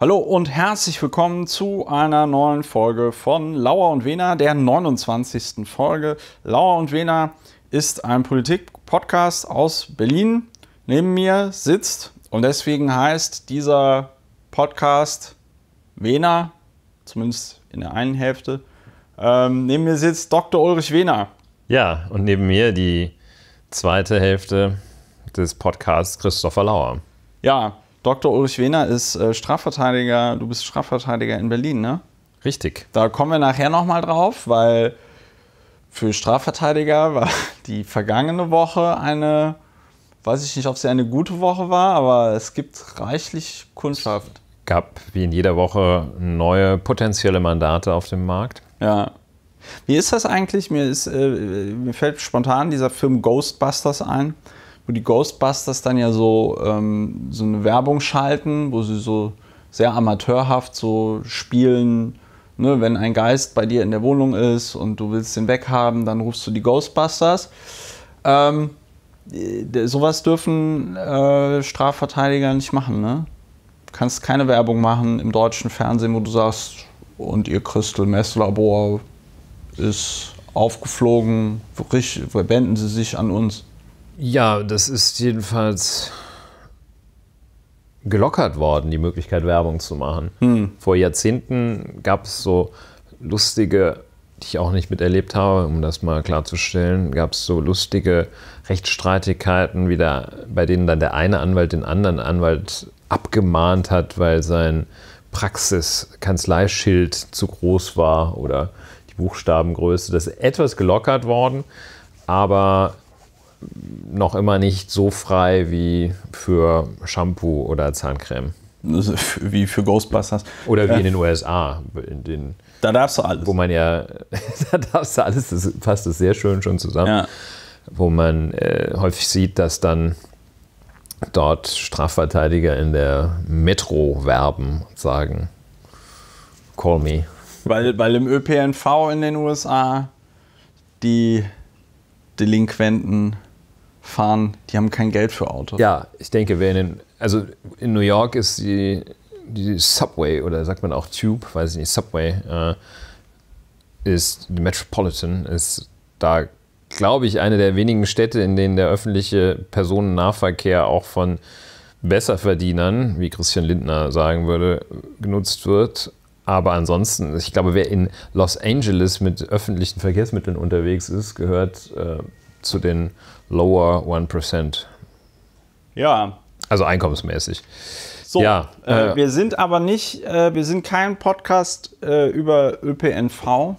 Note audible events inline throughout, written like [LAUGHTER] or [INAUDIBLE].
Hallo und herzlich willkommen zu einer neuen Folge von Lauer und Wena, der 29. Folge. Lauer und Wena ist ein Politik-Podcast aus Berlin. Neben mir sitzt und deswegen heißt dieser Podcast Wena, zumindest in der einen Hälfte. Ähm, neben mir sitzt Dr. Ulrich Wena. Ja, und neben mir die zweite Hälfte des Podcasts Christopher Lauer. Ja, Dr. Ulrich Wehner ist äh, Strafverteidiger, du bist Strafverteidiger in Berlin, ne? Richtig. Da kommen wir nachher nochmal drauf, weil für Strafverteidiger war [LAUGHS] die vergangene Woche eine, weiß ich nicht, ob sie eine gute Woche war, aber es gibt reichlich Kundschaft. Es gab wie in jeder Woche neue potenzielle Mandate auf dem Markt. Ja. Wie ist das eigentlich? Mir, ist, äh, mir fällt spontan dieser Film Ghostbusters ein wo die Ghostbusters dann ja so, ähm, so eine Werbung schalten, wo sie so sehr amateurhaft so spielen, ne, wenn ein Geist bei dir in der Wohnung ist und du willst den weghaben, dann rufst du die Ghostbusters. Ähm, sowas dürfen äh, Strafverteidiger nicht machen, ne? Du kannst keine Werbung machen im deutschen Fernsehen, wo du sagst, und ihr Crystal Mess Labor ist aufgeflogen, wenden Sie sich an uns. Ja, das ist jedenfalls gelockert worden, die Möglichkeit, Werbung zu machen. Hm. Vor Jahrzehnten gab es so lustige, die ich auch nicht miterlebt habe, um das mal klarzustellen, gab es so lustige Rechtsstreitigkeiten, wieder, bei denen dann der eine Anwalt den anderen Anwalt abgemahnt hat, weil sein Praxiskanzleischild zu groß war oder die Buchstabengröße. Das ist etwas gelockert worden, aber noch immer nicht so frei wie für Shampoo oder Zahncreme. Also wie für Ghostbusters. Oder wie äh, in den USA. In den, da darfst du alles. Wo man ja, [LAUGHS] da darfst du alles, das passt das sehr schön schon zusammen. Ja. Wo man äh, häufig sieht, dass dann dort Strafverteidiger in der Metro werben und sagen, call me. Weil, weil im ÖPNV in den USA die Delinquenten fahren, die haben kein Geld für Autos. Ja, ich denke, wer in, den, also in New York ist die, die Subway oder sagt man auch Tube, weiß ich nicht, Subway äh, ist, die Metropolitan ist da, glaube ich, eine der wenigen Städte, in denen der öffentliche Personennahverkehr auch von Besserverdienern, wie Christian Lindner sagen würde, genutzt wird. Aber ansonsten, ich glaube, wer in Los Angeles mit öffentlichen Verkehrsmitteln unterwegs ist, gehört äh, zu den lower 1%. Ja. Also einkommensmäßig. So, ja, äh, äh, wir sind aber nicht, äh, wir sind kein Podcast äh, über ÖPNV.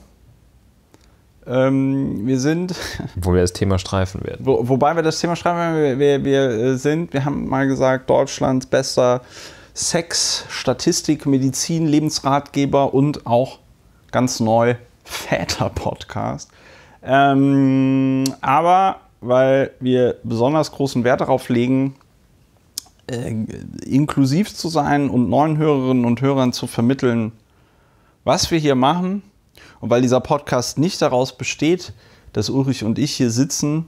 Ähm, wir sind. [LAUGHS] Wo wir das Thema streifen werden. Wo, wobei wir das Thema streifen werden. Wir, wir, wir, äh, sind, wir haben mal gesagt, Deutschlands bester Sex, Statistik, Medizin, Lebensratgeber und auch ganz neu Väter-Podcast. Ähm, aber weil wir besonders großen Wert darauf legen, äh, inklusiv zu sein und neuen Hörerinnen und Hörern zu vermitteln, was wir hier machen. Und weil dieser Podcast nicht daraus besteht, dass Ulrich und ich hier sitzen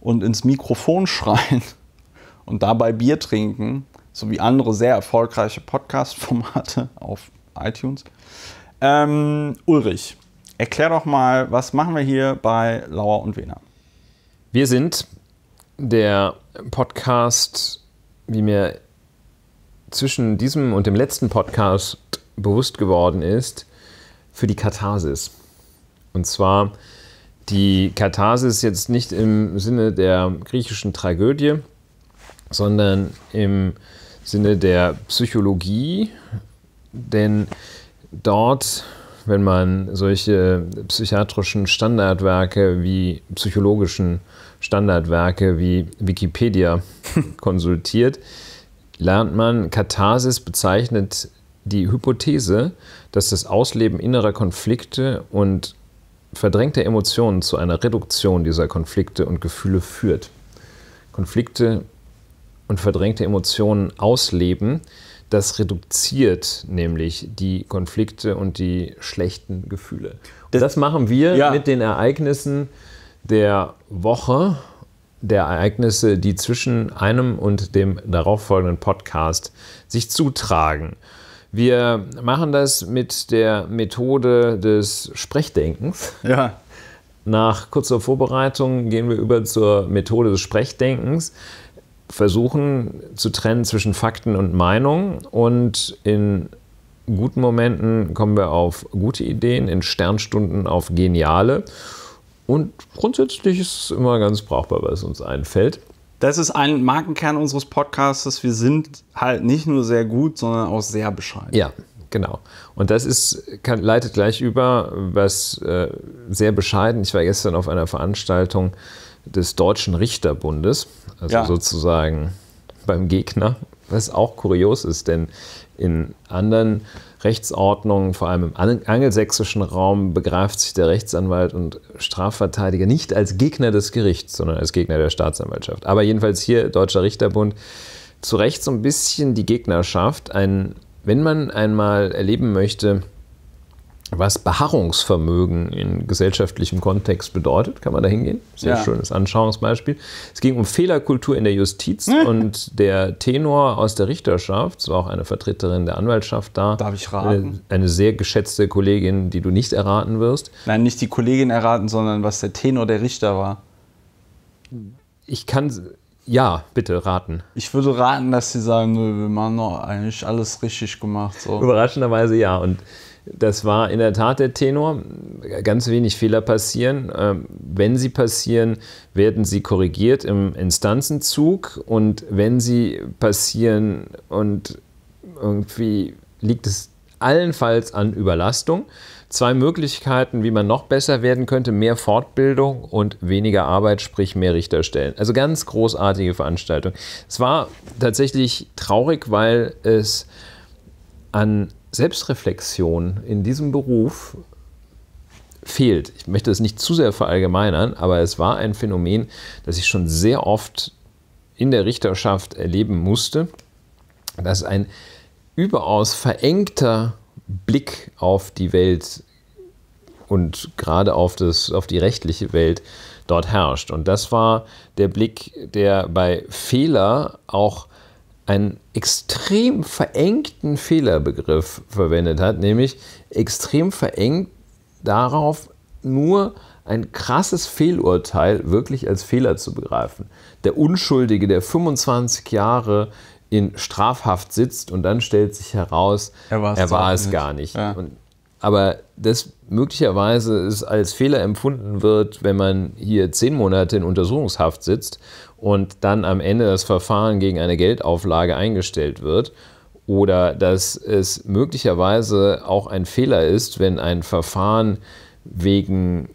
und ins Mikrofon [LAUGHS] schreien und dabei Bier trinken, so wie andere sehr erfolgreiche Podcast-Formate [LAUGHS] auf iTunes. Ähm, Ulrich, erklär doch mal, was machen wir hier bei Lauer und Wehner? Wir sind der Podcast, wie mir zwischen diesem und dem letzten Podcast bewusst geworden ist, für die Katharsis. Und zwar die Katharsis jetzt nicht im Sinne der griechischen Tragödie, sondern im Sinne der Psychologie, denn dort wenn man solche psychiatrischen Standardwerke wie psychologischen Standardwerke wie Wikipedia [LAUGHS] konsultiert, lernt man, Katharsis bezeichnet die Hypothese, dass das Ausleben innerer Konflikte und verdrängter Emotionen zu einer Reduktion dieser Konflikte und Gefühle führt. Konflikte und verdrängte Emotionen ausleben, das reduziert nämlich die Konflikte und die schlechten Gefühle. Das, das machen wir ja. mit den Ereignissen der Woche, der Ereignisse, die zwischen einem und dem darauffolgenden Podcast sich zutragen. Wir machen das mit der Methode des Sprechdenkens. Ja. Nach kurzer Vorbereitung gehen wir über zur Methode des Sprechdenkens versuchen zu trennen zwischen Fakten und Meinung und in guten Momenten kommen wir auf gute Ideen, in Sternstunden auf geniale und grundsätzlich ist es immer ganz brauchbar, was uns einfällt. Das ist ein Markenkern unseres Podcasts. Wir sind halt nicht nur sehr gut, sondern auch sehr bescheiden. Ja, genau. Und das ist, kann, leitet gleich über, was äh, sehr bescheiden. Ich war gestern auf einer Veranstaltung, des Deutschen Richterbundes, also ja. sozusagen beim Gegner, was auch kurios ist, denn in anderen Rechtsordnungen, vor allem im angelsächsischen Raum, begreift sich der Rechtsanwalt und Strafverteidiger nicht als Gegner des Gerichts, sondern als Gegner der Staatsanwaltschaft. Aber jedenfalls hier Deutscher Richterbund zu Recht so ein bisschen die Gegnerschaft. Ein, wenn man einmal erleben möchte, was Beharrungsvermögen in gesellschaftlichem Kontext bedeutet. Kann man da hingehen? Sehr ja. schönes Anschauungsbeispiel. Es ging um Fehlerkultur in der Justiz hm. und der Tenor aus der Richterschaft, es war auch eine Vertreterin der Anwaltschaft da. Darf ich raten? Eine, eine, sehr geschätzte Kollegin, die du nicht erraten wirst. Nein, nicht die Kollegin erraten, sondern was der Tenor der Richter war. Ich kann. Ja, bitte raten. Ich würde raten, dass sie sagen, nö, wir haben noch eigentlich alles richtig gemacht. So. Überraschenderweise ja. Und das war in der Tat der Tenor. Ganz wenig Fehler passieren. Ähm, wenn sie passieren, werden sie korrigiert im Instanzenzug. Und wenn sie passieren und irgendwie liegt es allenfalls an Überlastung. Zwei Möglichkeiten, wie man noch besser werden könnte, mehr Fortbildung und weniger Arbeit, sprich mehr Richterstellen. Also ganz großartige Veranstaltung. Es war tatsächlich traurig, weil es an Selbstreflexion in diesem Beruf fehlt. Ich möchte es nicht zu sehr verallgemeinern, aber es war ein Phänomen, das ich schon sehr oft in der Richterschaft erleben musste, dass ein überaus verengter Blick auf die Welt und gerade auf, das, auf die rechtliche Welt dort herrscht. Und das war der Blick, der bei Fehler auch einen extrem verengten Fehlerbegriff verwendet hat, nämlich extrem verengt darauf, nur ein krasses Fehlurteil wirklich als Fehler zu begreifen. Der Unschuldige, der 25 Jahre in Strafhaft sitzt und dann stellt sich heraus, er, er war es gar nicht. Ja. Und aber das möglicherweise es als Fehler empfunden wird, wenn man hier zehn Monate in Untersuchungshaft sitzt und dann am Ende das Verfahren gegen eine Geldauflage eingestellt wird. Oder dass es möglicherweise auch ein Fehler ist, wenn ein Verfahren wegen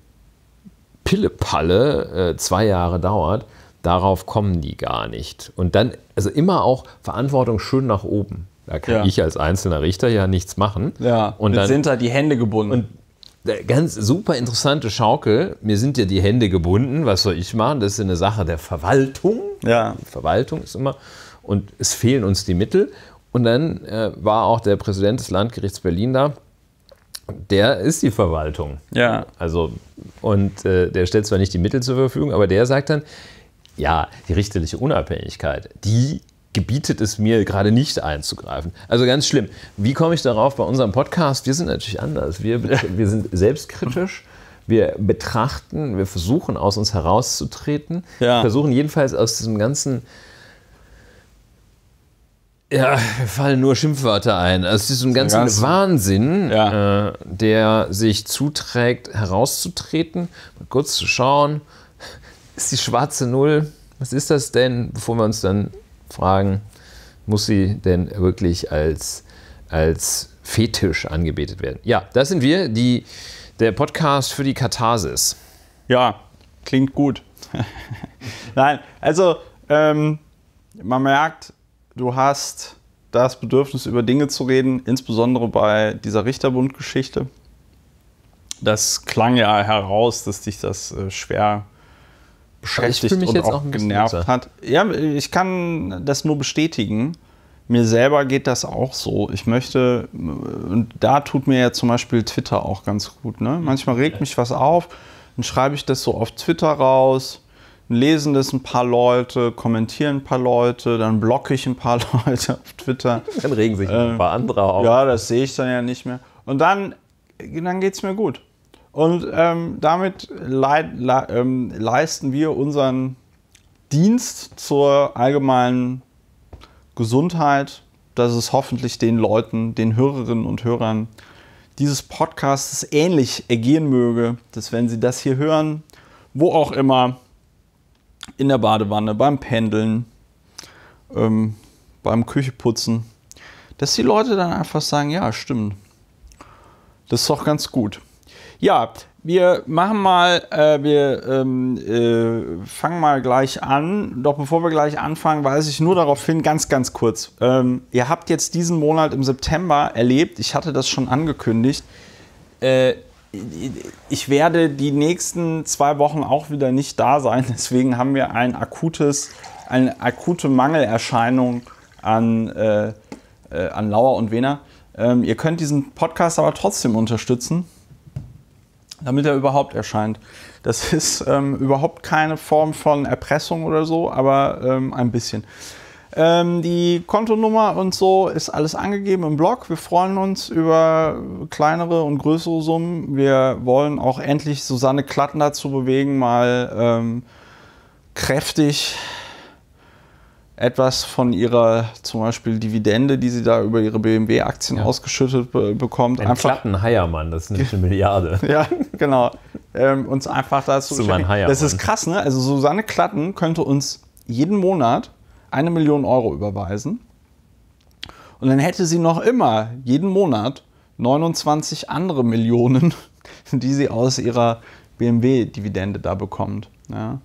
Pillepalle äh, zwei Jahre dauert. Darauf kommen die gar nicht. Und dann, also immer auch Verantwortung schön nach oben. Da kann ja. ich als einzelner Richter ja nichts machen. Ja, und dann sind da die Hände gebunden. Und ganz super interessante Schaukel. Mir sind ja die Hände gebunden. Was soll ich machen? Das ist eine Sache der Verwaltung. Ja. Die Verwaltung ist immer. Und es fehlen uns die Mittel. Und dann äh, war auch der Präsident des Landgerichts Berlin da. Der ist die Verwaltung. Ja. Also, und äh, der stellt zwar nicht die Mittel zur Verfügung, aber der sagt dann, ja, die richterliche Unabhängigkeit, die gebietet es mir gerade nicht einzugreifen. Also ganz schlimm. Wie komme ich darauf bei unserem Podcast? Wir sind natürlich anders. Wir, [LAUGHS] wir sind selbstkritisch. Wir betrachten, wir versuchen aus uns herauszutreten. Ja. Versuchen jedenfalls aus diesem ganzen ja, mir fallen nur Schimpfwörter ein. Aus diesem ganzen Ganz Wahnsinn, ja. äh, der sich zuträgt, herauszutreten, mal kurz zu schauen, ist die schwarze Null, was ist das denn, bevor wir uns dann fragen, muss sie denn wirklich als, als Fetisch angebetet werden? Ja, das sind wir, die, der Podcast für die Katharsis. Ja, klingt gut. [LAUGHS] Nein, also ähm, man merkt, du hast das Bedürfnis, über Dinge zu reden, insbesondere bei dieser Richterbundgeschichte. Das klang ja heraus, dass dich das äh, schwer beschäftigt und auch, auch genervt hat. Ja, ich kann das nur bestätigen. Mir selber geht das auch so. Ich möchte, und da tut mir ja zum Beispiel Twitter auch ganz gut. Ne? Manchmal regt mich was auf, dann schreibe ich das so auf Twitter raus, lesen das ein paar Leute, kommentieren ein paar Leute, dann blocke ich ein paar [LAUGHS] Leute auf Twitter. Dann regen sich äh, ein paar ähm, andere auf. Ja, das sehe ich dann ja nicht mehr. Und dann, dann geht es mir gut. Und ähm, damit le le ähm, leisten wir unseren Dienst zur allgemeinen Gesundheit, dass es hoffentlich den Leuten, den Hörerinnen und Hörern dieses Podcasts ähnlich ergehen möge, dass wenn sie das hier hören, wo auch immer, in der Badewanne, beim Pendeln, ähm, beim Kücheputzen, dass die Leute dann einfach sagen, ja, stimmt. Das ist doch ganz gut. Ja, wir machen mal, äh, wir ähm, äh, fangen mal gleich an. Doch bevor wir gleich anfangen, weise ich nur darauf hin, ganz, ganz kurz. Ähm, ihr habt jetzt diesen Monat im September erlebt, ich hatte das schon angekündigt. Äh, ich werde die nächsten zwei Wochen auch wieder nicht da sein, [LAUGHS] deswegen haben wir ein akutes, eine akute Mangelerscheinung an, äh, äh, an Lauer und Wener. Ähm, ihr könnt diesen Podcast aber trotzdem unterstützen damit er überhaupt erscheint. Das [LAUGHS] ist ähm, überhaupt keine Form von Erpressung oder so, aber ähm, ein bisschen. Ähm, die Kontonummer und so ist alles angegeben im Blog. Wir freuen uns über kleinere und größere Summen. Wir wollen auch endlich Susanne Klatten dazu bewegen, mal ähm, kräftig etwas von ihrer zum Beispiel Dividende, die sie da über ihre BMW-Aktien ja. ausgeschüttet be bekommt. Ein einfach glatten Heiermann, das ist nicht eine Milliarde. [LAUGHS] ja, genau. Ähm, uns einfach dazu. So das ist krass, ne? Also Susanne Klatten könnte uns jeden Monat eine Million Euro überweisen. Und dann hätte sie noch immer jeden Monat 29 andere Millionen, [LAUGHS] die sie aus ihrer BMW-Dividende da bekommt. Ja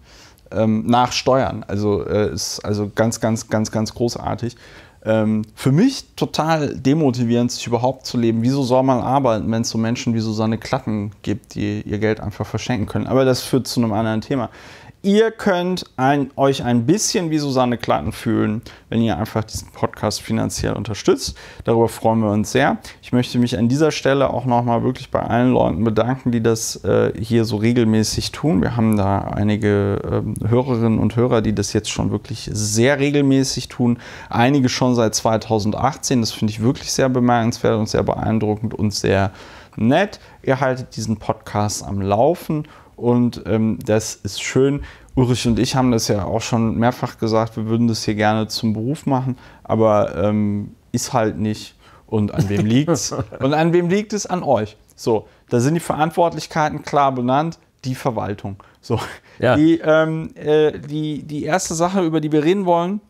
ähm, nachsteuern. Also äh, ist also ganz, ganz, ganz, ganz großartig. Ähm, für mich total demotivierend, sich überhaupt zu leben. Wieso soll man arbeiten, wenn es so Menschen wie Susanne Klatten gibt, die ihr Geld einfach verschenken können? Aber das führt zu einem anderen Thema. Ihr könnt ein, euch ein bisschen wie Susanne Klatten fühlen, wenn ihr einfach diesen Podcast finanziell unterstützt. Darüber freuen wir uns sehr. Ich möchte mich an dieser Stelle auch nochmal wirklich bei allen Leuten bedanken, die das äh, hier so regelmäßig tun. Wir haben da einige äh, Hörerinnen und Hörer, die das jetzt schon wirklich sehr regelmäßig tun. Einige schon seit 2018. Das finde ich wirklich sehr bemerkenswert und sehr beeindruckend und sehr nett. Ihr haltet diesen Podcast am Laufen und ähm, das ist schön. Ulrich und ich haben das ja auch schon mehrfach gesagt, wir würden das hier gerne zum Beruf machen, aber ähm, ist halt nicht. Und an wem liegt es? [LAUGHS] und an wem liegt es? An euch. So, da sind die Verantwortlichkeiten klar benannt, die Verwaltung. So, ja. die, ähm, äh, die, die erste Sache, über die wir reden wollen,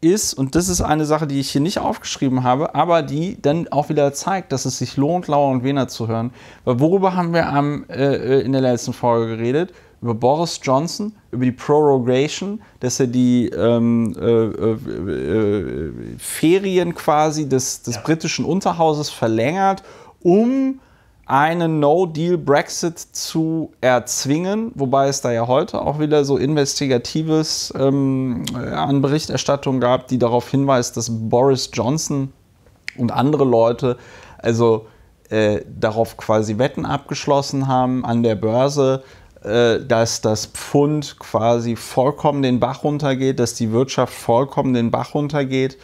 ist, und das ist eine Sache, die ich hier nicht aufgeschrieben habe, aber die dann auch wieder zeigt, dass es sich lohnt, Laura und Wena zu hören. Weil worüber haben wir am, äh, äh, in der letzten Folge geredet? Über Boris Johnson, über die Prorogation, dass er die ähm, äh, äh, äh Ferien quasi des, des ja. britischen Unterhauses verlängert, um einen No-Deal-Brexit zu erzwingen, wobei es da ja heute auch wieder so investigatives ähm, äh, an Berichterstattung gab, die darauf hinweist, dass Boris Johnson und andere Leute also äh, darauf quasi Wetten abgeschlossen haben an der Börse, äh, dass das Pfund quasi vollkommen den Bach runtergeht, dass die Wirtschaft vollkommen den Bach runtergeht.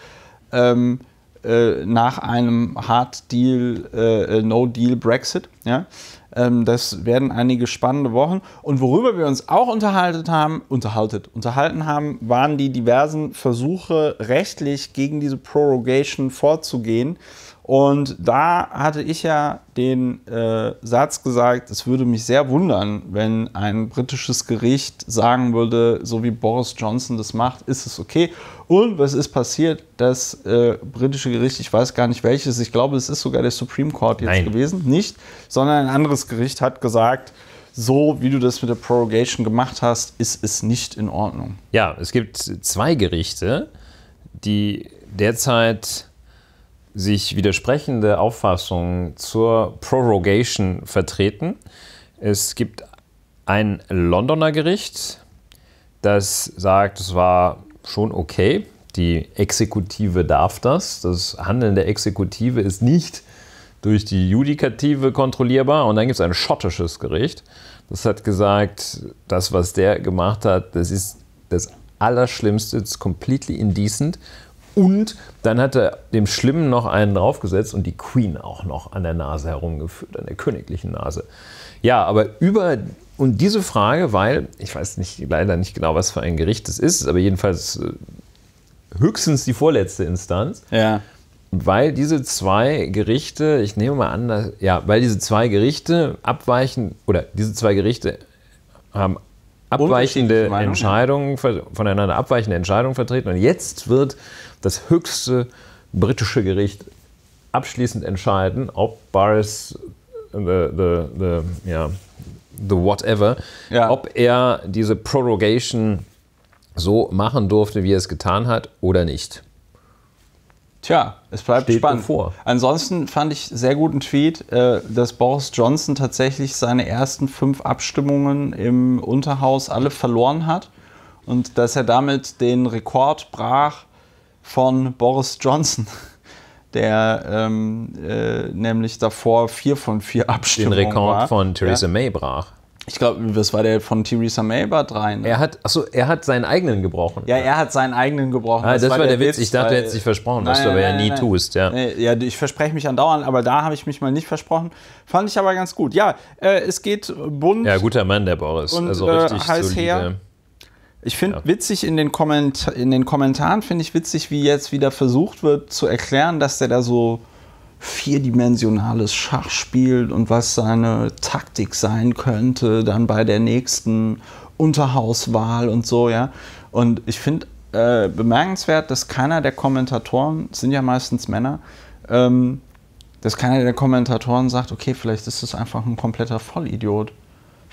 Ähm, äh, nach einem Hard Deal, äh, No Deal Brexit. Ja? Ähm, das werden einige spannende Wochen. Und worüber wir uns auch unterhalten haben, unterhaltet, unterhalten haben, waren die diversen Versuche, rechtlich gegen diese Prorogation vorzugehen. Und da hatte ich ja den äh, Satz gesagt, es würde mich sehr wundern, wenn ein britisches Gericht sagen würde, so wie Boris Johnson das macht, ist es okay. Und was ist passiert? Das äh, britische Gericht, ich weiß gar nicht welches, ich glaube, es ist sogar der Supreme Court jetzt Nein. gewesen, nicht, sondern ein anderes Gericht hat gesagt, so wie du das mit der Prorogation gemacht hast, ist es nicht in Ordnung. Ja, es gibt zwei Gerichte, die derzeit sich widersprechende Auffassungen zur Prorogation vertreten. Es gibt ein Londoner Gericht, das sagt, es war schon okay. Die Exekutive darf das. Das Handeln der Exekutive ist nicht durch die Judikative kontrollierbar. Und dann gibt es ein schottisches Gericht. Das hat gesagt, das, was der gemacht hat, das ist das Allerschlimmste, das ist completely indecent. Und dann hat er dem Schlimmen noch einen draufgesetzt und die Queen auch noch an der Nase herumgeführt, an der königlichen Nase. Ja, aber über und diese Frage, weil, ich weiß nicht, leider nicht genau, was für ein Gericht es ist, aber jedenfalls äh, höchstens die vorletzte Instanz. Ja. Weil diese zwei Gerichte, ich nehme mal an, dass, ja, weil diese zwei Gerichte abweichen oder diese zwei Gerichte haben abweichende Entscheidungen voneinander abweichende Entscheidungen vertreten und jetzt wird das höchste britische Gericht abschließend entscheiden, ob Boris äh, the, the, the, ja, the whatever, ja. ob er diese Prorogation so machen durfte, wie er es getan hat oder nicht. Tja, es bleibt Steht spannend. Vor. Ansonsten fand ich sehr guten Tweet, äh, dass Boris Johnson tatsächlich seine ersten fünf Abstimmungen im Unterhaus alle verloren hat und dass er damit den Rekord brach von Boris Johnson. [LAUGHS] der ähm, äh, nämlich davor vier von vier Abstimmungen Den Rekord war. von Theresa ja. May brach. Ich glaube, das war der von Theresa May war drei. Ne? Er hat, achso, er hat seinen eigenen gebrochen. Ja, er hat seinen eigenen gebrochen. Ah, das, das war, war der, Witz. Witz. Ich dachte, du hättest dich versprochen, nein, was nein, du aber nein, ja nie tust. Ja, ja ich verspreche mich andauernd, aber da habe ich mich mal nicht versprochen. Fand ich aber ganz gut. Ja, äh, es geht bunt. Ja, guter Mann, der Boris. Und, also äh, richtig äh, heiß solide. her. Ich finde ja. witzig in den, Komment in den Kommentaren, finde ich witzig, wie jetzt wieder versucht wird zu erklären, dass der da so vierdimensionales Schach spielt und was seine Taktik sein könnte, dann bei der nächsten Unterhauswahl und so, ja. Und ich finde äh, bemerkenswert, dass keiner der Kommentatoren, sind ja meistens Männer, ähm, dass keiner der Kommentatoren sagt, okay, vielleicht ist das einfach ein kompletter Vollidiot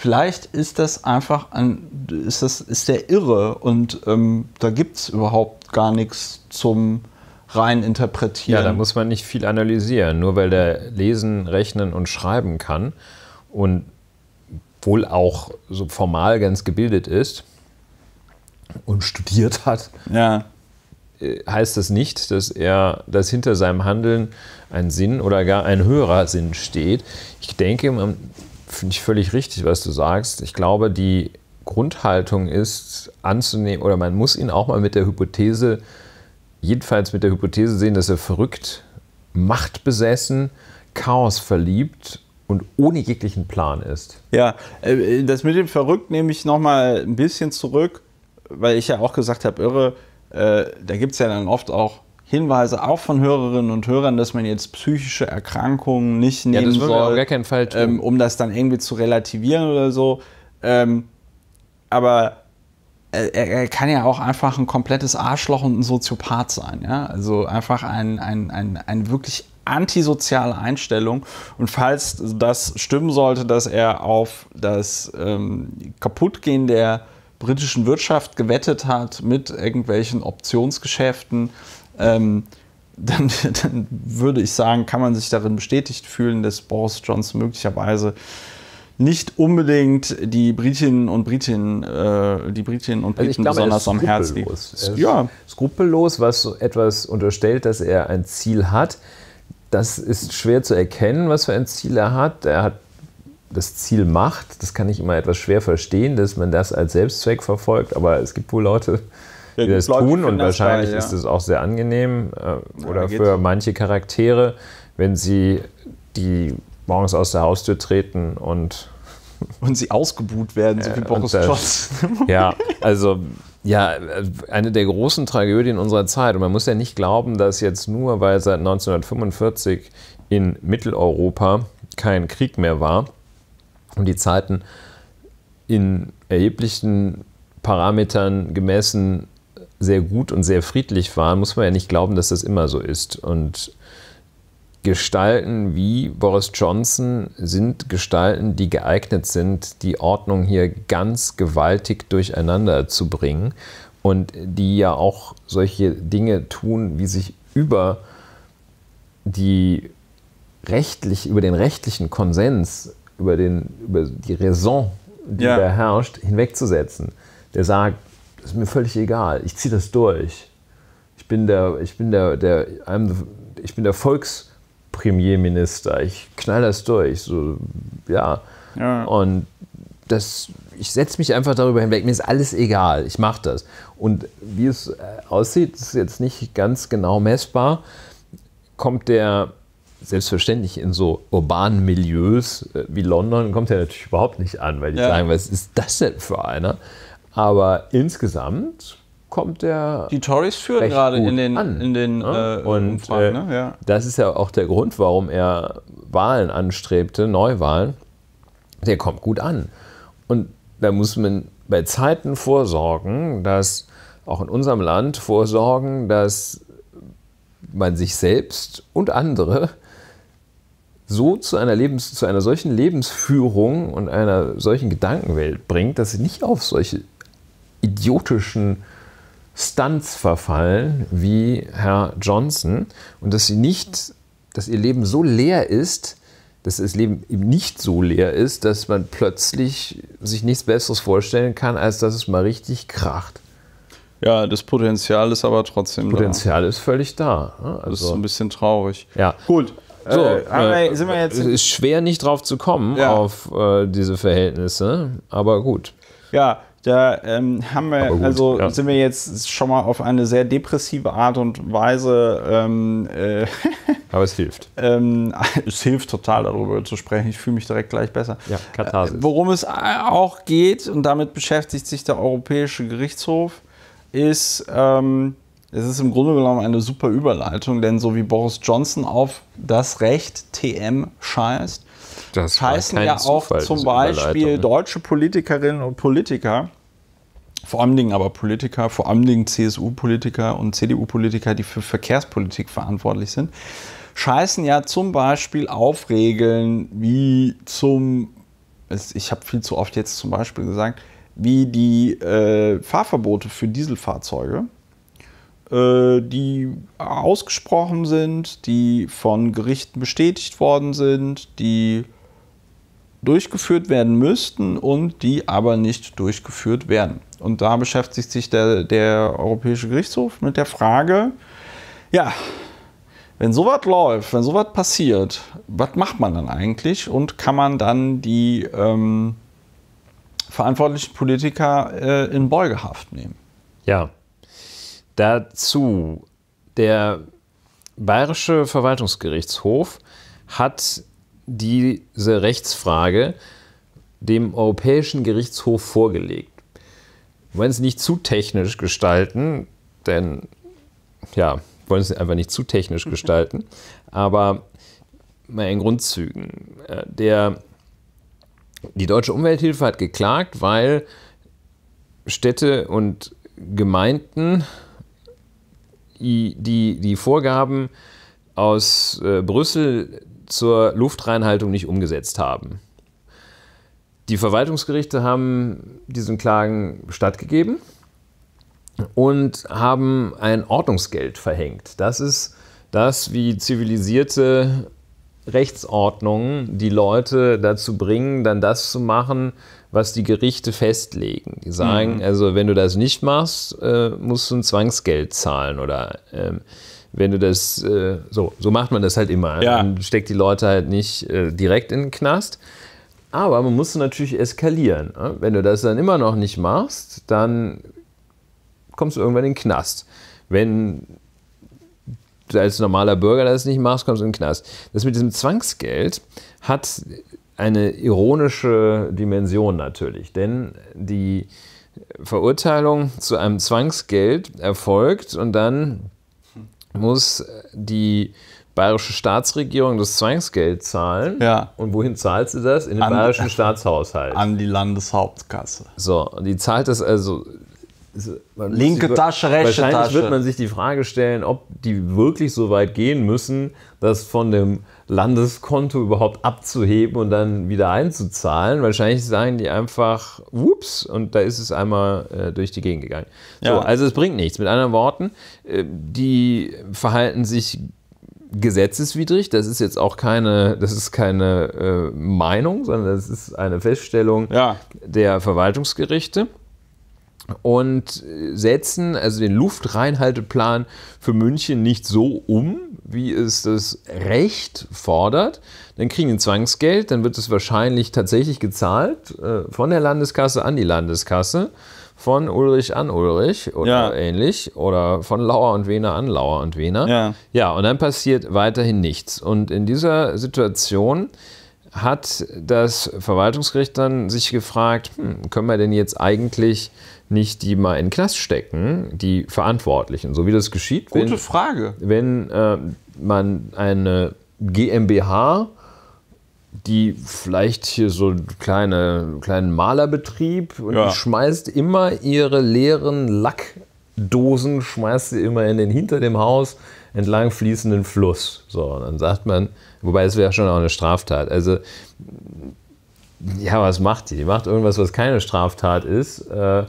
vielleicht ist das einfach ein, ist das, ist der irre und ähm, da gibt es überhaupt gar nichts zum rein interpretieren. Ja, da muss man nicht viel analysieren, nur weil der lesen, rechnen und schreiben kann und wohl auch so formal ganz gebildet ist und studiert hat. Ja. Äh, heißt das nicht, dass er, dass hinter seinem Handeln ein Sinn oder gar ein höherer Sinn steht? Ich denke, man finde ich völlig richtig, was du sagst. Ich glaube, die Grundhaltung ist anzunehmen, oder man muss ihn auch mal mit der Hypothese, jedenfalls mit der Hypothese sehen, dass er verrückt, machtbesessen, Chaos verliebt und ohne jeglichen Plan ist. Ja, äh, das mit dem Verrückt nehme ich nochmal ein bisschen zurück, weil ich ja auch gesagt habe, irre, äh, da gibt es ja dann oft auch Hinweise auch von Hörerinnen und Hörern, dass man jetzt psychische Erkrankungen nicht nehmen ja, das soll, gar keinen Fall ähm, um das dann irgendwie zu relativieren oder so. Ähm, aber er, er, kann ja auch einfach ein komplettes Arschloch und ein Soziopath sein. Ja? Also einfach ein, ein, ein, eine wirklich antisoziale Einstellung. Und falls das stimmen sollte, dass er auf das ähm, Kaputtgehen der britischen Wirtschaft gewettet hat mit irgendwelchen Optionsgeschäften, ähm, [LAUGHS] dann, dann, würde ich sagen, kann man sich darin bestätigt fühlen, dass Boris Johnson möglicherweise nicht unbedingt die Britinnen und Britinnen, äh, die Britinnen und also Briten also glaube, besonders am Herz liegt. ja. Skrupellos, was so etwas unterstellt, dass er ein Ziel hat. Das ist schwer zu erkennen, was für ein Ziel er hat. Er hat das Ziel Macht. Das kann ich immer etwas schwer verstehen, dass man das als Selbstzweck verfolgt. Aber es gibt wohl Leute, die das Leute tun und wahrscheinlich geil, ja. ist es auch sehr angenehm äh, oder ja, für manche Charaktere, wenn sie die morgens aus der Haustür treten und und sie ausgebuht werden, so wie Boris Johnson. Ja, [LAUGHS] [LAUGHS] also ja, eine der großen Tragödien unserer Zeit. Und man muss ja nicht glauben, dass jetzt nur, weil seit 1945 in Mitteleuropa kein Krieg mehr war und die Zeiten in erheblichen Parametern gemessen sehr gut und sehr friedlich waren, muss man ja nicht glauben, dass das immer so ist. Und Gestalten wie Boris Johnson sind Gestalten, die geeignet sind, die Ordnung hier ganz gewaltig durcheinander zu bringen und die ja auch solche Dinge tun, wie sich über die rechtlich, über den rechtlichen Konsens, über, den, über die Raison, die ja. da herrscht, hinwegzusetzen. Der sagt, ist mir völlig egal. Ich ziehe das durch. Ich bin der, ich bin der, der, ich bin der Volkspremierminister. Ich knall das durch. So, ja. ja. Und das, ich setze mich einfach darüber hinweg. Mir ist alles egal. Ich mache das. Und wie es äh, aussieht, ist jetzt nicht ganz genau messbar. Kommt der selbstverständlich in so urbanen Milieus äh, wie London kommt er natürlich überhaupt nicht an, weil die ja. sagen, was ist das denn für einer? Aber insgesamt kommt der. Die Tories führen gerade in den. An. In den ja? Ne? äh, und Umfang, äh, ne? ja. das ist ja auch der Grund, warum er Wahlen anstrebte, Neuwahlen. Der kommt gut an. Und da muss man bei Zeiten vorsorgen, dass auch in unserem Land vorsorgen, dass man sich selbst und andere so zu einer, Lebens-, zu einer solchen Lebensführung und einer solchen Gedankenwelt bringt, dass sie nicht auf solche idiotischen Stunts verfallen wie Herr Johnson und dass sie nicht, dass ihr Leben so leer ist, dass das Leben eben nicht so leer ist, dass man plötzlich sich nichts Besseres vorstellen kann, als dass es mal richtig kracht. Ja, das Potenzial ist aber trotzdem Potenzial da. ist völlig da. Also, das ist also ein bisschen traurig. Ja. Gut. So, äh, wir, äh, sind wir jetzt ist schwer nicht drauf zu kommen ja. auf äh, diese Verhältnisse, aber gut. Ja, da ähm, haben wir, gut, also ja. sind wir jetzt schon mal auf eine sehr depressive Art und Weise. Ähm, äh, [LAUGHS] Aber es hilft. Ähm, [LAUGHS] es hilft total, darüber zu sprechen. Ich fühle mich direkt gleich besser. Ja, Katharsis. Äh, worum es auch geht, und damit beschäftigt sich der Europäische Gerichtshof, ist, ähm, es ist im Grunde genommen eine super Überleitung, denn so wie Boris Johnson auf das Recht TM scheißt, das heißen ja auch Zufall, zum Beispiel ne? deutsche Politikerinnen und Politiker, vor allen Dingen aber Politiker, vor allen Dingen CSU-Politiker und CDU-Politiker, die für Verkehrspolitik verantwortlich sind, scheißen ja zum Beispiel auf Regeln wie zum, ich habe viel zu oft jetzt zum Beispiel gesagt, wie die äh, Fahrverbote für Dieselfahrzeuge, äh, die ausgesprochen sind, die von Gerichten bestätigt worden sind, die durchgeführt werden müssten und die aber nicht durchgeführt werden. Und da beschäftigt sich der, der Europäische Gerichtshof mit der Frage, ja, wenn sowas läuft, wenn sowas passiert, was macht man dann eigentlich und kann man dann die ähm, verantwortlichen Politiker äh, in Beugehaft nehmen? Ja, dazu der Bayerische Verwaltungsgerichtshof hat diese Rechtsfrage dem Europäischen Gerichtshof vorgelegt. Wir wollen es nicht zu technisch gestalten, denn ja, wollen es einfach nicht zu technisch [LAUGHS] gestalten, aber mal in Grundzügen. Äh, der, die Deutsche Umwelthilfe hat geklagt, weil Städte und Gemeinden die, die Vorgaben aus äh, Brüssel zur Luftreinhaltung nicht umgesetzt haben. Die Verwaltungsgerichte haben diesen Klagen stattgegeben und haben ein Ordnungsgeld verhängt. Das ist das, wie zivilisierte Rechtsordnungen die Leute dazu bringen, dann das zu machen, was die Gerichte festlegen. Die sagen, mhm. also wenn du das nicht machst, äh, musst du ein Zwangsgeld zahlen oder ähm, wenn du das äh, so, so macht man das halt immer. Ja. Man steckt die Leute halt nicht äh, direkt in den Knast. Aber man muss natürlich eskalieren. Ne? Wenn du das dann immer noch nicht machst, dann kommst du irgendwann in den Knast. Wenn du als normaler Bürger das nicht machst, kommst du in den Knast. Das mit diesem Zwangsgeld hat eine ironische Dimension natürlich, denn die Verurteilung zu einem Zwangsgeld erfolgt und dann muss die bayerische Staatsregierung das Zwangsgeld zahlen. Ja. Und wohin zahlt sie das? In den an, bayerischen Staatshaushalt. An die Landeshauptkasse. So, und die zahlt das also. Linke sich, Tasche, rechte wahrscheinlich Tasche. Wahrscheinlich wird man sich die Frage stellen, ob die wirklich so weit gehen müssen, dass von dem Landeskonto überhaupt abzuheben und dann wieder einzuzahlen. Wahrscheinlich sagen die einfach, ups, und da ist es einmal äh, durch die Gegend gegangen. Ja. also es bringt nichts. Mit anderen Worten, äh, die verhalten sich gesetzeswidrig. Das ist jetzt auch keine, das ist keine äh, Meinung, sondern das ist eine Feststellung ja. der Verwaltungsgerichte und setzen also den Luftreinhalteplan für München nicht so um, wie es das Recht fordert, dann kriegen sie ein Zwangsgeld, dann wird es wahrscheinlich tatsächlich gezahlt äh, von der Landeskasse an die Landeskasse, von Ulrich an Ulrich oder ja. ähnlich oder von Lauer und Wener an Lauer und Wener. Ja. ja, und dann passiert weiterhin nichts. Und in dieser Situation hat das Verwaltungsgericht dann sich gefragt, hm, können wir denn jetzt eigentlich nicht die mal in den Knast stecken, die Verantwortlichen, so wie das geschieht. Gute wenn, Frage. Wenn äh, man eine GmbH die vielleicht hier so einen kleine, kleinen Malerbetrieb und ja. die schmeißt immer ihre leeren Lackdosen, schmeißt sie immer in den hinter dem Haus entlang fließenden Fluss. So, und dann sagt man, wobei es wäre schon auch eine Straftat. Also, ja, was macht die? Die macht irgendwas, was keine Straftat ist. Äh,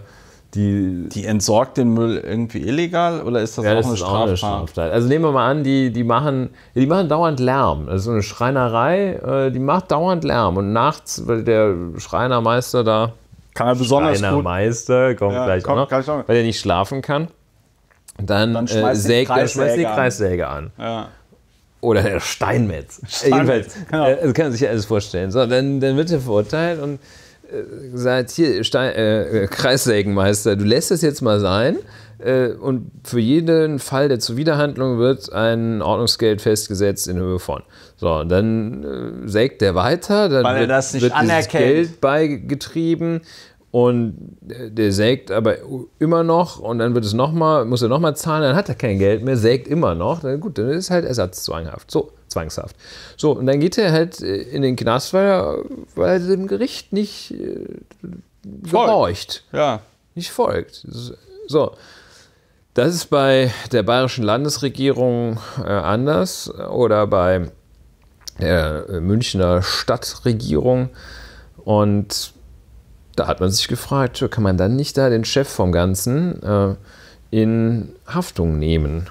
die, die entsorgt den Müll irgendwie illegal oder ist das, ja, auch, das eine ist auch, eine Straftat? Also nehmen wir mal an, die, die, machen, die machen dauernd Lärm. Also eine Schreinerei, äh, die macht dauernd Lärm. Und nachts, weil der Schreinermeister da. Kann er besonders Schreinermeister, gut. kommt ja, gleich kommt, auch noch, auch weil er nicht schlafen kann. Dann, dann äh, schmeißt, äh, die Kreissäge, die Kreissäge an. an. Ja oder der Steinmetz. Steinmetz Jedenfalls, genau. Äh, das kann man sich alles vorstellen. So, dann, dann wird er verurteilt und gesagt, hier, Stein, äh, äh, Kreissägenmeister, du lässt es jetzt mal sein. Äh, und für jeden Fall der Zuwiderhandlung wird ein Ordnungsgeld festgesetzt in Höhe von. So, und dann äh, sägt der weiter, dann Weil wird, er das nicht wird anerkennt. Geld beigetrieben und äh, der sägt aber immer noch und dann wird es nochmal, muss er nochmal zahlen, dann hat er kein Geld mehr, sägt immer noch, dann gut, dann ist halt ersatzzwanghaft. So, zwangshaft. So, und dann geht er halt äh, in den Knast, weil er, weil er dem Gericht nicht äh, gehorcht. Ja. Nicht folgt. So. Das ist bei der bayerischen Landesregierung äh, anders oder bei der äh, Münchner Stadtregierung. Und da hat man sich gefragt, kann man dann nicht da den Chef vom Ganzen äh, in Haftung nehmen?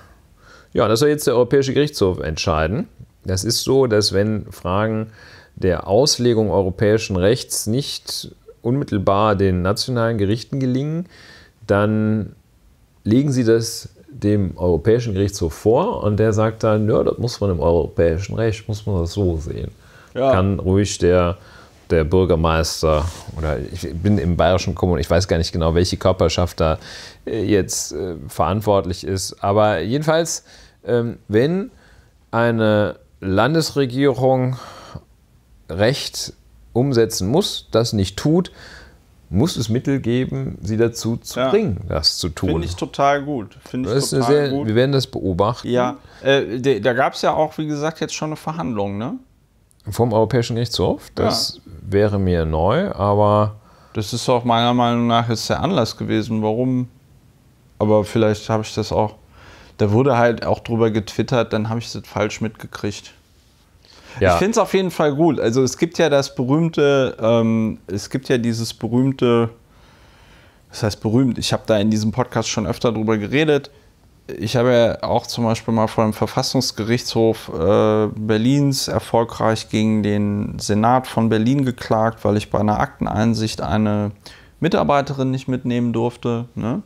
Ja, das soll jetzt der Europäische Gerichtshof entscheiden. Das ist so, dass wenn Fragen der Auslegung europäischen Rechts nicht unmittelbar den nationalen Gerichten gelingen, dann legen sie das dem Europäischen Gerichtshof vor und der sagt dann, ja, das muss man im europäischen Recht, muss man das so sehen. Ja. Kann ruhig der, der Bürgermeister oder ich bin im bayerischen Kommunen, ich weiß gar nicht genau, welche Körperschaft da äh, jetzt äh, verantwortlich ist, aber jedenfalls, ähm, wenn eine Landesregierung Recht umsetzen muss, das nicht tut, muss es Mittel geben, sie dazu zu ja. bringen, das zu tun. Finde ich total gut. Finde ich total sehr, gut. Wir werden das beobachten. Ja, äh, de, da gab es ja auch, wie gesagt, jetzt schon eine Verhandlung, ne? Vom Europäischen Gerichtshof. Das ja. wäre mir neu, aber. Das ist auch meiner Meinung nach ist der Anlass gewesen, warum. Aber vielleicht habe ich das auch da wurde halt auch drüber getwittert, dann habe ich das falsch mitgekriegt. Ja. Ich finde es auf jeden Fall gut. Also es gibt ja das berühmte, ähm, es gibt ja dieses berühmte, das heißt berühmt, ich habe da in diesem Podcast schon öfter drüber geredet. Ich habe ja auch zum Beispiel mal vor dem Verfassungsgerichtshof äh, Berlins erfolgreich gegen den Senat von Berlin geklagt, weil ich bei einer Akteneinsicht eine Mitarbeiterin nicht mitnehmen durfte. Ne?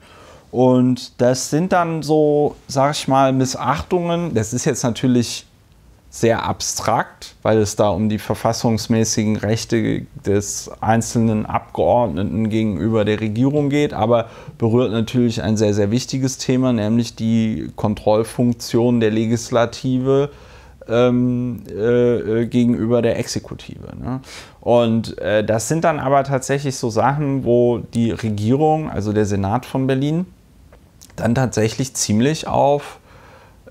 Und das sind dann so, sag ich mal, Missachtungen. Das ist jetzt natürlich sehr abstrakt, weil es da um die verfassungsmäßigen Rechte des einzelnen Abgeordneten gegenüber der Regierung geht, aber berührt natürlich ein sehr, sehr wichtiges Thema, nämlich die Kontrollfunktion der Legislative ähm, äh, äh gegenüber der Exekutive. Ne? Und äh, das sind dann aber tatsächlich so Sachen, wo die Regierung, also der Senat von Berlin, dann tatsächlich ziemlich auf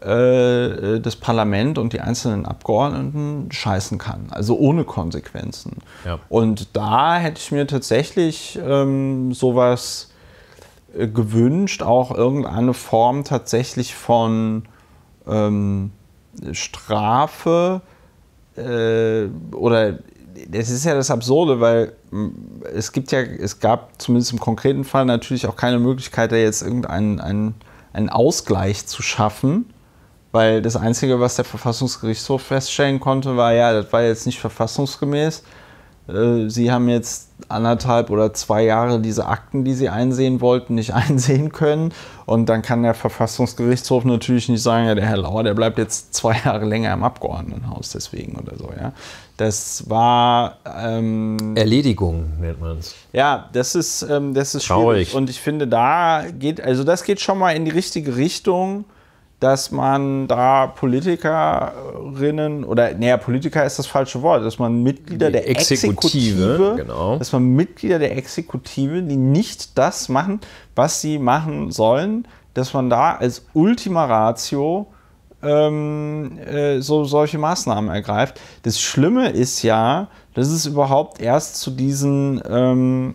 äh, äh, das Parlament und die einzelnen Abgeordneten scheißen kann, also ohne Konsequenzen. Ja. Und da hätte ich mir tatsächlich ähm, sowas äh, gewünscht, auch irgendeine Form tatsächlich von ähm, Strafe äh, oder das ist ja das Absurde, weil es gibt ja, es gab zumindest im konkreten Fall natürlich auch keine Möglichkeit, da jetzt irgendeinen einen, einen Ausgleich zu schaffen, weil das Einzige, was der Verfassungsgerichtshof feststellen konnte, war ja, das war jetzt nicht verfassungsgemäß. Äh, sie haben jetzt anderthalb oder zwei Jahre diese Akten, die Sie einsehen wollten, nicht [LAUGHS] einsehen können. Und dann kann der Verfassungsgerichtshof natürlich nicht sagen, ja, der Herr Lauer, der bleibt jetzt zwei Jahre länger im Abgeordnetenhaus deswegen oder so. Ja? Das war. Ähm, Erledigung nennt man es. Ja, das ist, ähm, das ist Traurig. schwierig. Und ich finde, da geht, also das geht schon mal in die richtige Richtung, dass man da Politikerinnen oder, naja, Politiker ist das falsche Wort, dass man Mitglieder die der Exekutive, Exekutive genau. dass man Mitglieder der Exekutive, die nicht das machen, was sie machen sollen, dass man da als Ultima Ratio ähm, äh, so solche Maßnahmen ergreift. Das Schlimme ist ja, dass es überhaupt erst zu diesen ähm,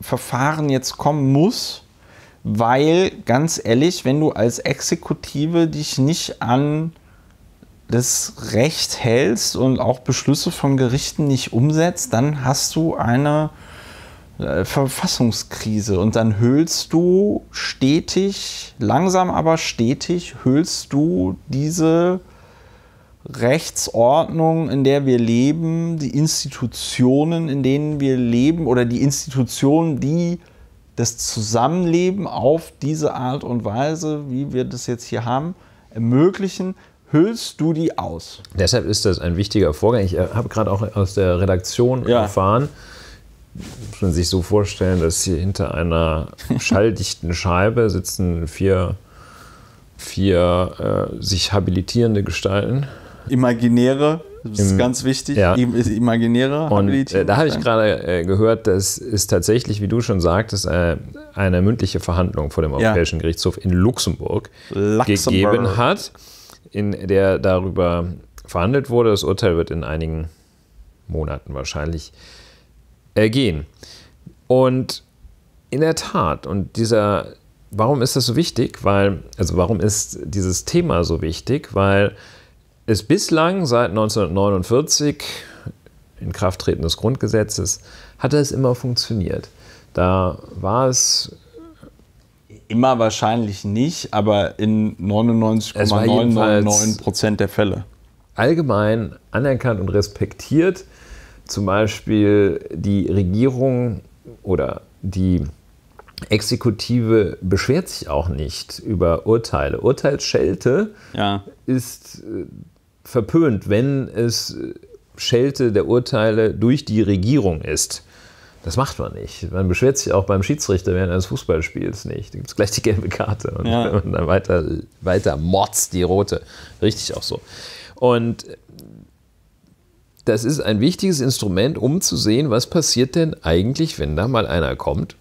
Verfahren jetzt kommen muss, weil ganz ehrlich, wenn du als Exekutive dich nicht an das Recht hältst und auch Beschlüsse von Gerichten nicht umsetzt, dann hast du eine äh, Verfassungskrise und dann hüllst du stetig, langsam aber stetig, höhlst du diese Rechtsordnung, in der wir leben, die Institutionen, in denen wir leben oder die Institutionen, die das Zusammenleben auf diese Art und Weise, wie wir das jetzt hier haben, ermöglichen, hüllst du die aus. Deshalb ist das ein wichtiger Vorgang. Ich äh, habe gerade auch aus der Redaktion ja. erfahren, muss man sich so vorstellen, dass hier hinter einer schalldichten Scheibe sitzen vier, vier äh, sich habilitierende Gestalten. Imaginäre, das ist Im, ganz wichtig. Ja. Imaginäre Und, Äh, da habe ich gerade äh, gehört, das ist tatsächlich, wie du schon sagtest, äh, eine mündliche Verhandlung vor dem ja. Europäischen Gerichtshof in Luxemburg, Luxemburg gegeben hat, in der darüber verhandelt wurde. Das Urteil wird in einigen Monaten wahrscheinlich äh, ergehen. Äh, und in der Tat, und dieser, warum ist das so wichtig? Weil, also warum ist dieses Thema so wichtig? Weil es bislang seit 1949 Inkrafttreten des Grundgesetzes hatte es immer funktioniert. Da war es immer wahrscheinlich nicht, aber in 99,999 Prozent der Fälle allgemein anerkannt und respektiert, zum Beispiel die Regierung oder die Exekutive beschwert sich auch nicht über Urteile. Urteilsschelte ja. ist äh, verpönt, wenn es äh, Schelte der Urteile durch die Regierung ist. Das macht man nicht. Man beschwert sich auch beim Schiedsrichter während eines Fußballspiels nicht. Da gibt es gleich die gelbe Karte und, ja. und dann weiter, weiter Mords die rote. Richtig auch so. Und das ist ein wichtiges Instrument, um zu sehen, was passiert denn eigentlich, wenn da mal einer kommt.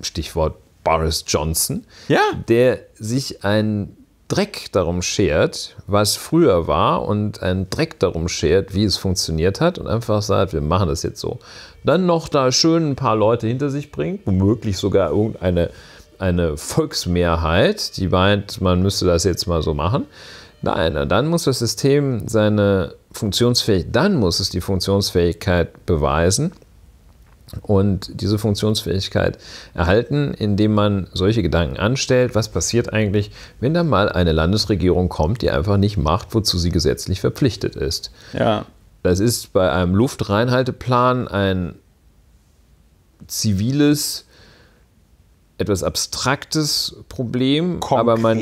Stichwort Boris Johnson, ja. der sich einen Dreck darum schert, was früher war und einen Dreck darum schert, wie es funktioniert hat und einfach sagt, wir machen das jetzt so. Dann noch da schön ein paar Leute hinter sich bringt, womöglich sogar irgendeine eine Volksmehrheit, die meint, man müsste das jetzt mal so machen. Nein, dann muss das System seine funktionsfähig, dann muss es die Funktionsfähigkeit beweisen und diese Funktionsfähigkeit erhalten, indem man solche Gedanken anstellt, was passiert eigentlich, wenn da mal eine Landesregierung kommt, die einfach nicht macht, wozu sie gesetzlich verpflichtet ist. Ja. Das ist bei einem Luftreinhalteplan ein ziviles, etwas abstraktes Problem, Konkret? aber man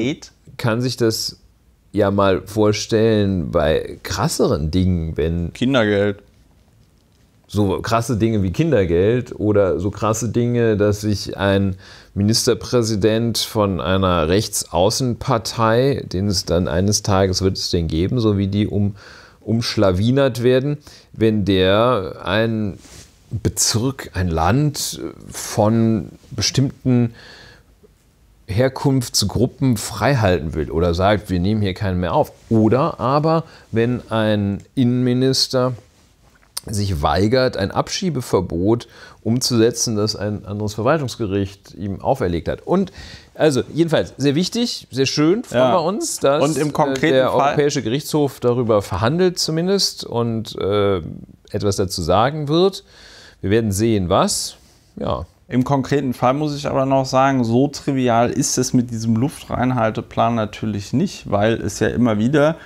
kann sich das ja mal vorstellen bei krasseren Dingen, wenn. Kindergeld. So krasse Dinge wie Kindergeld oder so krasse Dinge, dass sich ein Ministerpräsident von einer Rechtsaußenpartei, den es dann eines Tages wird es den geben, so wie die um, umschlawinert werden, wenn der ein Bezirk, ein Land von bestimmten Herkunftsgruppen freihalten will oder sagt, wir nehmen hier keinen mehr auf. Oder aber, wenn ein Innenminister sich weigert, ein Abschiebeverbot umzusetzen, das ein anderes Verwaltungsgericht ihm auferlegt hat. Und also jedenfalls sehr wichtig, sehr schön, freuen ja. wir uns, dass äh, der Fall Europäische Gerichtshof darüber verhandelt zumindest und äh, etwas dazu sagen wird. Wir werden sehen, was. Ja, im konkreten Fall muss ich aber noch sagen, so trivial ist es mit diesem Luftreinhalteplan natürlich nicht, weil es ja immer wieder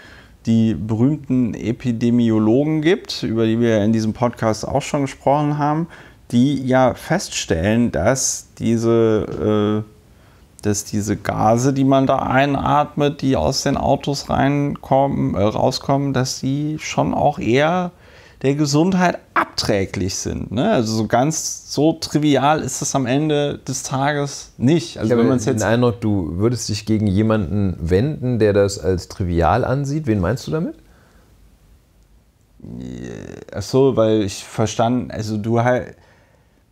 die berühmten Epidemiologen gibt, über die wir in diesem Podcast auch schon gesprochen haben, die ja feststellen, dass diese, äh, dass diese Gase, die man da einatmet, die aus den Autos reinkommen, äh, rauskommen, dass die schon auch eher der Gesundheit abträglich sind. Ne? Also so ganz so trivial ist das am Ende des Tages nicht. Also ich wenn man jetzt den Eindruck, du würdest dich gegen jemanden wenden, der das als trivial ansieht. Wen meinst du damit? Ach so, weil ich verstanden, also du halt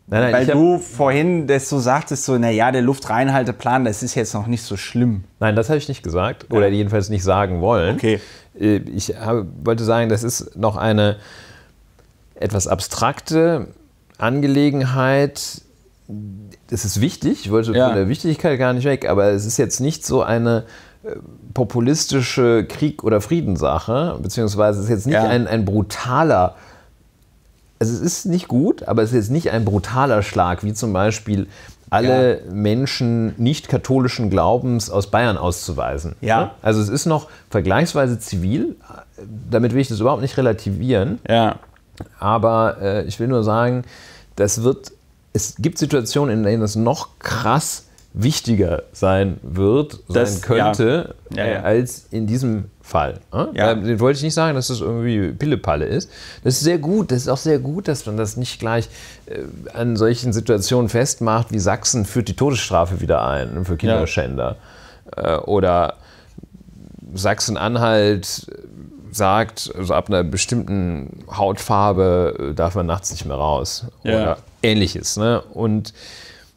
Nein, nein, Weil du vorhin das so sagtest, so, naja, der Luftreinhalteplan, das ist jetzt noch nicht so schlimm. Nein, das habe ich nicht gesagt oder ja. jedenfalls nicht sagen wollen. Okay. Äh, ich habe, wollte sagen, das ist noch eine etwas abstrakte Angelegenheit. Es ist wichtig, ich wollte ja. von der Wichtigkeit gar nicht weg, aber es ist jetzt nicht so eine äh, populistische Krieg- oder Friedenssache, beziehungsweise es ist jetzt nicht ja. ein, ein brutaler, also es ist nicht gut, aber es ist jetzt nicht ein brutaler Schlag, wie zum Beispiel alle ja. Menschen nicht katholischen Glaubens aus Bayern auszuweisen. Ja. Ne? Also es ist noch vergleichsweise zivil, äh, damit will ich das überhaupt nicht relativieren. Ja. Aber äh, ich will nur sagen, das wird, es gibt Situationen, in denen das noch krass wichtiger sein wird, das, sein könnte, ja. Ja, ja. Äh, als in diesem Fall. Ne? Ja. Den wollte ich nicht sagen, dass das irgendwie Pillepalle ist. Das ist sehr gut, das ist auch sehr gut, dass man das nicht gleich äh, an solchen Situationen festmacht, wie Sachsen führt die Todesstrafe wieder ein ne, für Kinderschänder. Äh, oder Sachsen-Anhalt sagt, also ab einer bestimmten Hautfarbe äh, darf man nachts nicht mehr raus ja. oder ähnliches. Ne? Und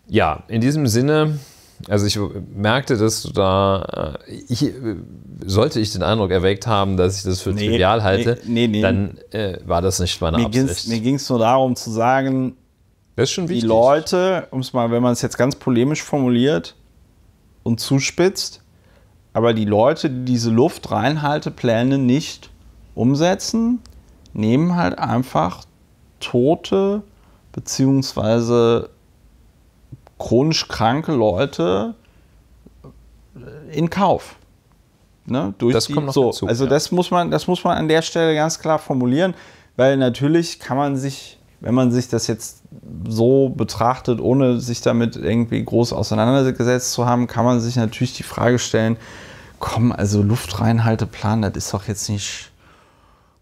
ja, in diesem Sinne, also ich merkte, dass du da, äh, ich, äh, sollte ich den Eindruck erweckt haben, dass ich das für nee, trivial halte, nee, nee, dann äh, war das nicht meine mir Absicht. Ging's, mir ging es nur darum zu sagen, die Leute, um's mal, wenn man es jetzt ganz polemisch formuliert und zuspitzt, aber die Leute, die diese Luftreinhaltepläne nicht umsetzen, nehmen halt einfach tote beziehungsweise chronisch kranke Leute äh, in Kauf. Ne? Durch das die, kommt noch so, dazu, Also ja. das muss man, das muss man an der Stelle ganz klar formulieren, weil natürlich kann man sich wenn man sich das jetzt so betrachtet, ohne sich damit irgendwie groß auseinandergesetzt zu haben, kann man sich natürlich die Frage stellen, komm, also Luftreinhalteplan, das ist doch jetzt nicht,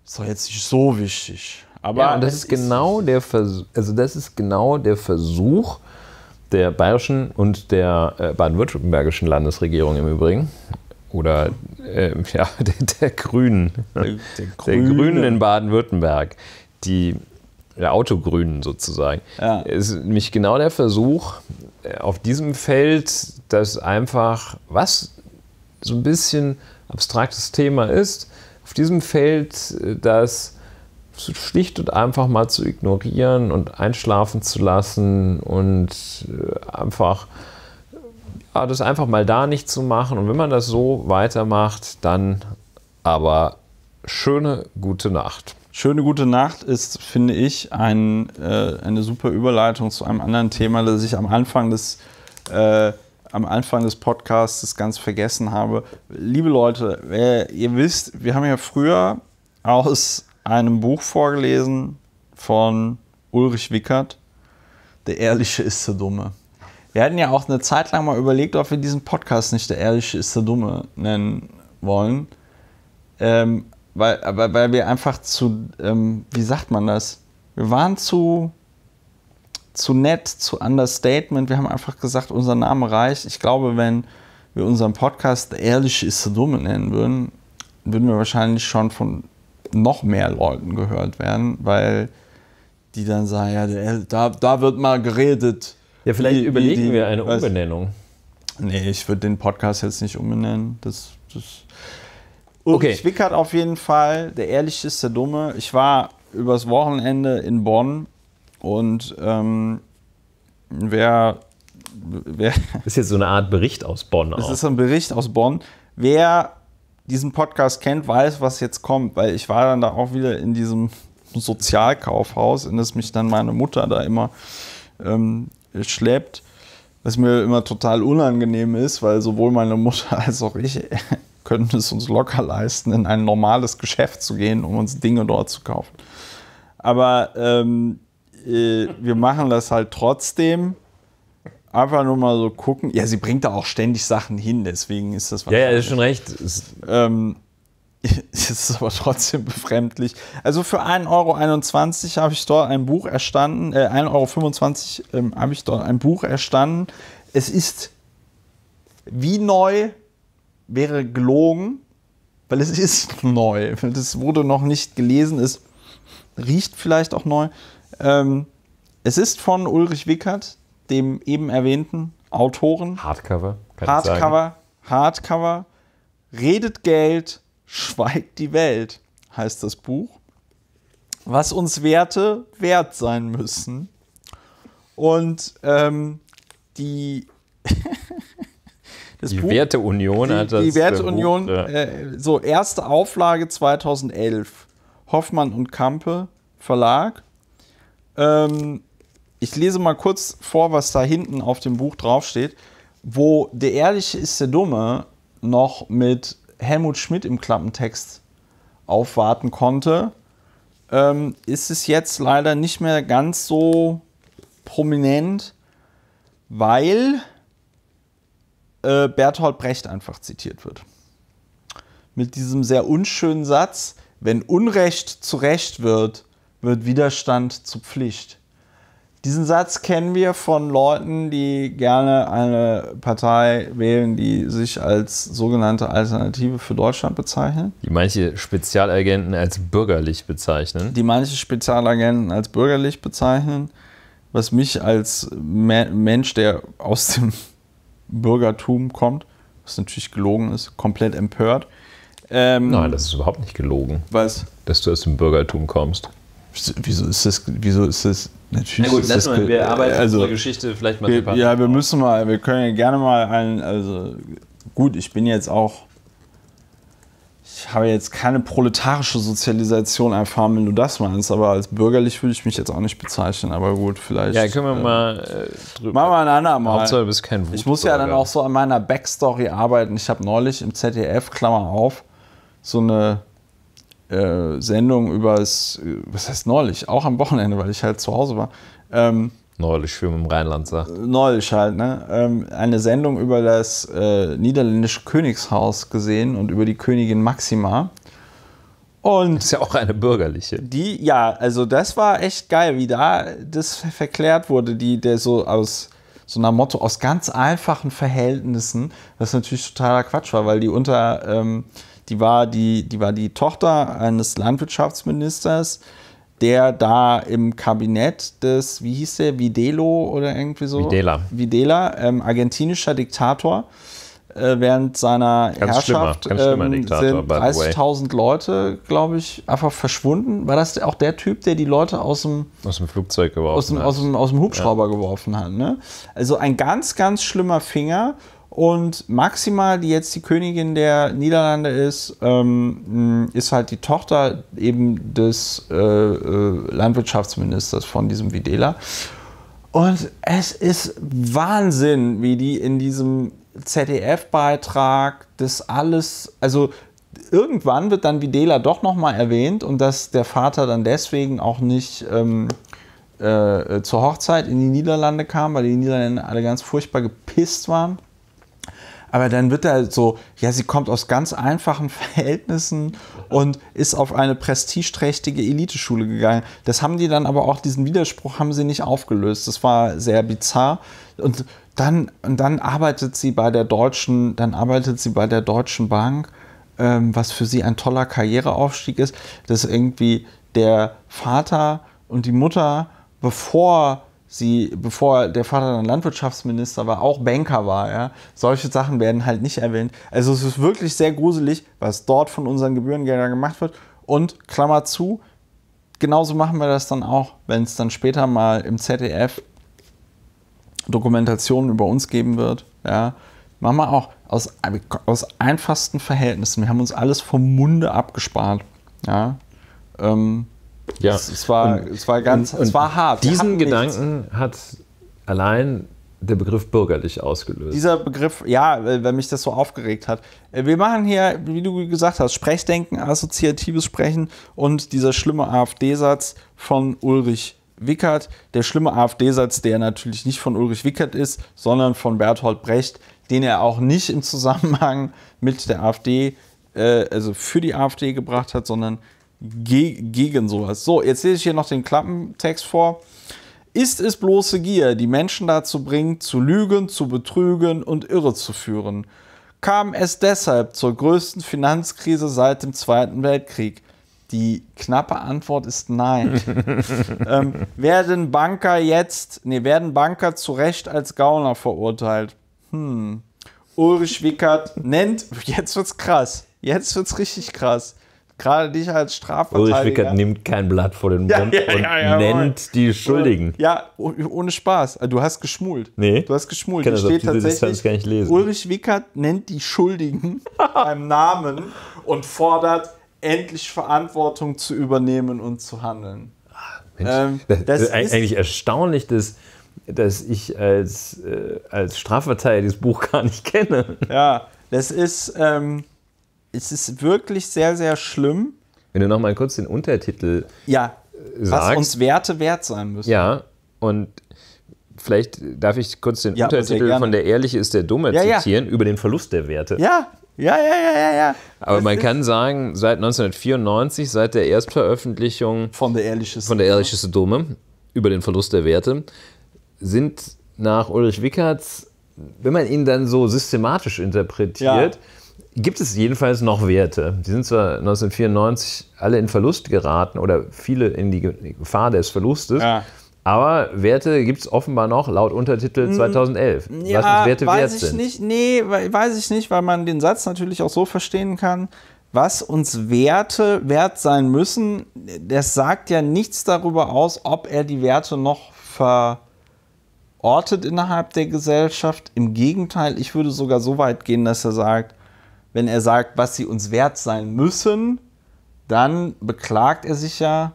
ist doch jetzt nicht so wichtig. Aber ja, das ist genau der Versuch, also das ist genau der Versuch der bayerischen und der äh, baden-württembergischen Landesregierung im Übrigen. Oder äh, [LAUGHS] ja, der, der Grünen. Der, der, Grüne. der Grünen in Baden-Württemberg, die oder Autogrünen sozusagen, ja. ist nämlich genau der Versuch, äh, auf diesem Feld, das einfach, was so ein bisschen abstraktes Thema ist, auf diesem Feld äh, das schlicht und einfach mal zu ignorieren und einschlafen zu lassen und äh, einfach ja, das einfach mal da nicht zu machen. Und wenn man das so weitermacht, dann aber schöne gute Nacht. Schöne gute Nacht ist, finde ich, ein, äh, eine super Überleitung zu einem anderen Thema, das ich am Anfang des, äh, am Anfang des Podcasts ganz vergessen habe. Liebe Leute, wer, äh, ihr wisst, wir haben ja früher aus einem Buch vorgelesen von Ulrich Wickert, Der Ehrliche ist der Dumme. Wir hatten ja auch eine Zeit lang mal überlegt, ob wir diesen Podcast nicht Der Ehrliche ist der Dumme nennen wollen. Ähm, weil, weil, weil wir einfach zu, ähm, wie sagt man das? Wir waren zu, zu nett, zu Understatement. Wir haben einfach gesagt, unser Name reicht. Ich glaube, wenn wir unseren Podcast ehrlich ist zu dumm nennen würden, würden wir wahrscheinlich schon von noch mehr Leuten gehört werden, weil die dann sagen, ja, da, da wird mal geredet. Ja, vielleicht die, überlegen die, wir eine Umbenennung. Weiß, nee, ich würde den Podcast jetzt nicht umbenennen. Das, das Okay. Zwickert halt auf jeden Fall, der ehrliche ist der Dumme. Ich war übers Wochenende in Bonn und ähm, wer, wer. Das [LAUGHS] ist jetzt so eine Art Bericht aus Bonn. Auch. Das ist ein Bericht aus Bonn. Wer diesen Podcast kennt, weiß, was jetzt kommt, weil ich war dann da auch wieder in diesem Sozialkaufhaus, in das mich dann meine Mutter da immer ähm, schleppt was mir immer total unangenehm ist, weil sowohl meine Mutter [LAUGHS] als auch ich können es uns locker leisten, in ein normales Geschäft zu gehen, um uns Dinge dort zu kaufen. Aber ähm, äh, wir machen das halt trotzdem. Einfach nur mal so gucken. Ja, sie bringt da auch ständig Sachen hin, deswegen ist das Ja, ja, ist schon recht. Ähm, [LAUGHS] es ist aber trotzdem befremdlich. Also für 1,21 Euro habe ich dort ein Buch erstanden, äh, 1,25 Euro ähm, habe ich dort ein Buch erstanden. Es ist wie neu, wäre gelogen, weil es [LAUGHS] ist neu. Das wurde noch nicht gelesen, es riecht vielleicht auch neu. Ähm, es ist von Ulrich Wickert, dem eben erwähnten Autoren. Hardcover. Hardcover, Hardcover. Redet Geld, schweigt die Welt, heißt das Buch. Was uns Werte wert sein müssen. Und ähm, die [LAUGHS] Das die Buch, Werteunion hat das. Die Werteunion, äh, so erste Auflage 2011. Hoffmann und Kampe Verlag. Ähm, ich lese mal kurz vor, was da hinten auf dem Buch draufsteht, wo der Ehrliche ist der Dumme noch mit Helmut Schmidt im Klappentext aufwarten konnte, ähm, ist es jetzt leider nicht mehr ganz so prominent, weil äh, Bertolt Brecht einfach zitiert wird. Mit diesem sehr unschönen Satz, wenn Unrecht zu Recht wird, wird Widerstand zu Pflicht. Diesen Satz kennen wir von Leuten, die gerne eine Partei wählen, die sich als sogenannte Alternative für Deutschland bezeichnen. Die manche Spezialagenten als bürgerlich bezeichnen. Die manche Spezialagenten als bürgerlich bezeichnen, was mich als Me Mensch, der aus dem Bürgertum kommt, was natürlich gelogen ist, komplett empört. Ähm, Nein, das ist überhaupt nicht gelogen. Was? Dass du aus dem Bürgertum kommst. Wieso ist das? Wieso ist das? Natürlich. Na gut, ist das, wir arbeiten äh, also, unsere Geschichte vielleicht mal. Wir, ja, wir müssen mal, wir können ja gerne mal einen. Also gut, ich bin jetzt auch ich habe jetzt keine proletarische Sozialisation erfahren, wenn du das meinst, aber als bürgerlich würde ich mich jetzt auch nicht bezeichnen, aber gut, vielleicht. Ja, können wir äh, mal äh, drüber. Machen wir ein andermal. Hauptsache, du bist kein Wutbürger. Ich muss ja dann auch so an meiner Backstory arbeiten. Ich habe neulich im ZDF, Klammer auf, so eine äh, Sendung über das, äh, was heißt neulich, auch am Wochenende, weil ich halt zu Hause war, ähm, Neulich, wie man im Rheinland sagt. Neulich halt, ne? Ähm, eine Sendung über das äh, niederländische Königshaus gesehen und über die Königin Maxima. Und das ist ja auch eine bürgerliche. Die, ja, also das war echt geil, wie da das verklärt wurde, die, der so aus so einer Motto, aus ganz einfachen Verhältnissen, was natürlich totaler Quatsch war, weil die unter, ähm, die war die, die war die Tochter eines Landwirtschaftsministers, der da im Kabinett des, wie hieß der, Videlo oder irgendwie so? Videla. Videla, ähm, argentinischer Diktator. Äh, während seiner ganz Herrschaft schlimmer, ähm, Diktator, sind 30.000 Leute, glaube ich, einfach verschwunden. War das auch der Typ, der die Leute aus dem, aus dem Flugzeug geworfen aus dem, hat? Aus dem, aus dem Hubschrauber ja. geworfen hat. Ne? Also ein ganz, ganz schlimmer Finger. Und Maxima, die jetzt die Königin der Niederlande ist, ähm, ist halt die Tochter eben des äh, äh, Landwirtschaftsministers von diesem Videla. Und es ist Wahnsinn, wie die in diesem ZDF-Beitrag das alles, also irgendwann wird dann Videla doch nochmal erwähnt und dass der Vater dann deswegen auch nicht ähm, äh, äh zur Hochzeit in die Niederlande kam, weil die Niederländer alle ganz furchtbar gepisst waren aber dann wird da halt so, ja, sie kommt aus ganz einfachen [LAUGHS] Verhältnissen und ist auf eine prestigeträchtige Eliteschule gegangen. Das haben die dann aber auch, diesen Widerspruch haben sie nicht aufgelöst. Das war sehr bizarr. Und dann, und dann arbeitet sie bei der Deutschen, dann arbeitet sie bei der Deutschen Bank, ähm, was für sie ein toller Karriereaufstieg ist, dass irgendwie der Vater und die Mutter, bevor sie, bevor der Vater dann Landwirtschaftsminister war, auch Banker war. Ja? Solche Sachen werden halt nicht erwähnt. Also es ist wirklich sehr gruselig, was dort von unseren Gebührengeldern gemacht wird. Und Klammer zu, genauso machen wir das dann auch, wenn es dann später mal im ZDF Dokumentationen über uns geben wird. Ja? Machen wir auch aus, aus einfachsten Verhältnissen. Wir haben uns alles vom Munde abgespart. Ja? Ähm, ja. Es, es war, und, es war ganz, und, es war hart. Diesen Gedanken nichts. hat allein der Begriff bürgerlich ausgelöst. Dieser Begriff, ja, weil mich das so aufgeregt hat. Äh, wir machen hier, wie du gesagt hast, Sprechdenken, assoziatives Sprechen und dieser schlimme AfD-Satz von Ulrich Wickert. Der schlimme AfD-Satz, der natürlich nicht von Ulrich Wickert ist, sondern von Berthold Brecht, den er auch nicht im Zusammenhang mit der AfD, äh, also für die AfD gebracht hat, sondern ge gegen sowas. So, jetzt lese ich hier noch den Klappentext vor. Ist es bloße Gier, die Menschen dazu bringt, zu lügen, zu betrügen und irre zu führen? Kam es deshalb zur größten Finanzkrise seit dem Zweiten Weltkrieg? Die knappe Antwort ist nein. [LAUGHS] ähm, werden Banker jetzt, nee, werden Banker zu Recht als Gauner verurteilt? Hm. Ulrich Wickert nennt, [LAUGHS] jetzt wird's krass, jetzt wird's richtig krass. Gerade dich als Strafverteidiger. Ulrich Wickert nimmt kein Blatt vor den Mund ja, ja, ja, und nennt die Schuldigen. Ja, oh, ohne Spaß. Also, du hast geschmult. Nee. Du hast geschmult. Ich kann das steht diese tatsächlich, gar nicht lesen. Ulrich Wickert nennt die Schuldigen [LAUGHS] beim Namen und fordert, endlich Verantwortung zu übernehmen und zu handeln. Ah, Mensch, ähm, das, das ist eigentlich erstaunlich, dass dass ich als, äh, als Strafverteidiger dieses Buch gar nicht kenne. Ja, das ist, ähm, es ist wirklich sehr, sehr schlimm. Wenn du nochmal kurz den Untertitel ja, äh, sagst. Was uns Werte wert sein müssen. Ja, und vielleicht darf ich kurz den ja, Untertitel von Der Ehrliche ist der Dumme ja, zitieren, ja. über den Verlust der Werte. Ja, ja, ja, ja, ja. ja. Aber das man kann sagen, seit 1994, seit der Erstveröffentlichung von Der Ehrliche ist, der Ehrliche Dumme, über den Verlust der Werte, sind nach Ulrich Wickerts, wenn man ihn dann so systematisch interpretiert, ja gibt es jedenfalls noch Werte. Die sind zwar 1994 alle in Verlust geraten oder viele in die Gefahr des Verlustes. Ja. Aber Werte gibt es offenbar noch laut Untertitel 2011. Hm. Ja, was Werte weiß wert ich sind. nicht. Nee, weiß ich nicht, weil man den Satz natürlich auch so verstehen kann, was uns Werte wert sein müssen, das sagt ja nichts darüber aus, ob er die Werte noch verortet innerhalb der Gesellschaft. Im Gegenteil, ich würde sogar so weit gehen, dass er sagt, wenn er sagt, was sie uns wert sein müssen, dann beklagt er sich ja.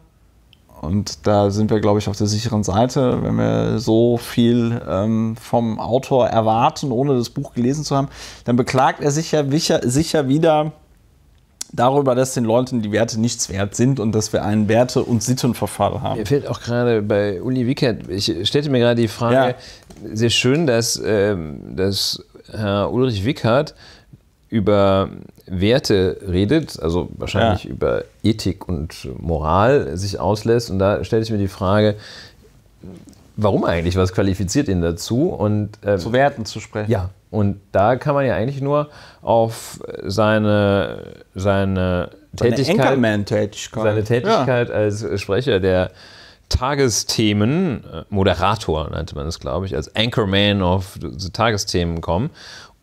Und da sind wir, glaube ich, auf der sicheren Seite, wenn wir so viel ähm, vom Autor erwarten, ohne das Buch gelesen zu haben. Dann beklagt er sich ja sicher wieder darüber, dass den Leuten die Werte nichts wert sind und dass wir einen Werte- und Sittenverfall haben. Mir fehlt auch gerade bei Uli Wickert, ich stellte mir gerade die Frage, ja. sehr schön, dass, ähm, dass Herr Ulrich Wickert über Werte redet, also wahrscheinlich ja. über Ethik und Moral sich auslässt. Und da stelle ich mir die Frage, warum eigentlich? Was qualifiziert ihn dazu? Und, ähm, zu Werten zu sprechen. Ja. Und da kann man ja eigentlich nur auf seine, seine, Tätigkeit, -Tätigkeit. Seine Tätigkeit ja. als Sprecher der Tagesthemen, äh, Moderator nannte man es, glaube ich, als Anchorman auf Tagesthemen kommen.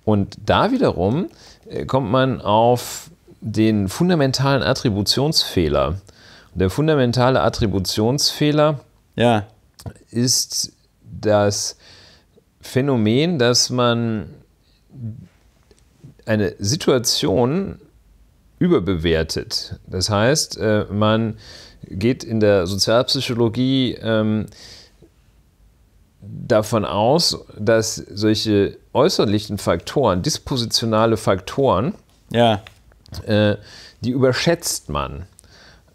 Und da wiederum äh, kommt man auf den fundamentalen Attributionsfehler. der fundamentale Attributionsfehler ja. ist das Phänomen, dass man eine Situation überbewertet. Das heißt, äh, man geht in der Sozialpsychologie ähm, davon aus, dass solche äußerlichen Faktoren, dispositionale Faktoren, ja. äh, die überschätzt man.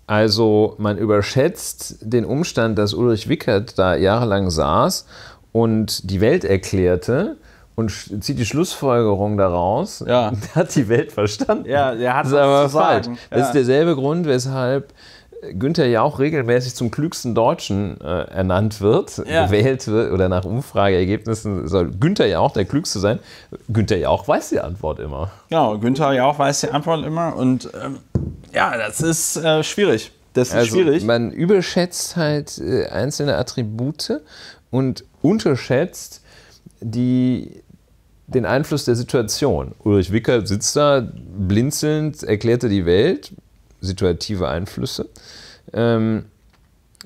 Also man überschätzt den Umstand, dass Ulrich Wickert da jahrelang saß und die Welt erklärte und zieht die Schlussfolgerung daraus, ja. [LAUGHS] hat die Welt verstanden. Ja, er hat das ist aber falsch. Sagen. Ja. Das ist derselbe Grund, weshalb Günther ja auch regelmäßig zum klügsten Deutschen äh, ernannt wird, ja. gewählt wird oder nach Umfrageergebnissen soll Günther ja auch der klügste sein. Günther ja auch weiß die Antwort immer. Genau, Günther ja auch weiß die Antwort immer und ähm, ja, das ist äh, schwierig. Das ist also, schwierig. Man überschätzt halt äh, einzelne Attribute und unterschätzt die den Einfluss der Situation. Ulrich Wicker sitzt da blinzelnd, erklärte die Welt, situative Einflüsse. Ähm,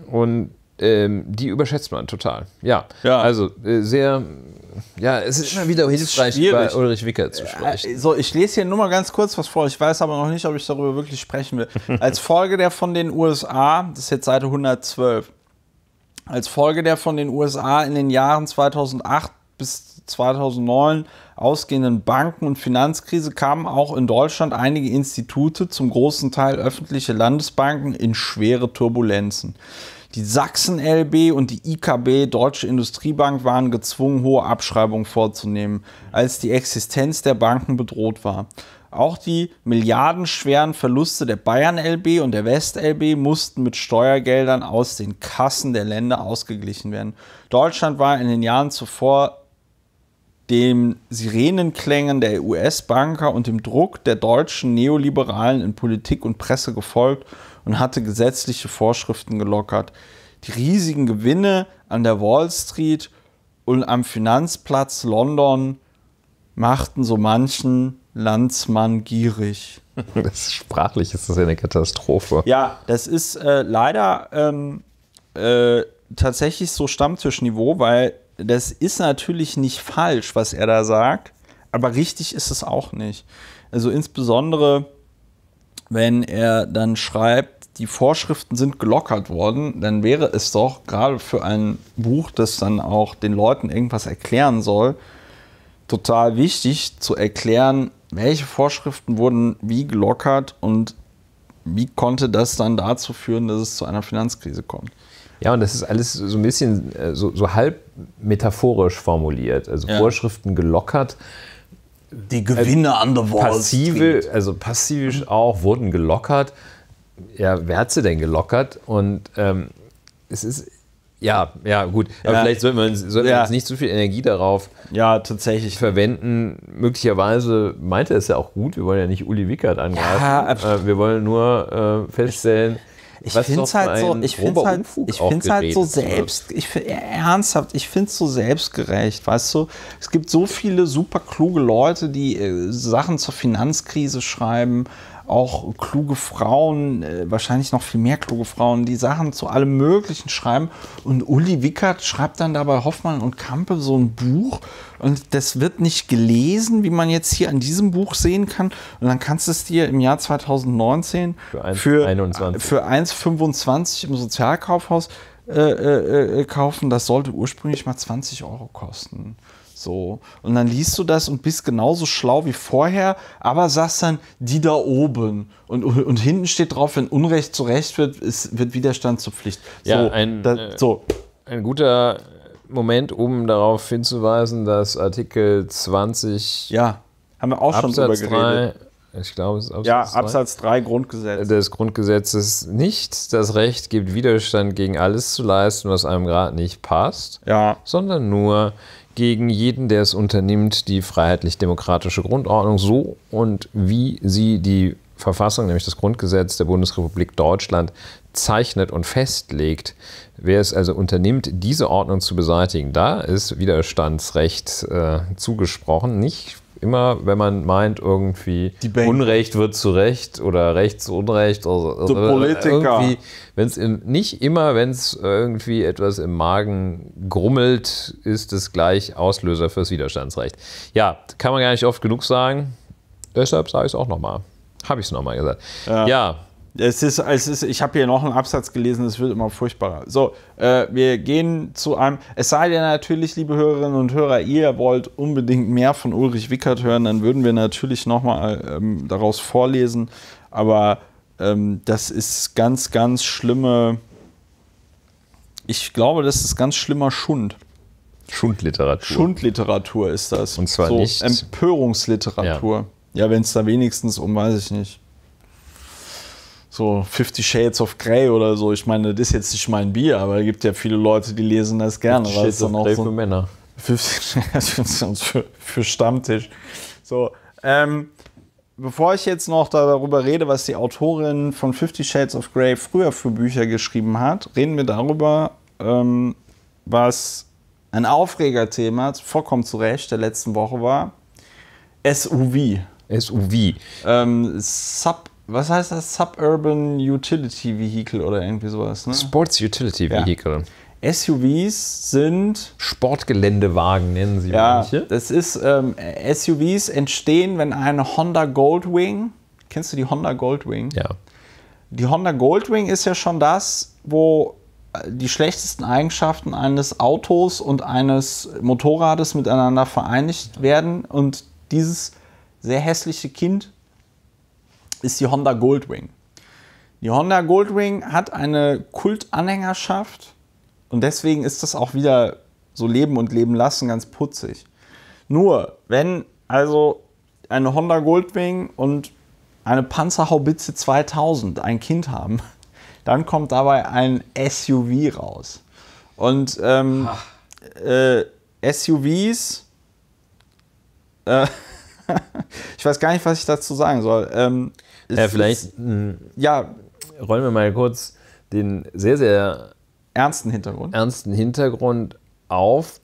und ähm, die überschätzt man total. Ja, ja. also äh, sehr, ja, es ist immer wieder hilfreich, bei Ulrich Wicker zu äh, sprechen. Äh, so, ich lese hier nur mal ganz kurz was vor. Ich weiß aber noch nicht, ob ich darüber wirklich sprechen will. [LAUGHS] Als Folge der von den USA, das ist jetzt Seite 112, als Folge der von den USA in den Jahren 2008 bis 2009 ausgehenden Banken- und Finanzkrise kamen auch in Deutschland einige Institute, zum großen Teil öffentliche Landesbanken, in schwere Turbulenzen. Die Sachsen LB und die IKB Deutsche Industriebank waren gezwungen, hohe Abschreibungen vorzunehmen, als die Existenz der Banken bedroht war. Auch die milliardenschweren Verluste der Bayern LB und der West LB mussten mit Steuergeldern aus den Kassen der Länder ausgeglichen werden. Deutschland war in den Jahren zuvor den Sirenenklängen der US-Banker und dem Druck der deutschen Neoliberalen in Politik und Presse gefolgt und hatte gesetzliche Vorschriften gelockert. Die riesigen Gewinne an der Wall Street und am Finanzplatz London machten so manchen Landsmann gierig. [LAUGHS] Das sprachlich ist das ja eine Katastrophe. Ja, das ist äh, leider ähm, äh, tatsächlich so Stammtischniveau, weil das ist natürlich nicht falsch, was er da sagt, aber richtig ist es auch nicht. Also insbesondere, wenn er dann schreibt, die Vorschriften sind gelockert worden, dann wäre es doch gerade für ein Buch, das dann auch den Leuten irgendwas erklären soll, total wichtig zu erklären, welche Vorschriften wurden wie gelockert und wie konnte das dann dazu führen, dass es zu einer Finanzkrise kommt. Ja, und das ist alles so ein bisschen äh, so, so halb metaphorisch formuliert, also ja. Vorschriften gelockert. Die Gewinne also an der Wall Passive, Street. also passiv auch, wurden gelockert. Ja, wer hat sie denn gelockert? Und ähm, es ist ja, ja, gut. Aber ja. vielleicht sollten wir, uns, sollten ja. uns nicht zu so viel Energie darauf ja, tatsächlich. verwenden. Möglicherweise meint er es ja auch gut. Wir wollen ja nicht Uli Wickert angreifen. Ja, äh, wir wollen nur äh, feststellen, ich finde es halt so, ich finde halt, ich find's halt, halt so selbst, ich, ernsthaft, ich finde es so selbstgerecht, weißt du? Es gibt so viele super kluge Leute, die äh, Sachen zur Finanzkrise schreiben, auch kluge Frauen, äh, wahrscheinlich noch viel mehr kluge Frauen, die Sachen zu allem Möglichen schreiben. Und Uli Wickert schreibt dann dabei Hoffmann und Kampe so ein Buch. Und das wird nicht gelesen, wie man jetzt hier an diesem Buch sehen kann. Und dann kannst du es dir im Jahr 2019 für 1,25 für, für im Sozialkaufhaus äh, äh, äh, kaufen. Das sollte ursprünglich mal 20 Euro kosten. So. Und dann liest du das und bist genauso schlau wie vorher, aber sagst dann, die da oben. Und, und hinten steht drauf, wenn Unrecht zu Recht wird, ist, wird Widerstand zur Pflicht. So, ein, da, äh, so. ein guter Moment, um darauf hinzuweisen, dass Artikel 20. Ja, haben wir auch Absatz schon drüber geredet. 3, ich glaube, es ist Absatz Ja, Absatz 3, 3 Grundgesetz. Des Grundgesetzes nicht das Recht gibt, Widerstand gegen alles zu leisten, was einem gerade nicht passt, ja. sondern nur gegen jeden, der es unternimmt, die freiheitlich-demokratische Grundordnung so und wie sie die Verfassung, nämlich das Grundgesetz der Bundesrepublik Deutschland, zeichnet und festlegt. Wer es also unternimmt, diese Ordnung zu beseitigen, da ist Widerstandsrecht äh, zugesprochen, nicht Immer wenn man meint, irgendwie Unrecht wird zu Recht oder Recht zu Unrecht. Also, also Politiker. Wenn's im, nicht immer, wenn es irgendwie etwas im Magen grummelt, ist es gleich Auslöser fürs Widerstandsrecht. Ja, kann man gar nicht oft genug sagen. Deshalb sage ich es auch nochmal. Habe ich es nochmal gesagt. ja. ja. Es ist, es ist, ich habe hier noch einen Absatz gelesen, es wird immer furchtbarer. So, äh, wir gehen zu einem. Es sei denn natürlich, liebe Hörerinnen und Hörer, ihr wollt unbedingt mehr von Ulrich Wickert hören, dann würden wir natürlich nochmal ähm, daraus vorlesen. Aber ähm, das ist ganz, ganz schlimme. Ich glaube, das ist ganz schlimmer Schund. Schundliteratur. Schundliteratur ist das. Und zwar so nicht. Empörungsliteratur. Ja, ja wenn es da wenigstens um, weiß ich nicht so 50 Shades of Grey oder so. Ich meine, das ist jetzt nicht mein Bier, aber es gibt ja viele Leute, die lesen das gerne. Shades of auch so für Männer. 50 [LAUGHS] für, für Stammtisch. So, ähm, bevor ich jetzt noch darüber rede, was die Autorin von Fifty Shades of Grey früher für Bücher geschrieben hat, reden wir darüber, ähm, was ein Aufregerthema, vollkommen zu Recht, der letzten Woche war. SUV. SUV. Ähm, Sub was heißt das? Suburban Utility Vehicle oder irgendwie sowas, ne? Sports Utility Vehicle. Ja. SUVs sind. Sportgeländewagen nennen sie ja, manche. Das ist, ähm, SUVs entstehen, wenn eine Honda Goldwing. Kennst du die Honda Goldwing? Ja. Die Honda Goldwing ist ja schon das, wo äh, die schlechtesten Eigenschaften eines Autos und eines Motorrades miteinander vereinigt werden und dieses sehr hässliche Kind ist die Honda Goldwing. Die Honda Goldwing hat eine Kultanhängerschaft und deswegen ist das auch wieder so Leben und Leben lassen ganz putzig. Nur, wenn also eine Honda Goldwing und eine Panzerhaubitze 2000 ein Kind haben, [LAUGHS] dann kommt dabei ein SUV raus. Und ähm, äh, SUVs, äh, [LAUGHS] ich weiß gar nicht, was ich dazu sagen soll. Ähm, äh, vielleicht, ja, rollen wir mal kurz den sehr, sehr ernsten Hintergrund. ernsten Hintergrund auf,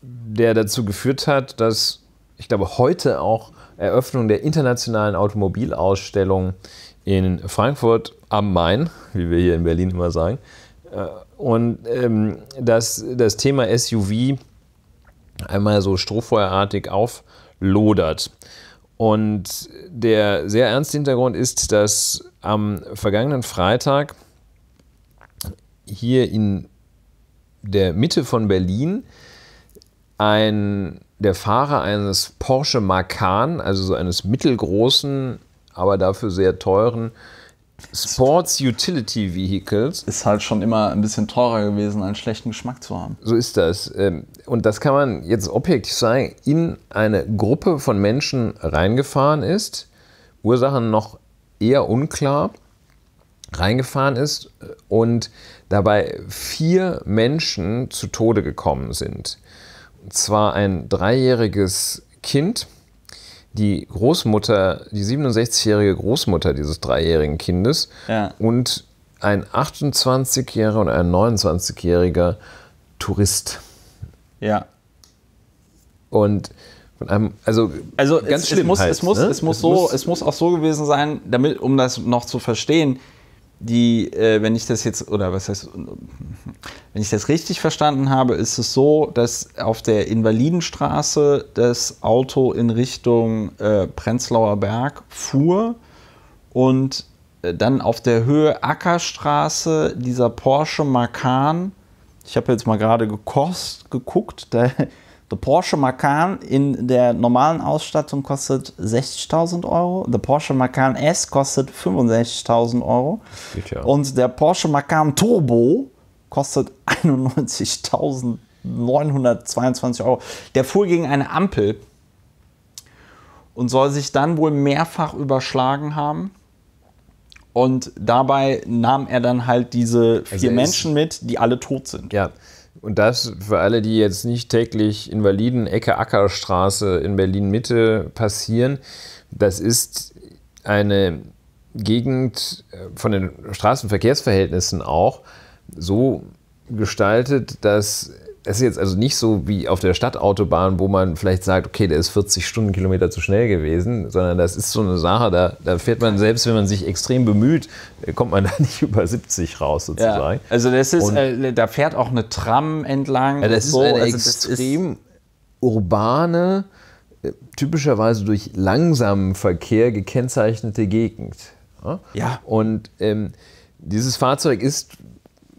der dazu geführt hat, dass ich glaube, heute auch Eröffnung der internationalen Automobilausstellung in Frankfurt am Main, wie wir hier in Berlin immer sagen. Äh, und ähm, dass das Thema SUV einmal so strohfeuerartig auflodert. Und der sehr ernste Hintergrund ist, dass am vergangenen Freitag hier in der Mitte von Berlin ein, der Fahrer eines Porsche Macan, also so eines mittelgroßen, aber dafür sehr teuren Sports Utility Vehicles. Ist halt schon immer ein bisschen teurer gewesen, einen schlechten Geschmack zu haben. So ist das. Ähm, und das kann man jetzt objektiv sagen, in eine Gruppe von Menschen reingefahren ist, Ursachen noch eher unklar, reingefahren ist äh, und dabei vier Menschen zu Tode gekommen sind. Und zwar ein dreijähriges Kind, die Großmutter, die 67-jährige Großmutter dieses dreijährigen Kindes ja. und ein 28-jähriger und ein 29-jähriger Tourist. Ja. Und von einem, also, also ganz es, schlimm. Es muss, halt, es, muss, ne? es, muss so, es muss auch so gewesen sein, damit, um das noch zu verstehen, die, äh, wenn ich das jetzt, oder was heißt, wenn ich das richtig verstanden habe, ist es so, dass auf der Invalidenstraße das Auto in Richtung äh, Prenzlauer Berg fuhr und äh, dann auf der Höhe Ackerstraße dieser Porsche Makan, ich habe jetzt mal gerade geguckt, [LAUGHS] da der Porsche Macan in der normalen Ausstattung kostet 60.000 Euro. Der Porsche Macan S kostet 65.000 Euro. Ja. Und der Porsche Macan Turbo kostet 91.922 [LAUGHS] Euro. Der fuhr gegen eine Ampel und soll sich dann wohl mehrfach überschlagen haben. Und dabei nahm er dann halt diese also vier also Menschen mit, die alle tot sind. Ja, und das für alle, die jetzt nicht täglich Invaliden-Ecke-Ackerstraße in Berlin-Mitte passieren. Das ist eine Gegend äh, von den Straßenverkehrsverhältnissen auch so gestaltet, dass es ist jetzt also nicht so wie auf der Stadtautobahn, wo man vielleicht sagt, okay, der ist 40 Stundenkilometer zu schnell gewesen, sondern das ist so eine Sache, da, da fährt man selbst, wenn man sich extrem bemüht, äh, kommt man [LAUGHS] da nicht über 70 raus sozusagen. Ja, also das ist, äh, da fährt auch eine Tram entlang. Ja, das so. ist eine also extrem urbane, äh, typischerweise durch langsamen Verkehr gekennzeichnete Gegend. Ja. ja. Und ähm, dieses Fahrzeug ist,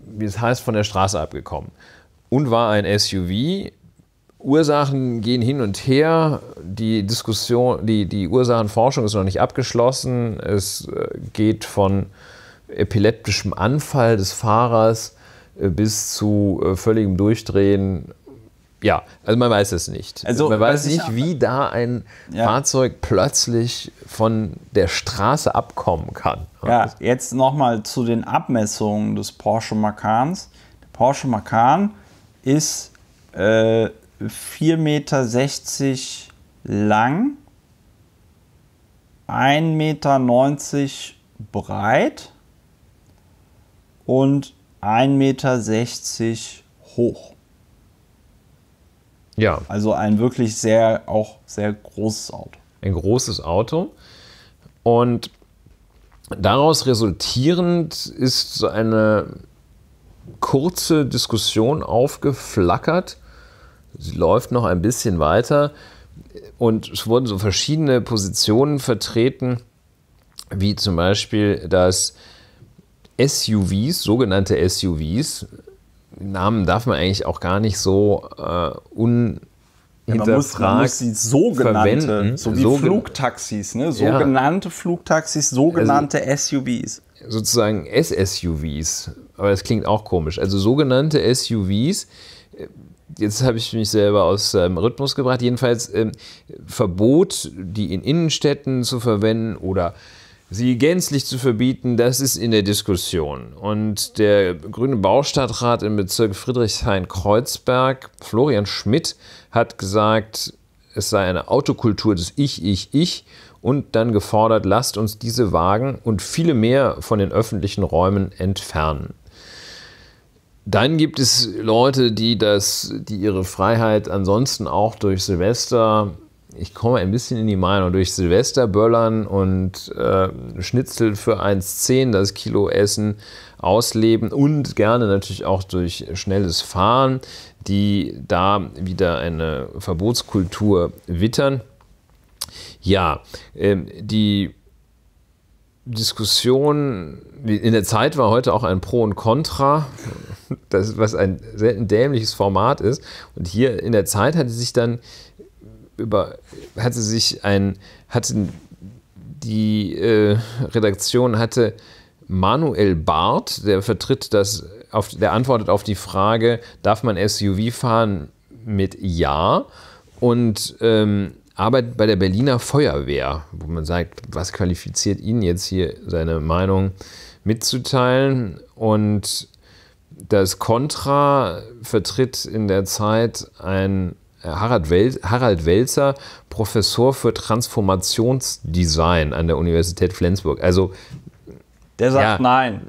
wie es heißt, von der Straße abgekommen und war ein SUV. Ursachen gehen hin und her. Die Diskussion, die, die Ursachenforschung ist noch nicht abgeschlossen. Es äh, geht von epileptischem Anfall des Fahrers äh, bis zu äh, völligem Durchdrehen. Ja, also man weiß es nicht. Also, man weiß nicht, wie da ein ja. Fahrzeug plötzlich von der Straße abkommen kann. Ja, jetzt nochmal zu den Abmessungen des Porsche Macans. Der Porsche Macan ist äh, 4,60 Meter lang, 1,90 Meter breit und 1,60 Meter hoch. Ja. Also ein wirklich sehr, auch sehr großes Auto. Ein großes Auto. Und daraus resultierend ist so eine kurze Diskussion aufgeflackert. Sie läuft noch ein bisschen weiter und es wurden so verschiedene Positionen vertreten, wie zum Beispiel, dass SUVs, sogenannte SUVs, Namen darf man eigentlich auch gar nicht so äh, un ja, man, muss, man muss die sogenannte, verwenden. so wie Sogen Flugtaxis, ne? sogenannte ja. Flugtaxis, sogenannte also, SUVs. Sozusagen SSUVs aber das klingt auch komisch. Also sogenannte SUVs äh, jetzt habe ich mich selber aus ähm, Rhythmus gebracht. Jedenfalls ähm, Verbot, die in Innenstädten zu verwenden oder sie gänzlich zu verbieten, das ist in der Diskussion. Und der grüne Baustadtrat im Bezirk Friedrichshain-Kreuzberg, Florian Schmidt, hat gesagt, es sei eine Autokultur des Ich, Ich, Ich und dann gefordert, lasst uns diese Wagen und viele mehr von den öffentlichen Räumen entfernen. Dann gibt es Leute, die, das, die ihre Freiheit ansonsten auch durch Silvester, ich komme ein bisschen in die Meinung, durch Silvester böllern und äh, Schnitzel für 1,10 das Kilo essen, ausleben und gerne natürlich auch durch schnelles Fahren, die da wieder eine Verbotskultur wittern. Ja, äh, die Diskussion in der Zeit war heute auch ein Pro und Contra, das, was ein selten dämliches Format ist. Und hier in der Zeit hatte sich dann über, hatte sich ein, hatte die äh, Redaktion hatte Manuel Barth, der vertritt das, auf, der antwortet auf die Frage, darf man SUV fahren mit Ja? Und ähm, Arbeit bei der Berliner Feuerwehr, wo man sagt, was qualifiziert ihn jetzt hier, seine Meinung mitzuteilen? Und das Contra vertritt in der Zeit ein äh, Harald, Wel Harald Welzer, Professor für Transformationsdesign an der Universität Flensburg. Also der sagt ja, nein.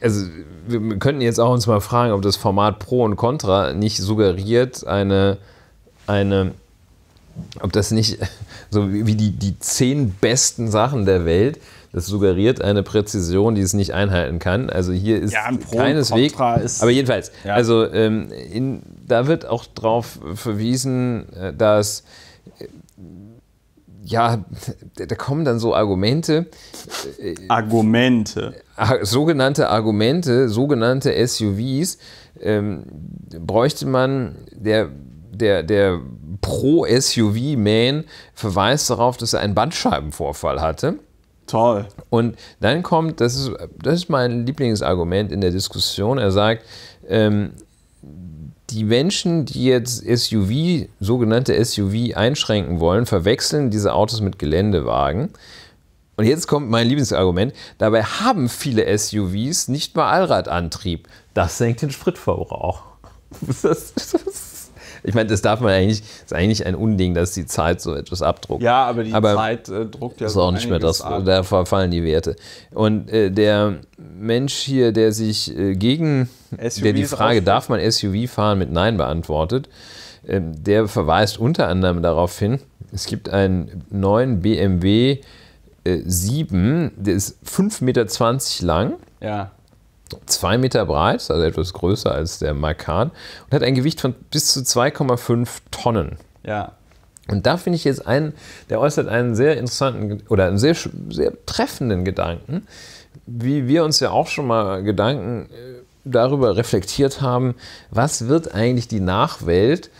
Also wir könnten jetzt auch uns mal fragen, ob das Format Pro und Contra nicht suggeriert eine, eine ob das nicht so wie die, die zehn besten Sachen der Welt, das suggeriert eine Präzision, die es nicht einhalten kann. Also hier ist ja, keineswegs. Aber jedenfalls, ja. also ähm, in, da wird auch darauf verwiesen, äh, dass äh, ja, da kommen dann so Argumente. Äh, Argumente. Ah, sogenannte Argumente, sogenannte SUVs, ähm, bräuchte man der der, der Pro-SUV-Man verweist darauf, dass er einen Bandscheibenvorfall hatte. Toll. Und dann kommt, das ist, das ist mein Lieblingsargument in der Diskussion, er sagt, ähm, die Menschen, die jetzt SUV, sogenannte SUV einschränken wollen, verwechseln diese Autos mit Geländewagen. Und jetzt kommt mein Lieblingsargument. Dabei haben viele SUVs nicht mal Allradantrieb. Das senkt den Spritverbrauch. [LAUGHS] Das, das, ich meine, das darf man eigentlich, ist eigentlich ein Unding, dass die Zeit so etwas abdruckt. Ja, aber die aber Zeit äh, druckt ja ist auch nicht mehr das, ab. da verfallen die Werte. Und äh, der Mensch hier, der sich äh, gegen, SUVs der die Frage, darf man SUV fahren, mit Nein beantwortet, äh, der verweist unter anderem darauf hin, es gibt einen neuen BMW 7, äh, der ist 5,20 Meter lang. Ja. 2 Meter breit, also etwas größer als der Makan, und hat ein Gewicht von bis zu 2,5 Tonnen. Ja. Und da finde ich jetzt einen, der äußert einen sehr interessanten oder einen sehr, sehr treffenden Gedanken, wie wir uns ja auch schon mal Gedanken äh, darüber reflektiert haben, was wird eigentlich die Nachwelt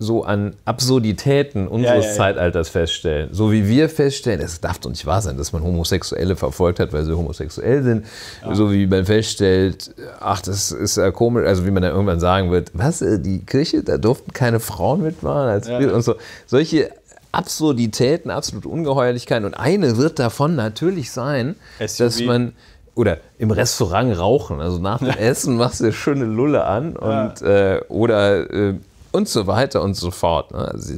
so an Absurditäten unseres ja, ja, Zeitalters feststellen. So wie wir feststellen, es darf doch nicht wahr sein, dass man Homosexuelle verfolgt hat, weil sie homosexuell sind. So wie man feststellt, ach, das ist ja komisch, also wie man dann irgendwann sagen wird, was, äh, die Kirche, da durften keine Frauen mitmachen als und so. Solche Absurditäten, absolute Ungeheuerlichkeiten. Und eine wird davon natürlich sein, SUV. dass man oder im Restaurant rauchen. Also nach dem [LAUGHS] Essen machst du eine schöne Lulle an und ja. äh, oder äh, und so weiter und so fort. Ne? Also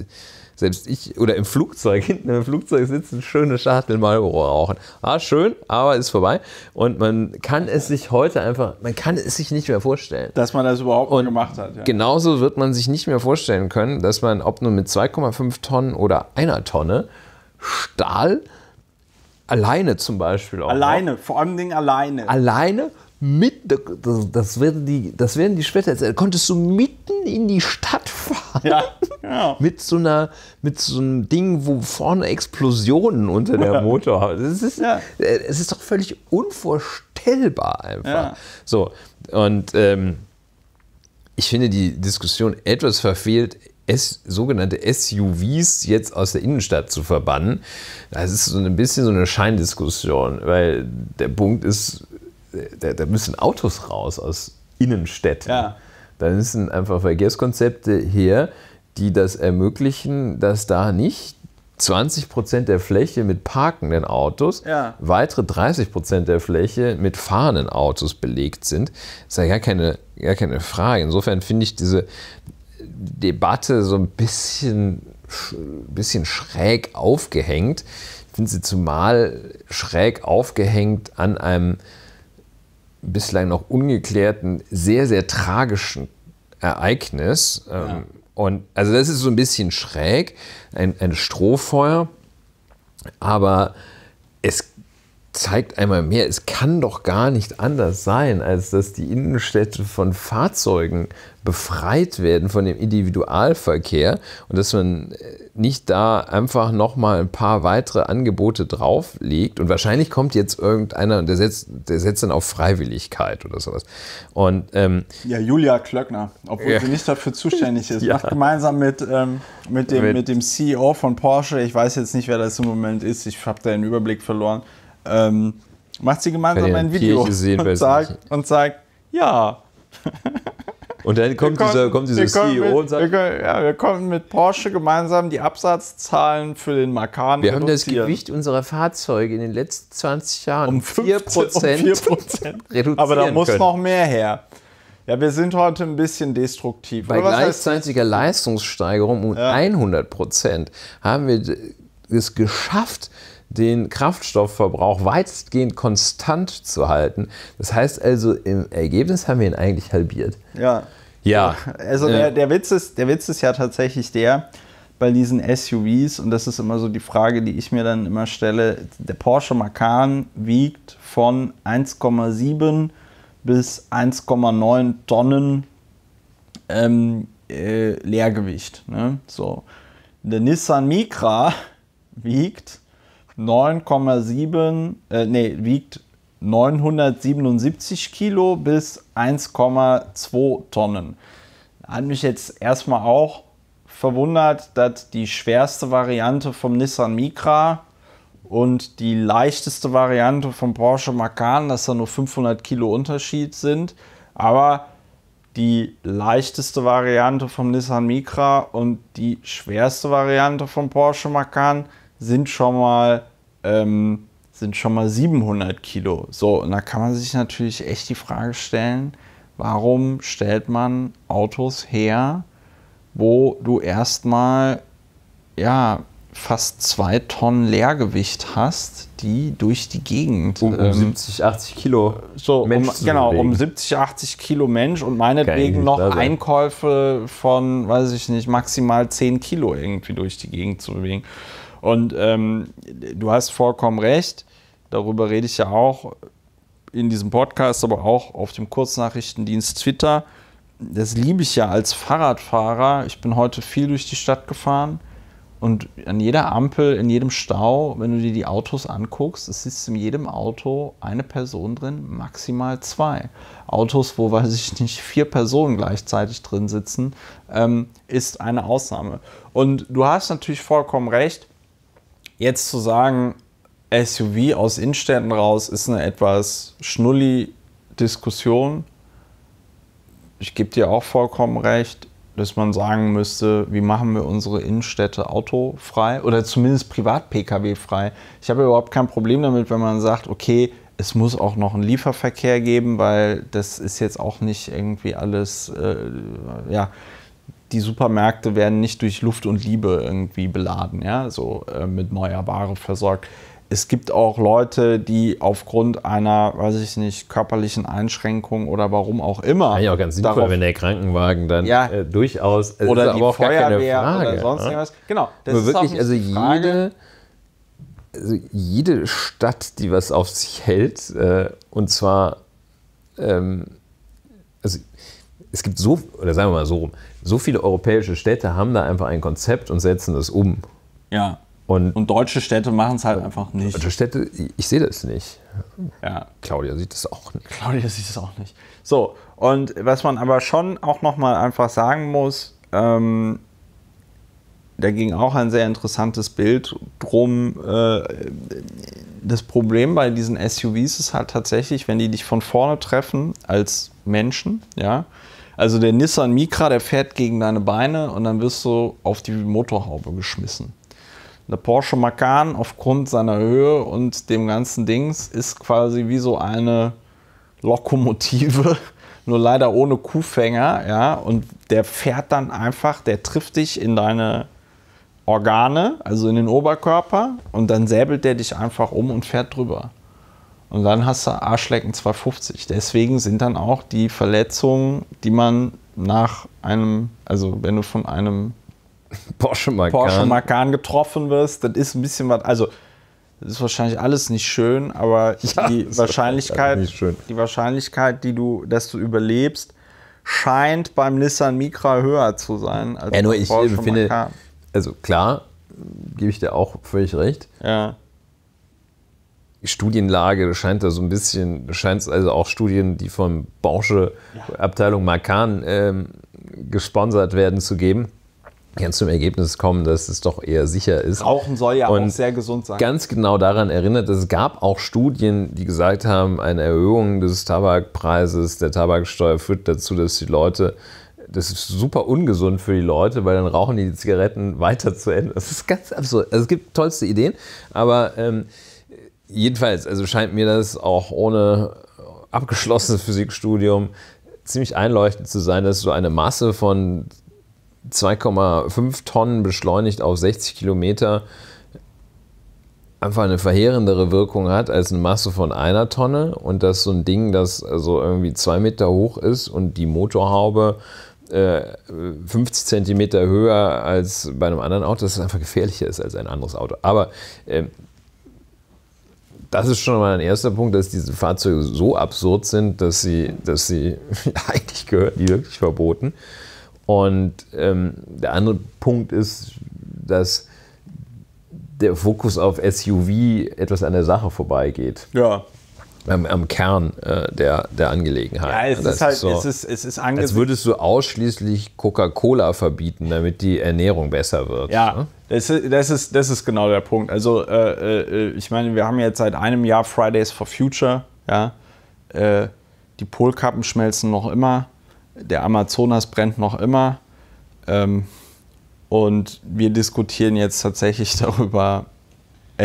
selbst ich, oder im Flugzeug, [LAUGHS] hinten im Flugzeug sitzen, schöne Schachtel Marlboro rauchen. Ah, schön, aber ist vorbei. Und man kann es sich heute einfach, man kann es sich nicht mehr vorstellen. Dass man das überhaupt und gemacht hat. Ja. Genauso wird man sich nicht mehr vorstellen können, dass man, ob nur mit 2,5 Tonnen oder einer Tonne Stahl, alleine zum Beispiel auch. Alleine, noch, vor allem Dingen alleine. Alleine mit, das, werden die, das werden die später erzählen, konntest du mitten in die Stadt fahren. Ja, ja. [LAUGHS] Genau. mit, so einer, mit so einem Ding, wo vorne Explosionen unter der ja. Motor. Es ist, ja. Äh, ist doch völlig unvorstellbar einfach. So, und ähm, ich finde die Diskussion etwas verfehlt, S, sogenannte SUVs jetzt aus der Innenstadt zu verbannen. Das ist so ein bisschen so eine Scheindiskussion, weil der Punkt ist, da, da müssen Autos raus aus Innenstädten. Ja. Da müssen einfach Verkehrskonzepte her, die das ermöglichen, dass da nicht 20 Prozent der Fläche mit parkenden Autos, ja. weitere 30 Prozent der Fläche mit fahrenden Autos belegt sind. Das ist ja gar keine, gar keine Frage. Insofern finde ich diese Debatte so ein bisschen, bisschen schräg aufgehängt. Ich finde sie zumal schräg aufgehängt an einem bislang noch ungeklärten, sehr, sehr tragischen Ereignis. Ja. Ähm, und also das ist so ein bisschen schräg, ein, ein Strohfeuer. Aber es zeigt einmal mehr, es kann doch gar nicht anders sein, als dass die Innenstädte von Fahrzeugen befreit werden von dem Individualverkehr und dass man äh, nicht da einfach nochmal ein paar weitere Angebote drauflegt. Und wahrscheinlich kommt jetzt irgendeiner und der setzt, der setzt dann auf Freiwilligkeit oder sowas. Und, ähm, ja, Julia Klöckner, obwohl ja. sie nicht dafür zuständig ist, [LAUGHS] ja. macht gemeinsam mit, ähm, mit, dem, mit, mit dem CEO von Porsche, ich weiß jetzt nicht, wer das im Moment ist, ich habe da den Überblick verloren ähm, macht sie gemeinsam ein Video sehen, und, sagt, und sagt, ja. Und dann kommt wir dieser, kommt dieser CEO mit, und sagt: wir, können, ja, wir konnten mit Porsche gemeinsam die Absatzzahlen für den Macan. Wir haben das Gewicht unserer Fahrzeuge in den letzten 20 Jahren um 15, 4%, um 4 [LAUGHS] reduziert. Aber da muss können. noch mehr her. Ja, wir sind heute ein bisschen destruktiv. Bei gleichzeitiger Leistungssteigerung um ja. 100 Prozent haben wir es geschafft, den Kraftstoffverbrauch weitestgehend konstant zu halten. Das heißt also, im Ergebnis haben wir ihn eigentlich halbiert. Ja. Ja. Also äh. der, der, Witz ist, der Witz ist ja tatsächlich der, bei diesen SUVs, und das ist immer so die Frage, die ich mir dann immer stelle, der Porsche Macan wiegt von 1,7 bis 1,9 Tonnen ähm, äh, Leergewicht. Ne? So. Der Nissan Micra [LAUGHS] wiegt 9,7, äh, nee, wiegt 977 Kilo bis 1,2 Tonnen. Hat mich jetzt erstmal auch verwundert, dass die schwerste Variante vom Nissan Micra und die leichteste Variante vom Porsche Macan, dass da nur 500 Kilo Unterschied sind. Aber die leichteste Variante vom Nissan Micra und die schwerste Variante vom Porsche Macan sind schon mal ähm, sind schon mal 700 Kilo. So, und da kann man sich natürlich echt die Frage stellen, warum stellt man Autos her, wo du erstmal ja fast zwei Tonnen Leergewicht hast, die durch die Gegend. Um, um ähm, 70, 80 Kilo. So, Mensch genau, um, genau, bewegen. um 70, 80 Kilo Mensch und meinetwegen noch Einkäufe von, weiß ich nicht, maximal 10 Kilo irgendwie durch die Gegend zu bewegen. Und ähm, du hast vollkommen recht, darüber rede ich ja auch in diesem Podcast, aber auch auf dem Kurznachrichtendienst Twitter. Das liebe ich ja als Fahrradfahrer. Ich bin heute viel durch die Stadt gefahren und an jeder Ampel, in jedem Stau, wenn du dir die Autos anguckst, es sitzt in jedem Auto eine Person drin, maximal zwei. Autos, wo, weiß ich nicht, vier Personen gleichzeitig drin sitzen, ähm, ist eine Ausnahme. Und du hast natürlich vollkommen recht, Jetzt zu sagen, SUV aus Innenstädten raus ist eine etwas schnulli Diskussion. Ich gebe dir auch vollkommen recht, dass man sagen müsste, wie machen wir unsere Innenstädte autofrei oder zumindest Privat-Pkw frei. Ich habe überhaupt kein Problem damit, wenn man sagt, okay, es muss auch noch einen Lieferverkehr geben, weil das ist jetzt auch nicht irgendwie alles, äh, ja, die Supermärkte werden nicht durch Luft und Liebe irgendwie beladen, ja, so äh, mit neuer Ware versorgt. Es gibt auch Leute, die aufgrund einer, weiß ich nicht, körperlichen Einschränkung oder warum auch immer. Ja, auch ganz sinnvoll, darauf, wenn der Krankenwagen dann ja, äh, durchaus. Also oder die Feuerwehr Frage, oder sonst ne? irgendwas. Genau. Das Nur ist wirklich, also jede, also jede Stadt, die was auf sich hält, äh, und zwar, ähm, also es gibt so, oder sagen wir mal so rum, so viele europäische Städte haben da einfach ein Konzept und setzen das um. Ja. Und, und deutsche Städte machen es halt einfach nicht. Deutsche Städte, ich sehe das nicht. Ja. Claudia sieht das auch nicht. Claudia sieht das auch nicht. So, und was man aber schon auch nochmal einfach sagen muss, ähm, da ging auch ein sehr interessantes Bild drum. Äh, das Problem bei diesen SUVs ist halt tatsächlich, wenn die dich von vorne treffen als Menschen, ja, also der Nissan Micra, der fährt gegen deine Beine und dann wirst du auf die Motorhaube geschmissen. Der Porsche Macan aufgrund seiner Höhe und dem ganzen Dings ist quasi wie so eine Lokomotive, [LAUGHS] nur leider ohne Kuhfänger, ja, und der fährt dann einfach, der trifft dich in deine Organe, also in den Oberkörper und dann säbelt der dich einfach um und fährt drüber. Und dann hast du Arschlecken 250. Deswegen sind dann auch die Verletzungen, die man nach einem, also wenn du von einem [LAUGHS] Porsche Macan, Porsche Macan getroffen wirst, das ist ein bisschen was. Also, das ist wahrscheinlich alles nicht schön, aber [LAUGHS] ja, die, Wahrscheinlichkeit, schön. die Wahrscheinlichkeit, die du, dass du überlebst, scheint beim Nissan Micra höher zu sein. Als ja, nur ich Porsche finde, Macan. also klar, gebe ich dir auch völlig recht. Ja. Studienlage, scheint da so ein bisschen, scheint es also auch Studien, die von Bausche Abteilung Makan ähm, gesponsert werden, zu geben. Ganz zum Ergebnis kommen, dass es doch eher sicher ist. Rauchen soll ja und auch sehr gesund sein. Ganz genau daran erinnert, es gab auch Studien, die gesagt haben, eine Erhöhung des Tabakpreises, der Tabaksteuer führt dazu, dass die Leute das ist super ungesund für die Leute, weil dann rauchen die, die Zigaretten weiter zu Ende. Das ist ganz absurd. Also es gibt tollste Ideen, aber ähm, jedenfalls, also scheint mir das auch ohne abgeschlossenes Physikstudium ziemlich einleuchtend zu sein, dass so eine Masse von 2,5 Tonnen beschleunigt auf 60 Kilometer einfach eine verheerendere Wirkung hat als eine Masse von einer Tonne und dass so ein Ding, das also irgendwie zwei Meter hoch ist und die Motorhaube äh, 50 Zentimeter höher als bei einem anderen Auto, dass es einfach gefährlicher ist als ein anderes Auto. Aber äh, das ist schon mal ein erster Punkt, dass diese Fahrzeuge so absurd sind, dass sie, dass sie [LAUGHS] eigentlich gehören die wirklich verboten. Und ähm, der andere Punkt ist, dass der Fokus auf SUV etwas an der Sache vorbeigeht. Ja am, am Kern äh, der, der Angelegenheit. Ja, es also das ist halt, ist so, es ist, es ist Als würdest du ausschließlich Coca-Cola verbieten, damit die Ernährung besser wird. Ja, ne? das, ist, das, ist, genau der Punkt. Also, äh, äh, ich meine, wir haben jetzt seit einem Jahr Fridays for Future, ja. Äh, die Polkappen schmelzen noch immer, der Amazonas brennt noch immer. Ähm, und wir diskutieren jetzt tatsächlich [LAUGHS] darüber,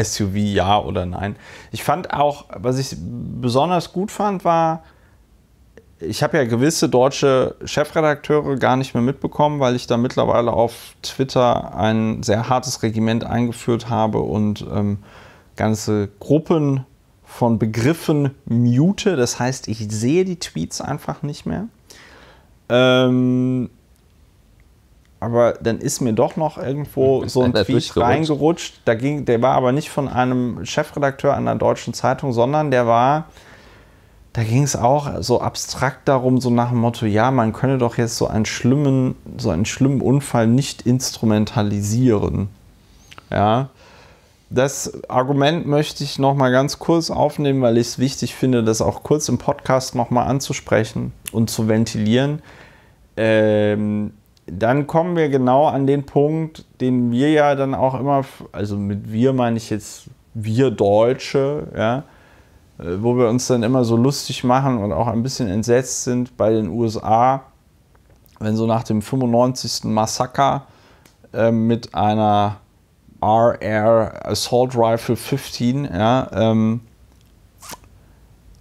SUV ja oder nein. Ich fand auch, was ich besonders gut fand, war, ich habe ja gewisse deutsche Chefredakteure gar nicht mehr mitbekommen, weil ich da mittlerweile auf Twitter ein sehr hartes Regiment eingeführt habe und ähm, ganze Gruppen von Begriffen mute. Das heißt, ich sehe die Tweets einfach nicht mehr. Ähm, aber dann ist mir doch noch irgendwo hm, so ein Tweet reingerutscht. Da ging, der war aber nicht von einem Chefredakteur einer deutschen Zeitung, sondern der war, da ging es auch so abstrakt darum, so nach dem Motto, ja, man könne doch jetzt so einen schlimmen, so einen schlimmen Unfall nicht instrumentalisieren. Ja. Das Argument möchte ich noch mal ganz kurz aufnehmen, weil ich es wichtig finde, das auch kurz im Podcast noch mal anzusprechen und zu ventilieren. Ähm, dann kommen wir genau an den Punkt, den wir ja dann auch immer, also mit wir meine ich jetzt wir Deutsche, ja, äh, wo wir uns dann immer so lustig machen und auch ein bisschen entsetzt sind bei den USA, wenn so nach dem 95. Massaker äh, mit einer RR Assault Rifle 15, ja, ähm,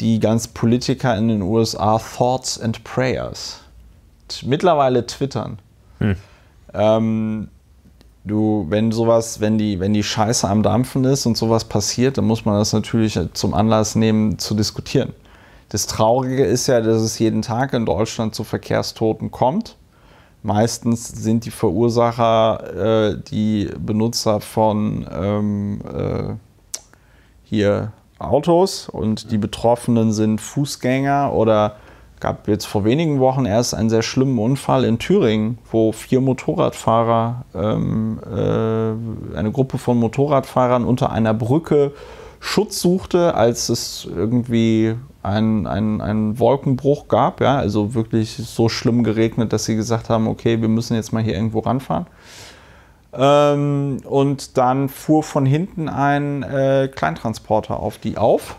die ganz Politiker in den USA Thoughts and Prayers mittlerweile twittern. Ähm, du, wenn sowas, wenn die, wenn die Scheiße am Dampfen ist und sowas passiert, dann muss man das natürlich zum Anlass nehmen, zu diskutieren. Das Traurige ist ja, dass es jeden Tag in Deutschland zu Verkehrstoten kommt. Meistens sind die Verursacher äh, die Benutzer von ähm, äh, hier Autos und die Betroffenen sind Fußgänger oder gab jetzt vor wenigen Wochen erst einen sehr schlimmen Unfall in Thüringen, wo vier Motorradfahrer, ähm, äh, eine Gruppe von Motorradfahrern unter einer Brücke Schutz suchte, als es irgendwie einen ein Wolkenbruch gab. Ja? Also wirklich so schlimm geregnet, dass sie gesagt haben, okay, wir müssen jetzt mal hier irgendwo ranfahren. Ähm, und dann fuhr von hinten ein äh, Kleintransporter auf die auf.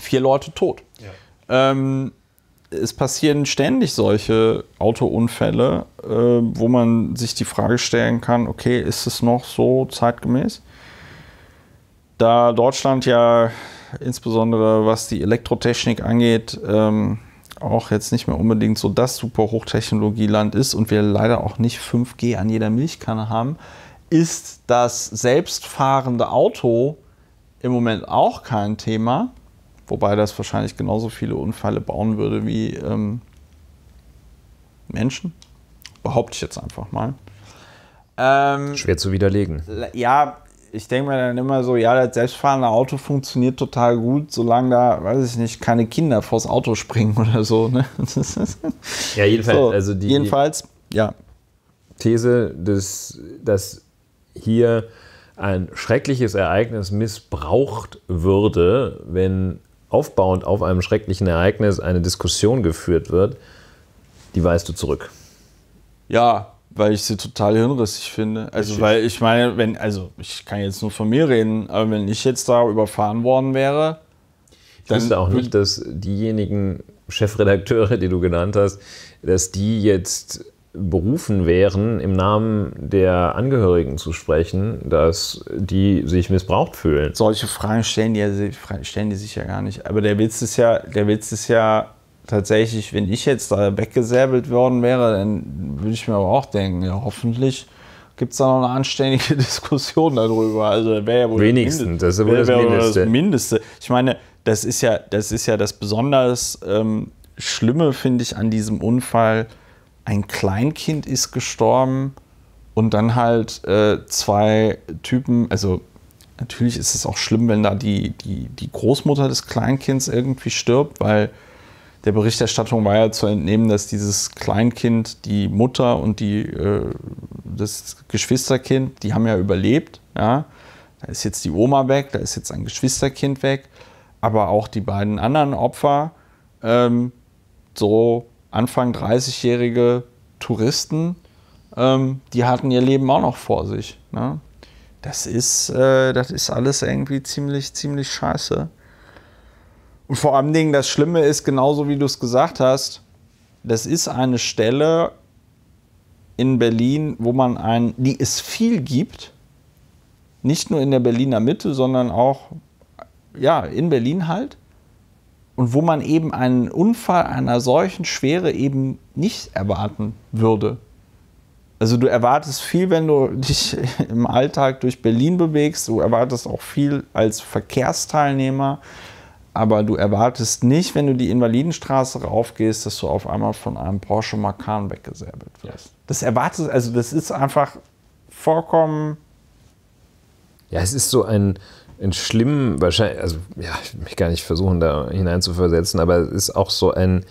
Vier Leute tot. Ja. Ähm, es passieren ständig solche Autounfälle, äh, wo man sich die Frage stellen kann, okay, ist es noch so zeitgemäß? Da Deutschland ja insbesondere was die Elektrotechnik angeht, ähm, auch jetzt nicht mehr unbedingt so das super Hochtechnologieland ist und wir leider auch nicht 5G an jeder Milchkanne haben, ist das selbstfahrende Auto im Moment auch kein Thema. Wobei das wahrscheinlich genauso viele Unfälle bauen würde wie ähm, Menschen. Behaupte ich jetzt einfach mal. Ähm, Schwer zu widerlegen. Ja, ich denke mir dann immer so, ja, das selbstfahrende Auto funktioniert total gut, solange da, weiß ich nicht, keine Kinder vors Auto springen [LAUGHS] oder so. Ne? ja, jedenfalls. So, also die, jedenfalls, ja. These, des, dass hier ein schreckliches Ereignis missbraucht würde, wenn aufbauend auf einem schrecklichen Ereignis eine Diskussion geführt wird, die weißt du zurück. Ja, weil ich sie total hirnrissig finde. Also, Richtig. weil ich meine, wenn, also ich kann jetzt nur von mir reden, aber wenn ich jetzt da überfahren worden wäre. Ich dann wüsste auch nicht, dass diejenigen Chefredakteure, die du genannt hast, dass die jetzt berufen wären, im Namen der Angehörigen zu sprechen, dass die sich missbraucht fühlen. Solche Fragen stellen die, stellen die sich ja gar nicht. Aber der Witz ist ja, der Witz ist ja tatsächlich, wenn ich jetzt da weggesäbelt worden wäre, dann würde ich mir aber auch denken, ja, hoffentlich gibt es da noch eine anständige [LAUGHS] Diskussion darüber. Also wäre ja wohl Wenigstens, das, Mindest, das, wär, wär das, das Mindeste. Ich meine, das ist ja das, ist ja das besonders ähm, Schlimme, finde ich, an diesem Unfall ein Kleinkind ist gestorben und dann halt äh, zwei Typen, also natürlich ist es auch schlimm, wenn da die, die, die Großmutter des Kleinkinds irgendwie stirbt, weil der Berichterstattung war ja zu entnehmen, dass dieses Kleinkind, die Mutter und die, äh, das Geschwisterkind, die haben ja überlebt. Ja? Da ist jetzt die Oma weg, da ist jetzt ein Geschwisterkind weg, aber auch die beiden anderen Opfer, ähm, so Anfang 30-jährige Touristen, ähm, die hatten ihr Leben auch noch vor sich. Ne? Das, ist, äh, das ist alles irgendwie ziemlich, ziemlich scheiße. Und vor allen Dingen, das Schlimme ist, genauso wie du es gesagt hast, das ist eine Stelle in Berlin, wo man ein, die es viel gibt, nicht nur in der Berliner Mitte, sondern auch ja, in Berlin halt und wo man eben einen Unfall einer solchen Schwere eben nicht erwarten würde. Also du erwartest viel, wenn du dich [LAUGHS] im Alltag durch Berlin bewegst, du erwartest auch viel als Verkehrsteilnehmer, aber du erwartest nicht, wenn du die Invalidenstraße raufgehst, dass du auf einmal von einem Porsche Macan weggesäbelt wirst. Das erwartest, also das ist einfach vollkommen ja, es ist so ein, in schlimmen, wahrscheinlich, also ja, ich will mich gar nicht versuchen, da hineinzuversetzen, aber es ist auch so ein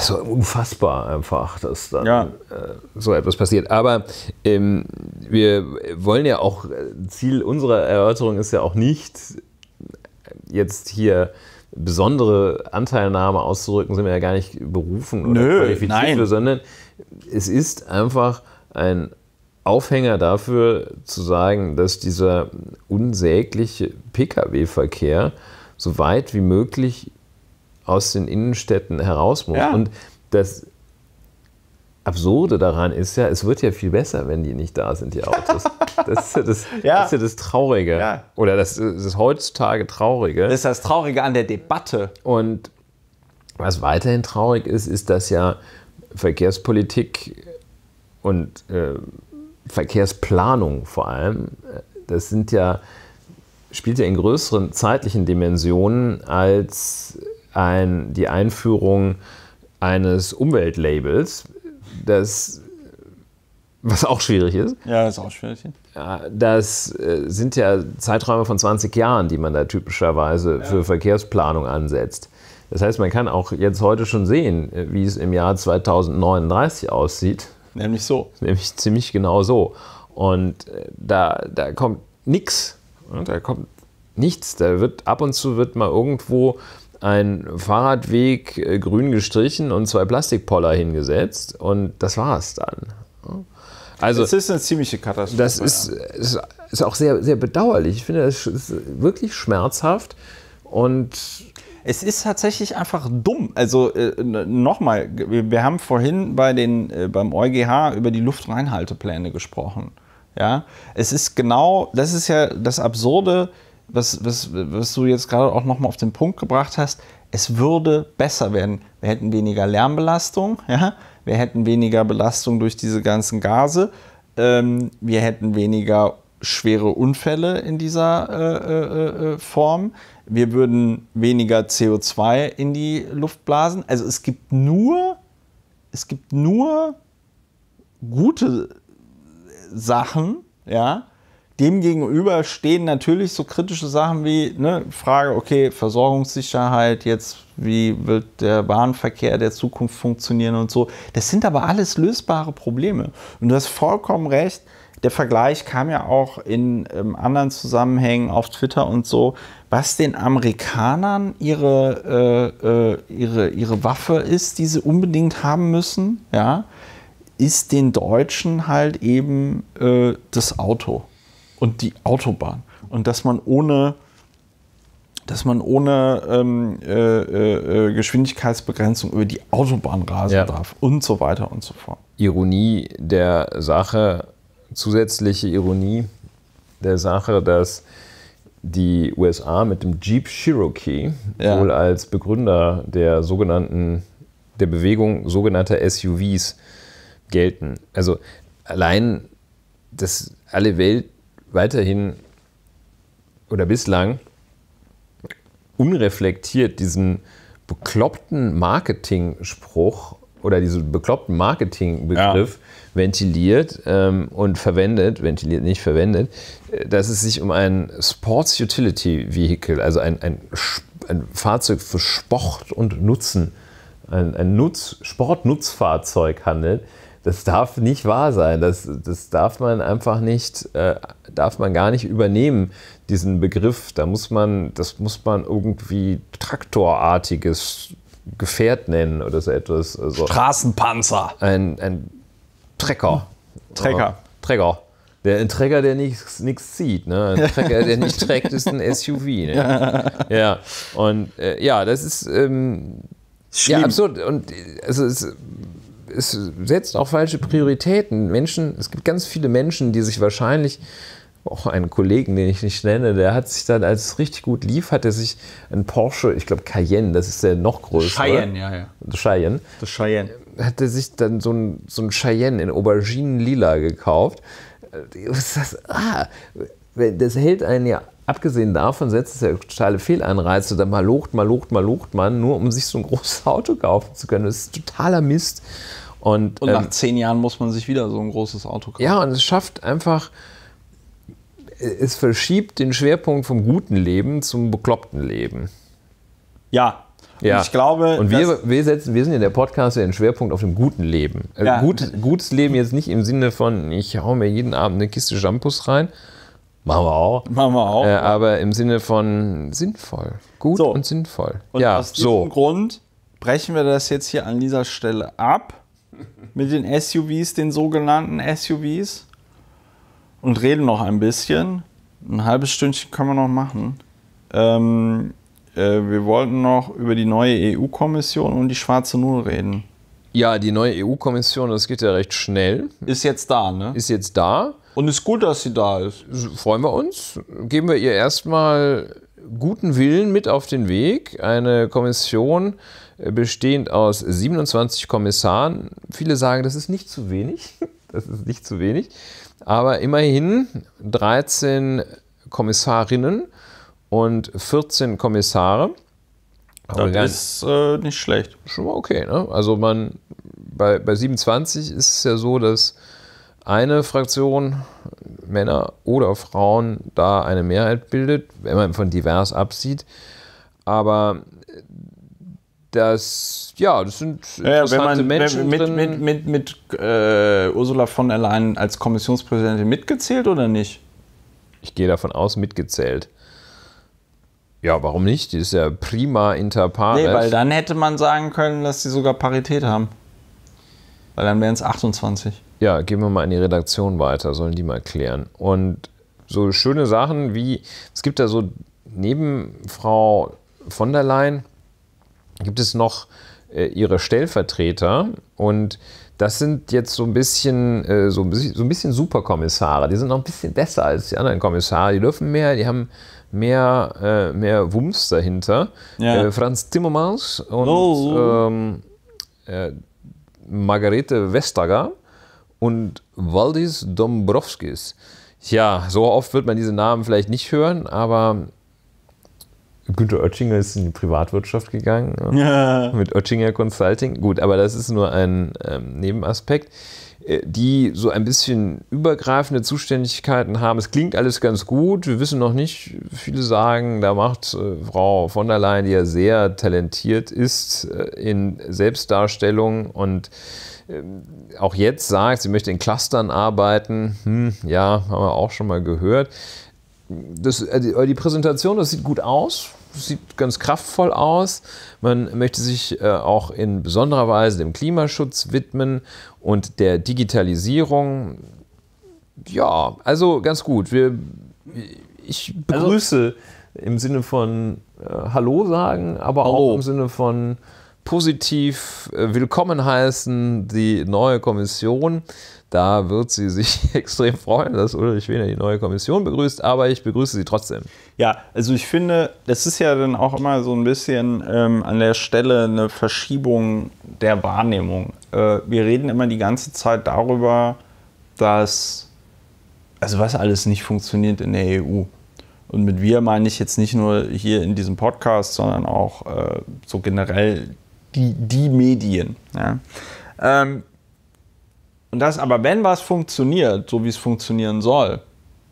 so unfassbar einfach, dass dann ja. Äh, so etwas passiert. Aber ähm, wir wollen ja auch, äh, Ziel unserer Erörterung ist ja auch nicht, jetzt hier besondere Anteilnahme auszurücken, sind wir ja gar nicht berufen oder Nö, qualifiziert, nein. sondern es ist einfach ein Aufhänger dafür zu sagen, dass dieser unsägliche Pkw-Verkehr so weit wie möglich aus den Innenstädten heraus muss. Ja. Und das Absurde daran ist ja, es wird ja viel besser, wenn die nicht da sind, die Autos. [LAUGHS] Das ist ja das, ja. Das, ist ja das Traurige. Ja. Oder das, das heutzutage Traurige. Das ist das Traurige an der Debatte. Und was weiterhin traurig ist, ist, dass ja Verkehrspolitik und äh, Verkehrsplanung vor allem, äh, das sind ja, spielt ja in größeren zeitlichen Dimensionen als ein, die Einführung eines Umweltlabels, das was auch schwierig ist. Ja, das ist auch schwierig. Das äh, sind ja Zeiträume von 20 Jahren, die man da typischerweise ja. für Verkehrsplanung ansetzt. Das heißt, man kann auch jetzt heute schon sehen, äh, wie es im Jahr 2039 aussieht Nämlich so. Nämlich ziemlich genau so. Und äh, da, da kommt nichts. Da kommt nichts. Da wird ab und zu wird mal irgendwo ein Fahrradweg äh, grün gestrichen und zwei Plastikpoller hingesetzt und das war also es dann. Also, das ist eine ziemliche Katastrophe. Das ist, ist, ist auch sehr, sehr bedauerlich. Ich finde, das ist wirklich schmerzhaft und es ist tatsächlich einfach dumm. Also äh, nochmal, wir haben vorhin bei den, äh, beim EuGH über die Luftreinhaltepläne gesprochen. Ja, es ist genau, das ist ja das Absurde, was, was, was du jetzt gerade auch nochmal auf den Punkt gebracht hast. Es würde besser werden. Wir hätten weniger Lärmbelastung, ja? wir hätten weniger Belastung durch diese ganzen Gase, ähm, wir hätten weniger schwere Unfälle in dieser äh, äh, äh, äh Form wir würden weniger CO2 in die Luft blasen. Also es gibt nur, es gibt nur gute Sachen, ja. Demgegenüber stehen natürlich so kritische Sachen wie ne, Frage, okay, Versorgungssicherheit, jetzt wie wird der Bahnverkehr der Zukunft funktionieren und so. Das sind aber alles lösbare Probleme. Und du hast vollkommen recht, der Vergleich kam ja auch in ähm, anderen Zusammenhängen auf Twitter und so, was den Amerikanern ihre, äh, äh, ihre, ihre Waffe ist, die sie unbedingt haben müssen, ja, ist den Deutschen halt eben äh, das Auto und die Autobahn. Und dass man ohne dass man ohne ähm, äh, äh, äh Geschwindigkeitsbegrenzung über die Autobahn rasen ja. darf und so weiter und so fort. Ironie der Sache, zusätzliche Ironie der Sache, dass die USA mit dem Jeep Cherokee ja. wohl als Begründer der sogenannten der Bewegung sogenannter SUVs gelten. Also allein, dass alle Welt weiterhin oder bislang unreflektiert diesen bekloppten Marketing-Spruch oder diesen bekloppten Marketing-Begriff ventiliert ähm, und verwendet, ventiliert nicht verwendet, äh, dass es sich um ein Sports Utility Vehicle, also ein, ein, ein Fahrzeug für Sport und Nutzen, ein, ein Nutz, Sportnutzfahrzeug handelt. Das darf nicht wahr sein. Das, das darf man einfach nicht, äh, darf man gar nicht übernehmen, diesen Begriff. Da muss man, das muss man irgendwie traktorartiges Gefährt nennen oder so etwas. Also Straßenpanzer. Ein, ein Trecker. Trecker. Äh, Trecker. Der ein Trecker, der nichts zieht, ne? Ein Trecker, der nicht [LAUGHS] trägt, ist ein SUV, ne? Ja. Und äh, ja, das ist ähm, ja absurd. Und also, es, es setzt auch falsche Prioritäten. Menschen, es gibt ganz viele Menschen, die sich wahrscheinlich auch einen Kollegen, den ich nicht nenne, der hat sich dann, als es richtig gut lief, hat er sich ein Porsche, ich glaube Cayenne, das ist der noch größere. Cheyenne, ja, ja. Cheyenne. Das Cheyenne hatte sich dann so ein, so ein Cheyenne in Auberginen-Lila gekauft. Äh, was das? Ah, das hält einen ja abgesehen davon setzt es ja totale Fehlanreize, da mal locht, mal locht, mal locht man, nur um sich so ein großes [LAUGHS] Auto kaufen zu können. Das ist totaler Mist. Und, und nach ähm, zehn Jahren muss man sich wieder so ein großes Auto kaufen. Ja, und es schafft einfach, es verschiebt den Schwerpunkt vom guten Leben zum bekloppten Leben. Ja, ja. Und ich glaube. Und wir, wir, setzen, wir sind in der Podcast ja den Schwerpunkt auf dem guten Leben. Also ja. Gut, gutes Leben jetzt nicht im Sinne von, ich hau mir jeden Abend eine Kiste Shampoos rein. Machen wir auch. Machen wir auch. Äh, aber im Sinne von sinnvoll. Gut so. und sinnvoll. Und ja, aus diesem so. Grund brechen wir das jetzt hier an dieser Stelle ab mit den SUVs, den sogenannten SUVs und reden noch ein bisschen. Ein halbes Stündchen können wir noch machen. Ähm, äh, wir wollten noch über die neue EU-Kommission und die schwarze Null reden. Ja, die neue EU-Kommission, das geht ja recht schnell. Ist jetzt da, ne? Ist jetzt da. Und ist gut, dass sie da ist. Freuen wir uns. Geben wir ihr erstmal guten Willen mit auf den Weg. Eine Kommission äh, bestehend aus 27 Kommissaren. Viele sagen, das ist nicht zu wenig. [LAUGHS] Das ist nicht zu wenig. Aber immerhin 13 Kommissarinnen und 14 Kommissare. Aber das ist äh, nicht schlecht. Schon mal okay. Ne? Also man, bei, bei 27 ist es ja so, dass eine Fraktion, Männer oder Frauen, da eine Mehrheit bildet, wenn man von divers absieht. Aber äh, das, ja, das sind interessante ja, man, Menschen. Mit, drin. mit, mit, mit äh, Ursula von der Leyen als Kommissionspräsidentin mitgezählt oder nicht? Ich gehe davon aus, mitgezählt. Ja, warum nicht? Die ist ja prima inter pares. Nee, weil dann hätte man sagen können, dass sie sogar Parität haben. Weil dann wären es 28. Ja, gehen wir mal in die Redaktion weiter, sollen die mal klären. Und so schöne Sachen wie, es gibt da so neben Frau von der Leyen, gibt es noch äh, ihre Stellvertreter und das sind jetzt so ein bisschen, äh, so ein bisschen, so ein bisschen Superkommissare. Die sind noch ein bisschen besser als die anderen Kommissare. Die dürfen mehr, die haben mehr, äh, mehr Wumms dahinter. Ja. Äh, Franz Timmermans und oh. ähm, äh, Margarete Vestager und Waldis Dombrovskis. Tja, so oft wird man diese Namen vielleicht nicht hören, aber Günter Oettinger ist in die Privatwirtschaft gegangen ne? ja. mit Oettinger Consulting. Gut, aber das ist nur ein ähm, Nebenaspekt. Äh, die so ein bisschen übergreifende Zuständigkeiten haben. Es klingt alles ganz gut, wir wissen noch nicht, viele sagen, da macht äh, Frau von der Leyen, die ja sehr talentiert ist äh, in Selbstdarstellung und ähm, auch jetzt sagt, sie möchte in Clustern arbeiten. Hm, ja, haben wir auch schon mal gehört. Das, die Präsentation, das sieht gut aus sieht ganz kraftvoll aus. Man möchte sich äh, auch in besonderer Weise dem Klimaschutz widmen und der Digitalisierung. Ja, also ganz gut. Wir, ich also begrüße also, im Sinne von äh, Hallo sagen, aber oh. auch im Sinne von positiv äh, willkommen heißen die neue Kommission. Da wird sie sich [LAUGHS] extrem freuen, dass Ulrich Wehner die neue Kommission begrüßt, aber ich begrüße sie trotzdem. Ja, also ich finde, das ist ja dann auch immer so ein bisschen ähm, an der Stelle eine Verschiebung der Wahrnehmung. Äh, wir reden immer die ganze Zeit darüber, dass, also was alles nicht funktioniert in der EU. Und mit wir meine ich jetzt nicht nur hier in diesem Podcast, sondern auch äh, so generell die, die Medien. Ja. Ähm, und das aber, wenn was funktioniert, so wie es funktionieren soll,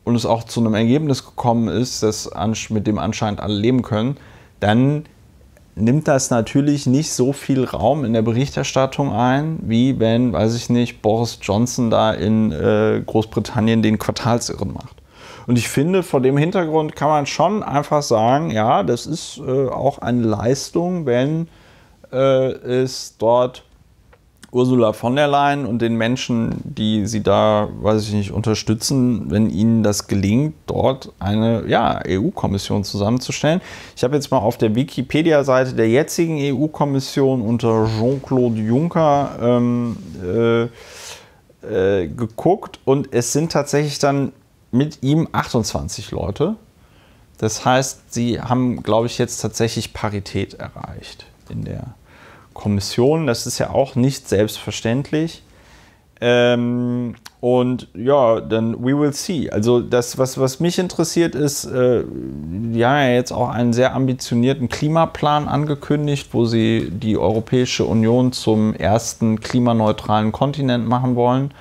und es auch zu einem Ergebnis gekommen ist, das mit dem anscheinend alle leben können, dann nimmt das natürlich nicht so viel Raum in der Berichterstattung ein, wie wenn, weiß ich nicht, Boris Johnson da in äh, Großbritannien den Quartalsirren macht. Und ich finde, vor dem Hintergrund kann man schon einfach sagen, ja, das ist äh, auch eine Leistung, wenn äh, es dort Ursula von der Leyen und den Menschen, die sie da, weiß ich nicht, unterstützen, wenn ihnen das gelingt, dort eine ja, EU-Kommission zusammenzustellen. Ich habe jetzt mal auf der Wikipedia-Seite der jetzigen EU-Kommission unter Jean-Claude Juncker ähm, äh, äh, geguckt und es sind tatsächlich dann mit ihm 28 Leute. Das heißt, sie haben, glaube ich, jetzt tatsächlich Parität erreicht in der EU. Kommission. Das ist ja auch nicht selbstverständlich. Ähm, und ja, dann we will see. Also das, was, was mich interessiert, ist, äh, die haben ja jetzt auch einen sehr ambitionierten Klimaplan angekündigt, wo sie die Europäische Union zum ersten klimaneutralen Kontinent machen wollen.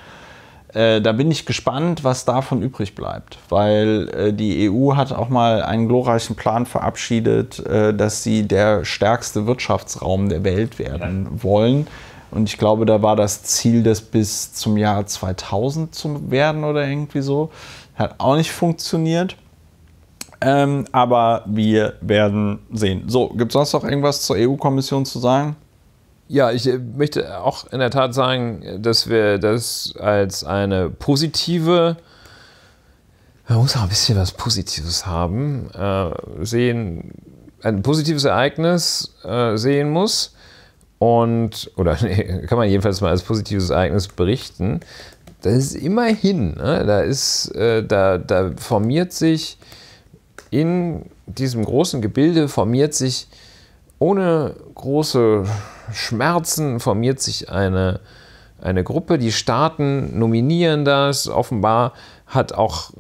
Äh, da bin ich gespannt, was davon übrig bleibt, weil äh, die EU hat auch mal einen glorreichen Plan verabschiedet, äh, dass sie der stärkste Wirtschaftsraum der Welt werden ja. wollen. Und ich glaube, da war das Ziel, das bis zum Jahr 2000 zu werden oder irgendwie so. Hat auch nicht funktioniert. Ähm, aber wir werden sehen. So, gibt es sonst noch irgendwas zur EU-Kommission zu sagen? Ja, ich äh, möchte auch in der Tat sagen, dass wir das als eine positive, man muss auch ein bisschen was Positives haben, äh, sehen, ein positives Ereignis äh, sehen muss. Und, oder [LAUGHS] nee, kann man jedenfalls mal als positives Ereignis berichten. Das ist immerhin, ne? da, ist, äh, da, da formiert sich in diesem großen Gebilde, formiert sich ohne große Schmerzen formiert sich eine, eine Gruppe. Die Staaten nominieren das. Offenbar hat auch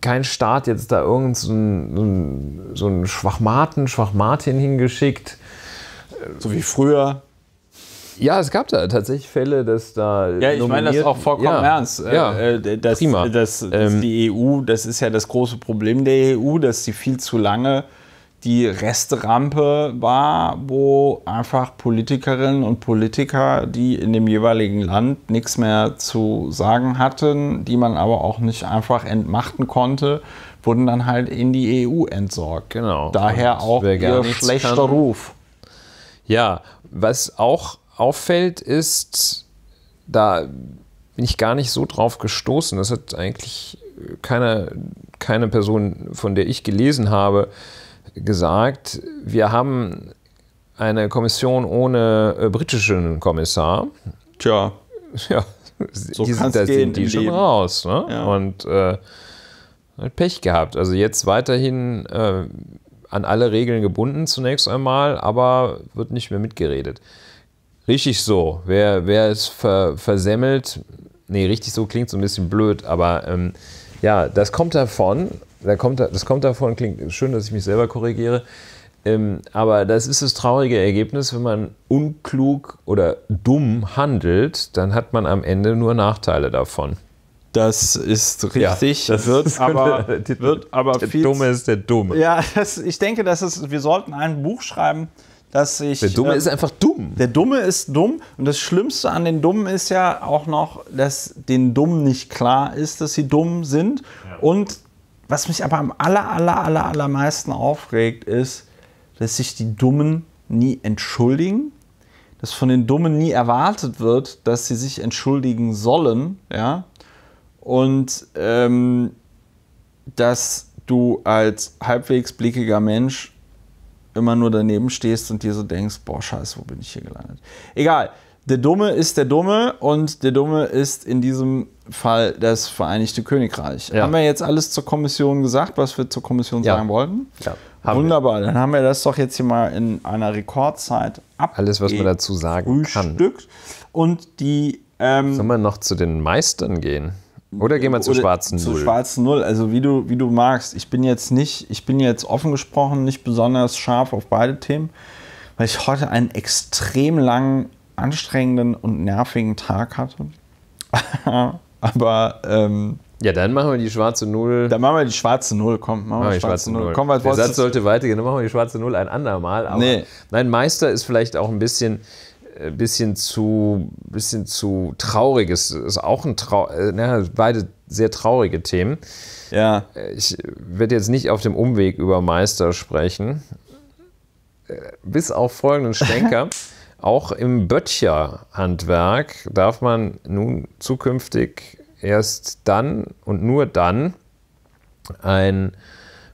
kein Staat jetzt da irgendeinen so, so einen Schwachmaten, Schwachmatin hingeschickt. So wie früher. Ja, es gab da tatsächlich Fälle, dass da. Ja, ich meine das auch vollkommen ja, ernst. Äh, ja, äh, dass, prima. Dass, dass ähm, die EU, das ist ja das große Problem der EU, dass sie viel zu lange die Restrampe war, wo einfach Politikerinnen und Politiker, die in dem jeweiligen Land nichts mehr zu sagen hatten, die man aber auch nicht einfach entmachten konnte, wurden dann halt in die EU entsorgt. Genau. Daher und auch ihr schlechter kann. Ruf. Ja, was auch auffällt, ist, da bin ich gar nicht so drauf gestoßen. Das hat eigentlich keine, keine Person, von der ich gelesen habe, gesagt, wir haben eine Kommission ohne äh, britischen Kommissar. Tja. [LAUGHS] Ja, so die sind, da sind die schon Leben. raus. Ne? Ja. Und äh, hat Pech gehabt. Also jetzt weiterhin äh, an alle Regeln gebunden zunächst einmal, aber wird nicht mehr mitgeredet. Richtig so. Wer, wer es ver, versemmelt, nee, richtig so klingt so ein bisschen blöd, aber ähm, ja, das kommt davon da kommt, das kommt davon, klingt schön, dass ich mich selber korrigiere. Ähm, aber das ist das traurige Ergebnis, wenn man unklug oder dumm handelt, dann hat man am Ende nur Nachteile davon. Das ist richtig. Ja, das wird, [LAUGHS] aber, [LAUGHS] wird aber der viel. Der Dumme ist der Dumme. Ja, das, ich denke, dass es, wir sollten ein Buch schreiben, dass ich. Der Dumme äh, ist einfach dumm. Der Dumme ist dumm. Und das Schlimmste an den Dummen ist ja auch noch, dass den Dummen nicht klar ist, dass sie dumm sind. Ja. Und was mich aber am aller, aller, aller, allermeisten aufregt, ist, dass sich die Dummen nie entschuldigen, dass von den Dummen nie erwartet wird, dass sie sich entschuldigen sollen, ja, und ähm, dass du als halbwegs blickiger Mensch immer nur daneben stehst und dir so denkst, boah, scheiße, wo bin ich hier gelandet? Egal, der Dumme ist der Dumme und der Dumme ist in diesem Fall das Vereinigte Königreich. Ja. Haben wir jetzt alles zur Kommission gesagt, was wir zur Kommission ja. sagen wollten? Ja. Wunderbar, wir. dann haben wir das doch jetzt hier mal in einer Rekordzeit ab. Alles, was man dazu sagen kann. Und die. Ähm, Sollen wir noch zu den Meistern gehen? Oder gehen wir zu schwarzen Null? Zu schwarzen Null, also wie du, wie du magst. Ich bin jetzt nicht, ich bin jetzt offen gesprochen nicht besonders scharf auf beide Themen, weil ich heute einen extrem langen anstrengenden und nervigen Tag hatte. [LAUGHS] Aber ähm, ja, dann machen wir die schwarze Null. Dann machen wir die schwarze Null, komm. Machen, wir die schwarze, schwarze Null. Null. Komm, was Der Satz sollte weitergehen, dann machen wir die schwarze Null ein andermal. Aber nee. Nein, Meister ist vielleicht auch ein bisschen, äh, bisschen, zu, bisschen zu traurig. Es ist auch ein Trau äh, na, ne, beide sehr traurige Themen. Ja. Äh, ich werde jetzt nicht auf dem Umweg über Meister sprechen. Bis auf folgenden Schlenker. [LAUGHS] Auch im Böttcher-Handwerk darf man nun zukünftig erst dann und nur dann einen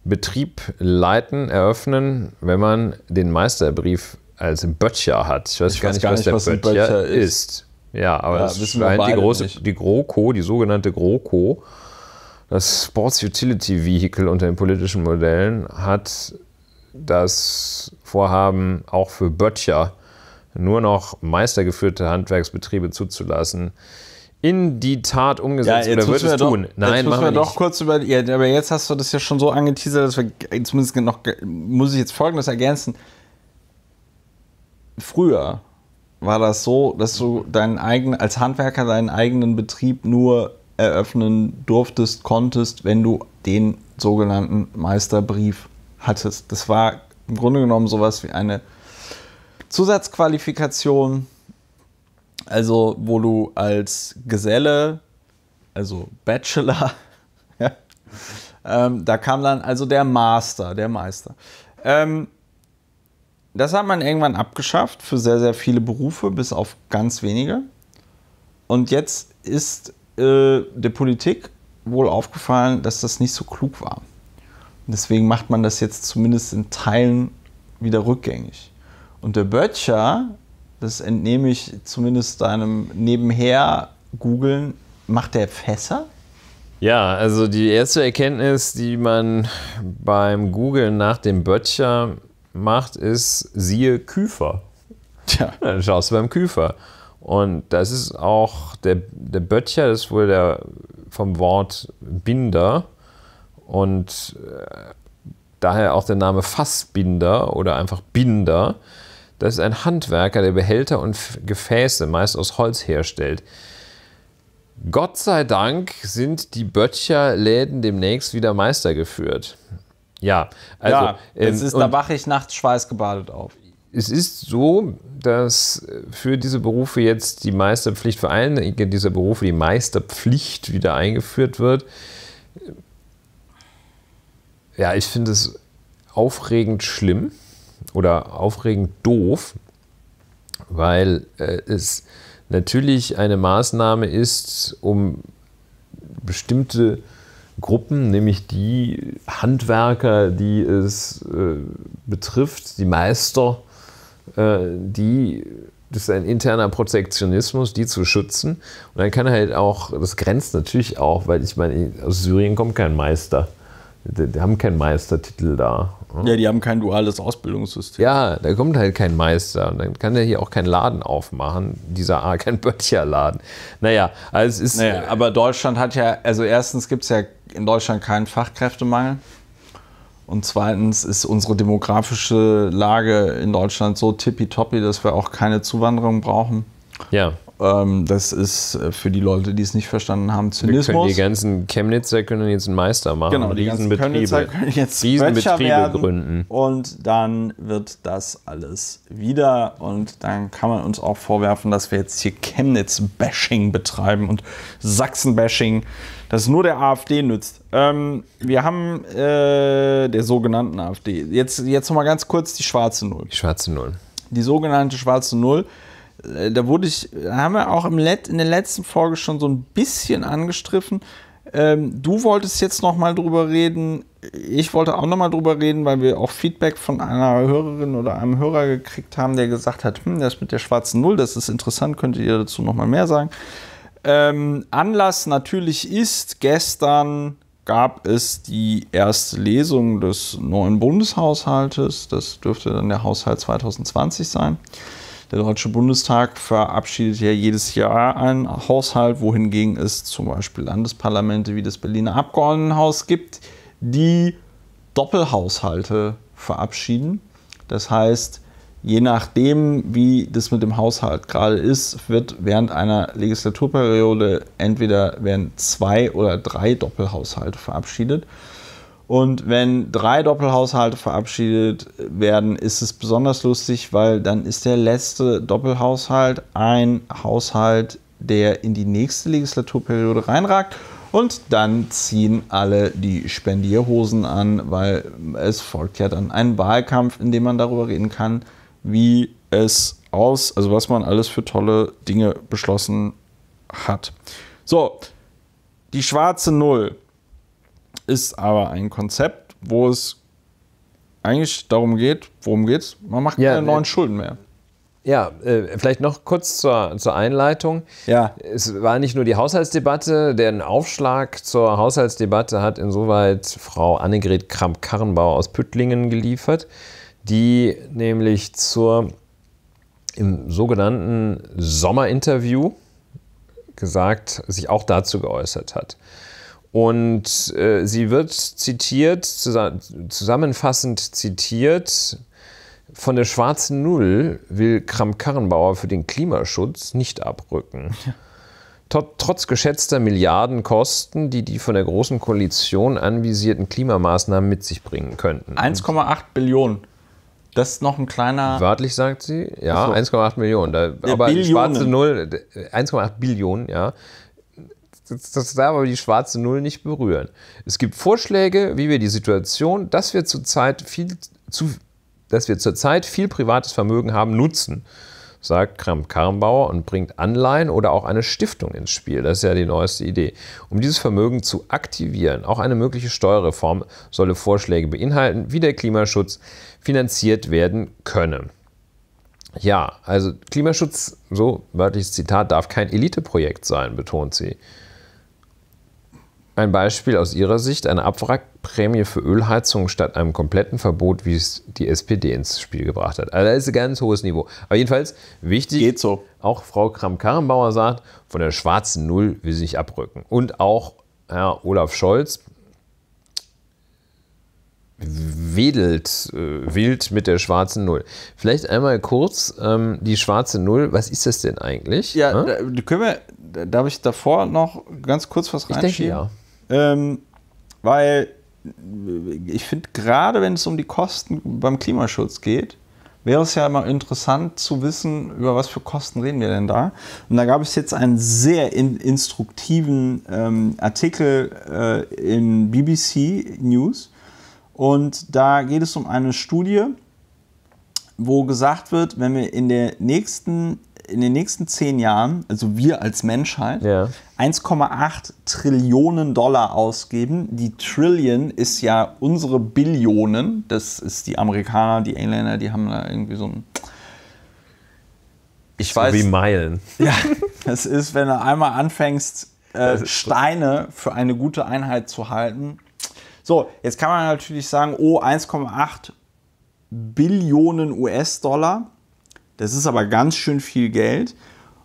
Betrieb leiten, eröffnen, wenn man den Meisterbrief als Böttcher hat. Ich weiß, ich gar, weiß nicht, gar was nicht, was der was Böttcher, ist. ist. Ja, aber ja, das ist die große, die GroKo, die sogenannte GroKo, das Sports Utility Vehicle unter den politischen Modellen, hat das Vorhaben auch für Böttcher nur noch meistergeführte Handwerksbetriebe zuzulassen, in die Tat umgesetzt ja, oder wird es doch, tun? Nein, jetzt machen wir, wir doch kurz über. Ja, aber jetzt hast du das ja schon so angeteasert, dass wir zumindest noch muss ich jetzt Folgendes ergänzen. Früher war das so, dass du deinen eigenen als Handwerker deinen eigenen Betrieb nur eröffnen durftest, konntest, wenn du den sogenannten Meisterbrief hattest. Das war im Grunde genommen sowas wie eine Zusatzqualifikation, also wo du als Geselle, also Bachelor, [LAUGHS] ähm, da kam dann also der Master, der Meister. Ähm, das hat man irgendwann abgeschafft für sehr, sehr viele Berufe, bis auf ganz wenige. Und jetzt ist äh, der Politik wohl aufgefallen, dass das nicht so klug war. deswegen macht man das jetzt zumindest in Teilen wieder rückgängig. Und der Böttcher, das entnehme ich zumindest deinem nebenher googeln, macht der Fässer? Ja, also die erste Erkenntnis, die man beim Googeln nach dem Böttcher macht, ist siehe Küfer. Tja. [LAUGHS] Dann schaust du beim Küfer. Und das ist auch der, der Böttcher, das ist wohl der vom Wort Binder und äh, daher auch der Name Fassbinder oder einfach Binder. Das ist ein Handwerker, der Behälter und Gefäße meist aus Holz herstellt. Gott sei Dank sind die Böttcher-Läden demnächst wieder Meister geführt. Ja, also. Ja, es ähm, ist, da wache ich nachts schweißgebadet auf. Es ist so, dass äh, für diese Berufe jetzt die Meisterpflicht, für einige dieser Berufe die Meisterpflicht wieder eingeführt wird. Ja, ich finde es aufregend schlimm oder aufregend doof, weil äh, es natürlich eine Maßnahme ist, um bestimmte Gruppen, nämlich die Handwerker, die es äh, betrifft, die Meister, äh, die, das ist ein interner Protektionismus, die zu schützen. Und dann kann halt auch, das grenzt natürlich auch, weil ich meine, aus Syrien kommt kein Meister die, die haben keinen Meistertitel da. Ne? Ja, die haben kein duales Ausbildungssystem. Ja, da kommt halt kein Meister und dann kann der hier auch keinen Laden aufmachen, dieser A, kein Böttcherladen. Naja, also es ist. Naja, aber Deutschland hat ja, also erstens gibt es ja in Deutschland keinen Fachkräftemangel. Und zweitens ist unsere demografische Lage in Deutschland so tippitoppi, dass wir auch keine Zuwanderung brauchen. Ja. Ähm, das ist äh, für die Leute, die es nicht verstanden haben, Zynismus. die ganzen Chemnitzer können jetzt einen Meister machen. Genau, die ganzen Chemnitzer können jetzt Riesenbetriebe gründen. Und dann wird das alles wieder. Und dann kann man uns auch vorwerfen, dass wir jetzt hier Chemnitz-Bashing betreiben und Sachsen-Bashing, das nur der AfD nützt. Ähm, wir haben äh, der sogenannten AfD. Jetzt, jetzt nochmal ganz kurz die schwarze Null. Die schwarze Null. Die sogenannte schwarze Null äh, da wurde ich, haben wir auch im Let, in der letzten Folge schon so ein bisschen angestriffen. Ähm, du wolltest jetzt nochmal drüber reden. Ich wollte auch nochmal drüber reden, weil wir auch Feedback von einer Hörerin oder einem Hörer gekriegt haben, der gesagt hat, hm, das mit der schwarzen Null, das ist interessant, könntet ihr dazu nochmal mehr sagen. Ähm, Anlass natürlich ist, gestern gab es die erste Lesung des neuen Bundeshaushaltes. Das dürfte dann der Haushalt 2020 sein. Der Deutsche Bundestag verabschiedet ja jedes Jahr einen Haushalt, wohingegen es zum Beispiel Landesparlamente wie das Berliner Abgeordnetenhaus gibt, die Doppelhaushalte verabschieden. Das heißt, je nachdem, wie das mit dem Haushalt gerade ist, wird während einer Legislaturperiode entweder werden zwei oder drei Doppelhaushalte verabschiedet. Und wenn drei Doppelhaushalte verabschiedet werden, ist es besonders lustig, weil dann ist der letzte Doppelhaushalt ein Haushalt, der in die nächste Legislaturperiode reinragt. Und dann ziehen alle die Spendierhosen an, weil es folgt ja dann ein Wahlkampf, in dem man darüber reden kann, wie es aus, also was man alles für tolle Dinge beschlossen hat. So, die schwarze Null ist aber ein Konzept, wo es eigentlich darum geht, worum geht's? Man macht ja, keine neuen äh, Schulden mehr. Ja, äh, vielleicht noch kurz zur, zur Einleitung. Ja. Es war nicht nur die Haushaltsdebatte, den Aufschlag zur Haushaltsdebatte hat insoweit Frau Annegret Kramp-Karrenbauer aus Püttlingen geliefert, die nämlich zur im sogenannten Sommerinterview gesagt, sich auch dazu geäußert hat. Und äh, sie wird zitiert, zusammenfassend zitiert, von der schwarzen Null will Kramp-Karrenbauer für den Klimaschutz nicht abrücken. Ja. Trotz geschätzter Milliardenkosten, die die von der Großen Koalition anvisierten Klimamaßnahmen mit sich bringen könnten. 1,8 Billionen. Das ist noch ein kleiner. Wörtlich sagt sie, ja, so. 1,8 Millionen. Da, aber Billionen. schwarze Null, 1,8 Billionen, ja das darf aber die schwarze Null nicht berühren. Es gibt Vorschläge, wie wir die Situation, dass wir zurzeit viel, zu, dass wir zurzeit viel privates Vermögen haben, nutzen, sagt Kramp-Karrenbauer und bringt Anleihen oder auch eine Stiftung ins Spiel. Das ist ja die neueste Idee. Um dieses Vermögen zu aktivieren, auch eine mögliche Steuerreform solle Vorschläge beinhalten, wie der Klimaschutz finanziert werden könne. Ja, also Klimaschutz, so wörtliches Zitat, darf kein Eliteprojekt sein, betont sie. Ein Beispiel aus Ihrer Sicht, eine Abwrackprämie für Ölheizungen statt einem kompletten Verbot, wie es die SPD ins Spiel gebracht hat. Also das ist ein ganz hohes Niveau. Aber jedenfalls wichtig, Geht so. auch Frau kramp karrenbauer sagt, von der schwarzen Null will sie nicht abrücken. Und auch Herr Olaf Scholz wedelt äh, wild mit der schwarzen Null. Vielleicht einmal kurz ähm, die schwarze Null, was ist das denn eigentlich? Ja, hm? da, können wir, darf ich davor noch ganz kurz was reinschieben? Ich denke, ja. Ähm, weil ich finde, gerade wenn es um die Kosten beim Klimaschutz geht, wäre es ja immer interessant zu wissen, über was für Kosten reden wir denn da. Und da gab es jetzt einen sehr in instruktiven ähm, Artikel äh, in BBC News. Und da geht es um eine Studie, wo gesagt wird, wenn wir in, der nächsten, in den nächsten zehn Jahren, also wir als Menschheit, ja. 1,8 Trillionen Dollar ausgeben. Die Trillion ist ja unsere Billionen. Das ist die Amerikaner, die Engländer, die haben da irgendwie so ein. Ich so weiß. Wie Meilen. [LAUGHS] Ja, das ist, wenn du einmal anfängst, äh, Steine für eine gute Einheit zu halten. So, jetzt kann man natürlich sagen, oh, 1,8 Billionen US-Dollar. Das ist aber ganz schön viel Geld.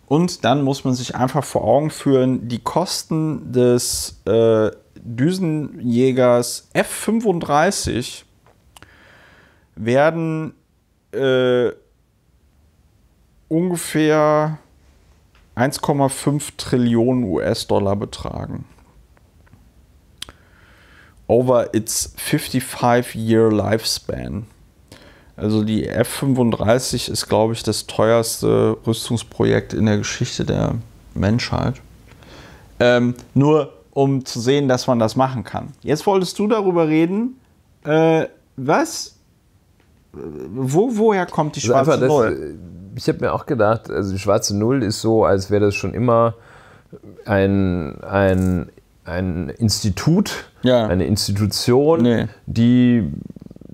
Und dann muss man sich einfach vor Augen führen, die Kosten des äh, Düsenjägers F35 werden äh, ungefähr 1,5 Trillionen US-Dollar betragen. Over its 55-year lifespan. Also die F-35 ist, glaube ich, das teuerste Rüstungsprojekt in der Geschichte der Menschheit. Ähm, nur um zu sehen, dass man das machen kann. Jetzt wolltest du darüber reden, äh, was, wo, woher kommt die also schwarze also Null? Das, äh, ich habe mir auch gedacht, also die schwarze Null ist so, als wäre das schon immer ein, ein, ein Institut, ja. eine Institution, nee. die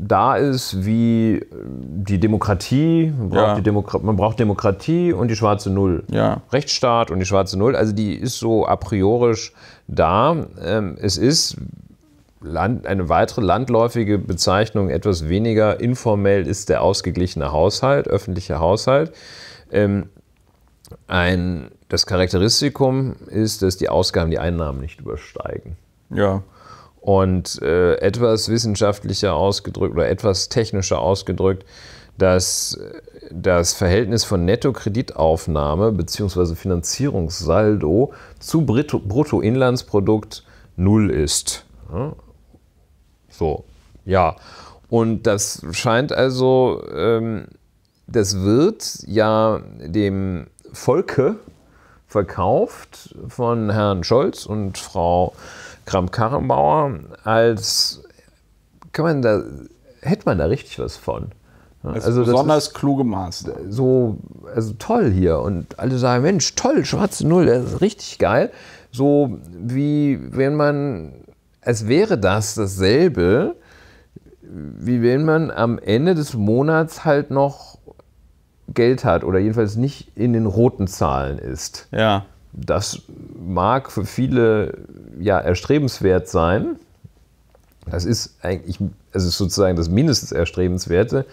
da ist wie äh, die Demokratie. Man braucht, ja. die Demo man braucht Demokratie und die schwarze Null. Ja. Rechtsstaat und die schwarze Null. Also die ist so a priorisch da. Ähm, es ist Land, eine weitere landläufige Bezeichnung, etwas weniger informell, ist der ausgeglichene Haushalt, öffentlicher Haushalt. Ähm, ein, das Charakteristikum ist, dass die Ausgaben die Einnahmen nicht übersteigen. Ja. Und äh, etwas wissenschaftlicher ausgedrückt oder etwas technischer ausgedrückt, dass äh, das Verhältnis von Nettokreditaufnahme bzw. Finanzierungssaldo zu Bruttoinlandsprodukt null ist. So, ja. Und das scheint also, ähm, das wird ja dem Volke verkauft von Herrn Scholz und Frau äh, Kramp-Karrenbauer als, kann man da, hätte man da richtig was von. Also, also besonders kluge Maße. So, also toll hier. Und alle sagen, Mensch, toll, schwarze Null, das ist richtig geil. So wie wenn man, es wäre das dasselbe, wie wenn man am Ende des Monats halt noch Geld hat oder jedenfalls nicht in den roten Zahlen ist. Ja. Das mag für viele ja erstrebenswert sein. Das ist eigentlich, es ist sozusagen das mindestens erstrebenswerte.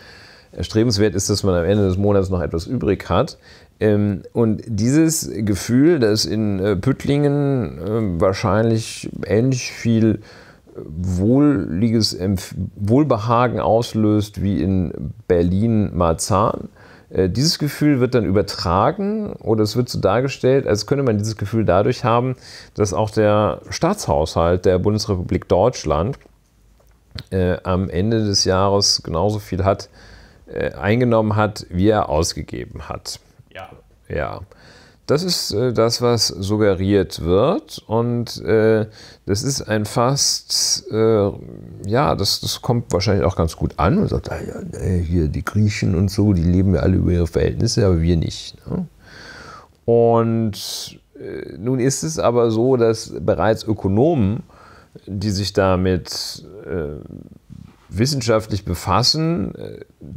Erstrebenswert ist, dass man am Ende des Monats noch etwas übrig hat. Ähm, und dieses Gefühl, das in äh, Püttlingen ähm, wahrscheinlich ähnlich viel äh, Wohlbehagen auslöst wie in Berlin-Marzahn, äh, dieses Gefühl wird dann übertragen oder es wird so dargestellt, als könnte man dieses Gefühl dadurch haben, dass auch der Staatshaushalt der Bundesrepublik Deutschland äh, am Ende des Jahres genauso viel hat, äh, eingenommen hat, wie er ausgegeben hat. Ja. Ja. Das ist äh, das, was suggeriert wird. Und äh, das ist ein fast, äh, ja, das, das kommt wahrscheinlich auch ganz gut an Man sagt, ah, ja, äh, hier die Griechen und so, die leben ja alle über ihre Verhältnisse, aber wir nicht. Ne? Und äh, nun ist es aber so, dass bereits Ökonomen, die sich damit äh, wissenschaftlich befassen,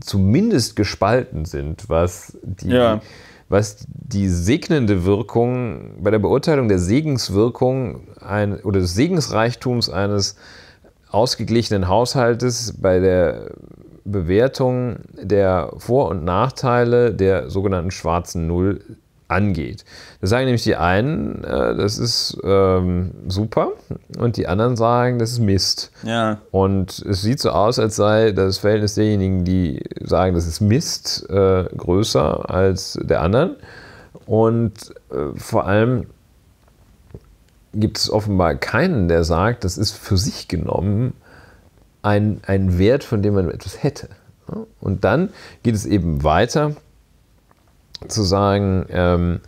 zumindest gespalten sind, was die. Ja was die segnende Wirkung bei der Beurteilung der Segenswirkung ein, oder des Segensreichtums eines ausgeglichenen Haushaltes bei der Bewertung der Vor- und Nachteile der sogenannten schwarzen Null angeht. Da sagen nämlich die einen, äh, das ist ähm, super und die anderen sagen, das ist Mist. Ja. Und es sieht so aus, als sei das Verhältnis derjenigen, die sagen, das ist Mist, äh, größer als der anderen. Und äh, vor allem gibt es offenbar keinen, der sagt, das ist für sich genommen ein, ein Wert, von dem man etwas hätte. Und dann geht es eben weiter zu sagen, ähm,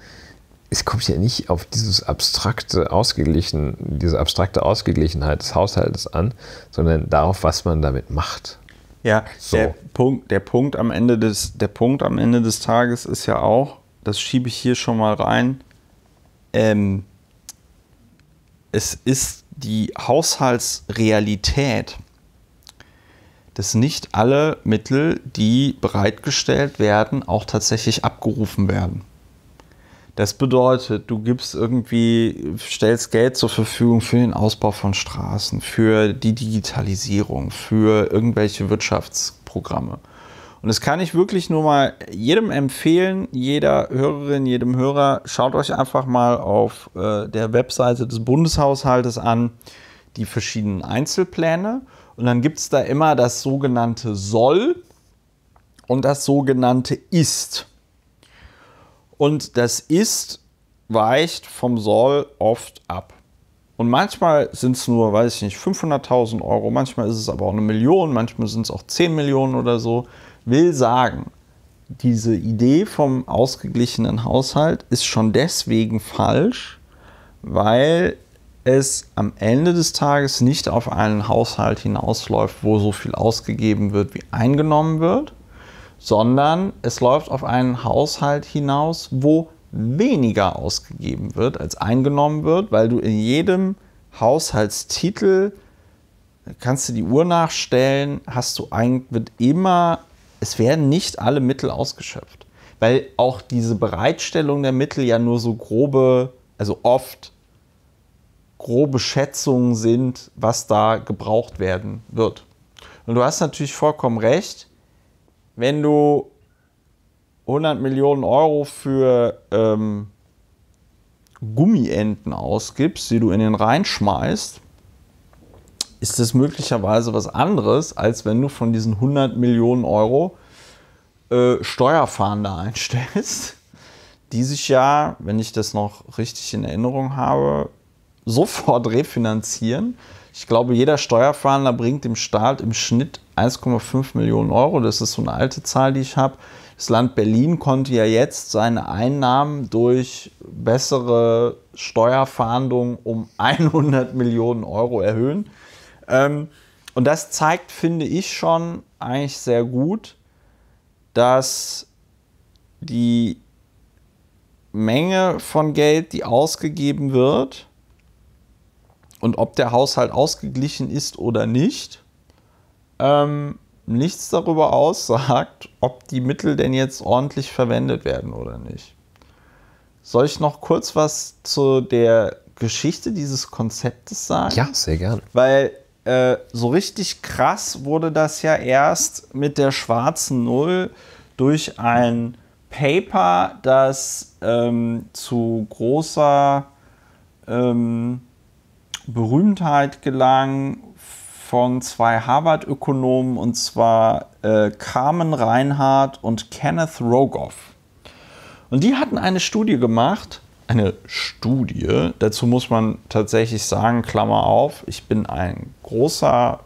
es kommt ja nicht auf dieses abstrakte Ausgeglichen, diese abstrakte Ausgeglichenheit des Haushaltes an, sondern darauf, was man damit macht. Ja, so. der, Punkt, der, Punkt am Ende des, der Punkt am Ende des Tages ist ja auch, das schiebe ich hier schon mal rein, ähm, es ist die Haushaltsrealität, dass nicht alle Mittel, die bereitgestellt werden, auch tatsächlich abgerufen werden. Das bedeutet, du gibst irgendwie, stellst Geld zur Verfügung für den Ausbau von Straßen, für die Digitalisierung, für irgendwelche Wirtschaftsprogramme. Und das kann ich wirklich nur mal jedem empfehlen, jeder Hörerin, jedem Hörer, schaut euch einfach mal auf äh, der Webseite des Bundeshaushaltes an die verschiedenen Einzelpläne und dann gibt es da immer das sogenannte soll und das sogenannte ist. Und das ist weicht vom soll oft ab. Und manchmal sind es nur, weiß ich nicht, 500.000 Euro, manchmal ist es aber auch eine Million, manchmal sind es auch 10 Millionen oder so. Will sagen, diese Idee vom ausgeglichenen Haushalt ist schon deswegen falsch, weil es am Ende des Tages nicht auf einen Haushalt hinausläuft, wo so viel ausgegeben wird, wie eingenommen wird, sondern es läuft auf einen Haushalt hinaus, wo weniger ausgegeben wird, als eingenommen wird, weil du in jedem Haushaltstitel kannst du die Uhr nachstellen, hast du eigentlich wird immer, es werden nicht alle Mittel ausgeschöpft, weil auch diese Bereitstellung der Mittel ja nur so grobe, also oft grobe Schätzungen sind, was da gebraucht werden wird. Und du hast natürlich vollkommen recht, wenn du 100 Millionen Euro für ähm, Gummienten ausgibst, die du in den Rhein schmeißt, ist das möglicherweise was anderes, als wenn du von diesen 100 Millionen Euro äh, Steuerfahnder [LAUGHS] einstellst, die sich ja, wenn ich das noch richtig in Erinnerung habe, sofort refinanzieren. Ich glaube, jeder Steuerfahnder bringt dem Staat im Schnitt 1,5 Millionen Euro. Das ist so eine alte Zahl, die ich habe. Das Land Berlin konnte ja jetzt seine Einnahmen durch bessere Steuerfahndung um 100 Millionen Euro erhöhen. Ähm, und das zeigt, finde ich schon eigentlich sehr gut, dass die Menge von Geld, die ausgegeben wird, und ob der Haushalt ausgeglichen ist oder nicht, ähm, nichts darüber aussagt, ob die Mittel denn jetzt ordentlich verwendet werden oder nicht. Soll ich noch kurz was zu der Geschichte dieses Konzeptes sagen? Ja, sehr gerne. Weil äh, so richtig krass wurde das ja erst mit der schwarzen Null durch ein Paper, das ähm, zu großer ähm, Berühmtheit gelang von zwei Harvard-Ökonomen, und zwar äh, Carmen Reinhardt und Kenneth Rogoff. Und die hatten eine Studie gemacht, eine Studie, dazu muss man tatsächlich sagen, Klammer auf, ich bin ein großer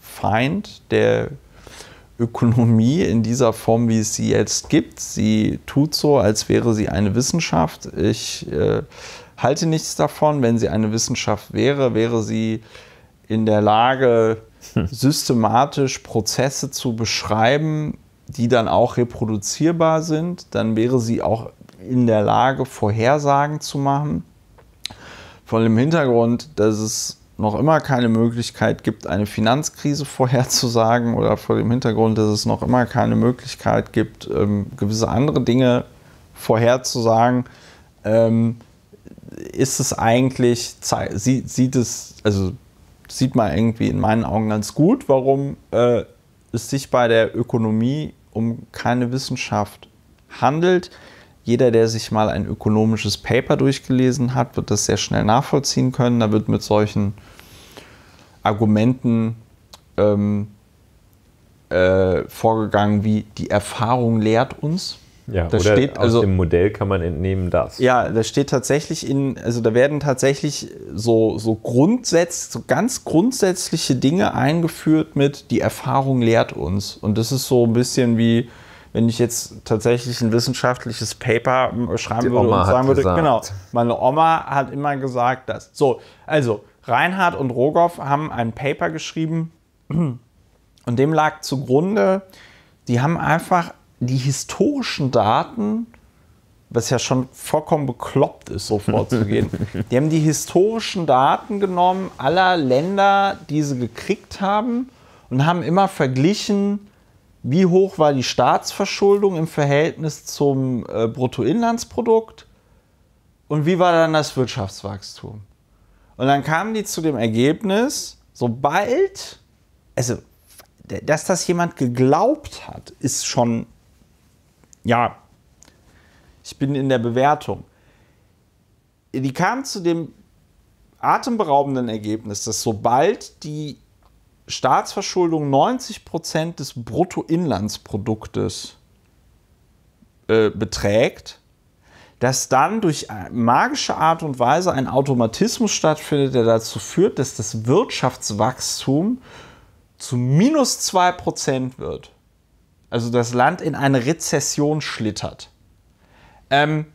Feind der Ökonomie in dieser Form, wie es sie jetzt gibt. Sie tut so, als wäre sie eine Wissenschaft. Ich äh, halte nichts davon. Wenn sie eine Wissenschaft wäre, wäre sie in der Lage, hm. systematisch Prozesse zu beschreiben, die dann auch reproduzierbar sind. Dann wäre sie auch in der Lage, Vorhersagen zu machen. Von dem Hintergrund, dass es noch immer keine Möglichkeit gibt, eine Finanzkrise vorherzusagen oder vor dem Hintergrund, dass es noch immer keine Möglichkeit gibt, ähm, gewisse andere Dinge vorherzusagen, ähm, ist es eigentlich, sieht es, also sieht man irgendwie in meinen Augen ganz gut, warum äh, es sich bei der Ökonomie um keine Wissenschaft handelt. Jeder, der sich mal ein ökonomisches Paper durchgelesen hat, wird das sehr schnell nachvollziehen können. Da wird mit solchen Argumenten ähm, äh, vorgegangen wie die Erfahrung lehrt uns. Ja, das oder steht, aus also, dem Modell kann man entnehmen dass. Ja, da steht tatsächlich in, also da werden tatsächlich so, so Grundsätze, so ganz grundsätzliche Dinge eingeführt mit, die Erfahrung lehrt uns. Und das ist so ein bisschen wie, wenn ich jetzt tatsächlich ein wissenschaftliches Paper schreiben die würde Oma und sagen würde, gesagt. genau, meine Oma hat immer gesagt dass. So, also Reinhard und Rogoff haben ein Paper geschrieben und dem lag zugrunde, die haben einfach die historischen Daten, was ja schon vollkommen bekloppt ist, so vorzugehen, [LAUGHS] die haben die historischen Daten genommen aller Länder, die sie gekriegt haben und haben immer verglichen, wie hoch war die Staatsverschuldung im Verhältnis zum äh, Bruttoinlandsprodukt und wie war dann das Wirtschaftswachstum. Und dann kamen die zu dem Ergebnis, sobald, also dass das jemand geglaubt hat, ist schon ja, ich bin in der Bewertung. Die kam zu dem atemberaubenden Ergebnis, dass sobald die Staatsverschuldung 90 Prozent des Bruttoinlandsproduktes äh, beträgt, dass dann durch magische Art und Weise ein Automatismus stattfindet, der dazu führt, dass das Wirtschaftswachstum zu minus 2% wird also das Land in eine Rezession schlittert. Ähm,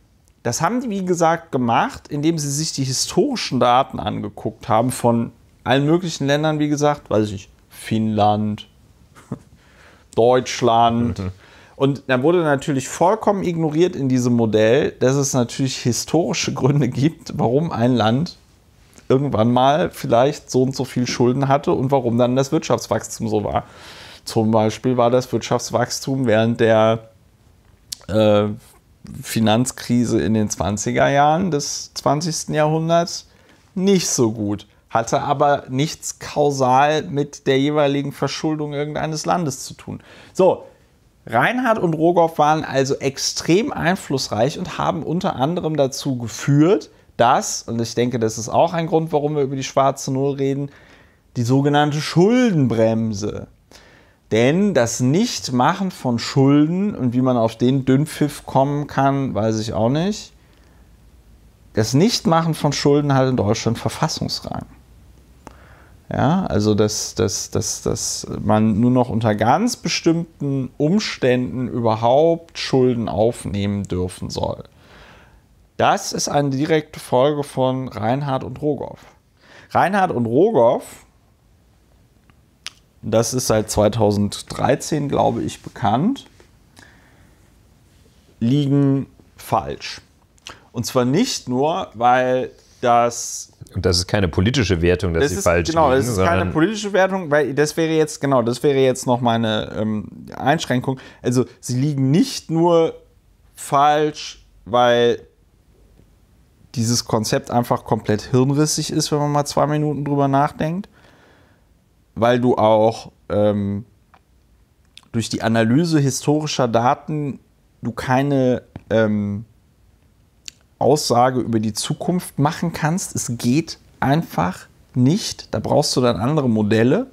das haben die, wie gesagt, gemacht, indem sie sich die historischen Daten angeguckt haben von allen möglichen Ländern, wie gesagt, weiß ich Finnland, [LAUGHS] Deutschland. Mhm. Und dann wurde natürlich vollkommen ignoriert in diesem Modell, dass es natürlich historische Gründe gibt, warum ein Land irgendwann mal vielleicht so und so viel Schulden hatte und warum dann das Wirtschaftswachstum so war. Zum Beispiel war das Wirtschaftswachstum während der äh, Finanzkrise in den 20er Jahren des 20. Jahrhunderts nicht so gut, hatte aber nichts kausal mit der jeweiligen Verschuldung irgendeines Landes zu tun. So, Reinhard und Rogoff waren also extrem einflussreich und haben unter anderem dazu geführt, dass, und ich denke, das ist auch ein Grund, warum wir über die schwarze Null reden, die sogenannte Schuldenbremse denn das Nichtmachen von Schulden und wie man auf den Dünnpfiff kommen kann, weiß ich auch nicht. Das Nichtmachen von Schulden hat in Deutschland Verfassungsrang. Ja, also dass, dass, dass, dass man nur noch unter ganz bestimmten Umständen überhaupt Schulden aufnehmen dürfen soll. Das ist eine direkte Folge von Reinhard und Rogoff. Reinhard und Rogoff das ist seit 2013, glaube ich, bekannt, liegen falsch. Und zwar nicht nur, weil das. Und das ist keine politische Wertung, dass das sie ist, falsch genau, liegen. Genau, das ist keine politische Wertung, weil das wäre jetzt, genau, das wäre jetzt noch meine ähm, Einschränkung. Also sie liegen nicht nur falsch, weil dieses Konzept einfach komplett hirnrissig ist, wenn man mal zwei Minuten drüber nachdenkt, weil du auch ähm, durch die Analyse historischer Daten du keine ähm, Aussage über die Zukunft machen kannst. Es geht einfach nicht. Da brauchst du dann andere Modelle.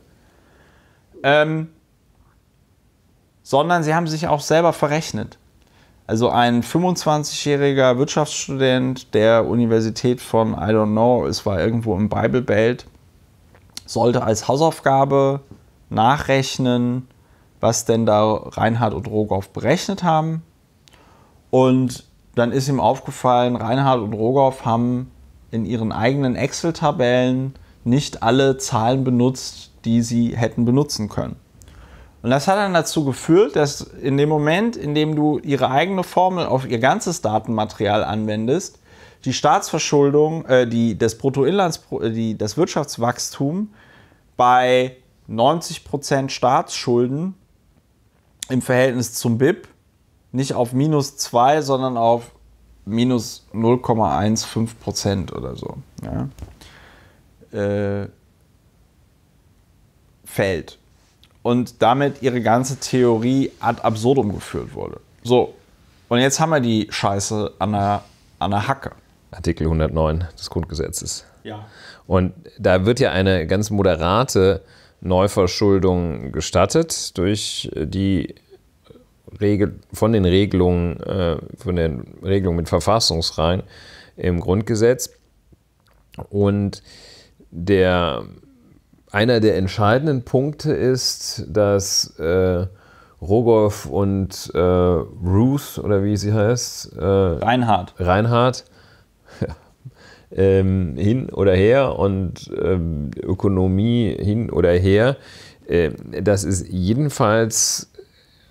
Ähm, sondern sie haben sich auch selber verrechnet. Also ein 25-jähriger Wirtschaftsstudent der Universität von, I don't know, es war irgendwo im Bible Belt, sollte als Hausaufgabe nachrechnen, was denn da Reinhard und Rogoff berechnet haben. Und dann ist ihm aufgefallen, Reinhard und Rogoff haben in ihren eigenen Excel-Tabellen nicht alle Zahlen benutzt, die sie hätten benutzen können. Und das hat dann dazu geführt, dass in dem Moment, in dem du ihre eigene Formel auf ihr ganzes Datenmaterial anwendest, die Staatsverschuldung, äh, die, das Bruttoinlandspro, äh, die, das Wirtschaftswachstum bei 90% Staatsschulden im Verhältnis zum BIP nicht auf minus 2, sondern auf minus 0,15% oder so ja, äh, fällt. Und damit ihre ganze Theorie ad absurdum geführt wurde. So, und jetzt haben wir die Scheiße an der, an der Hacke. Artikel 109 des Grundgesetzes. Ja. Und da wird ja eine ganz moderate Neuverschuldung gestattet durch die Regel, von den Regelungen, äh, von den Regelungen mit Verfassungsreihen im Grundgesetz. Und der, einer der entscheidenden Punkte ist, dass äh, Rogoff und äh, Ruth, oder wie sie heißt, äh, Reinhard. Reinhard ähm, hin oder her und ähm, Ökonomie hin oder her, äh, dass es jedenfalls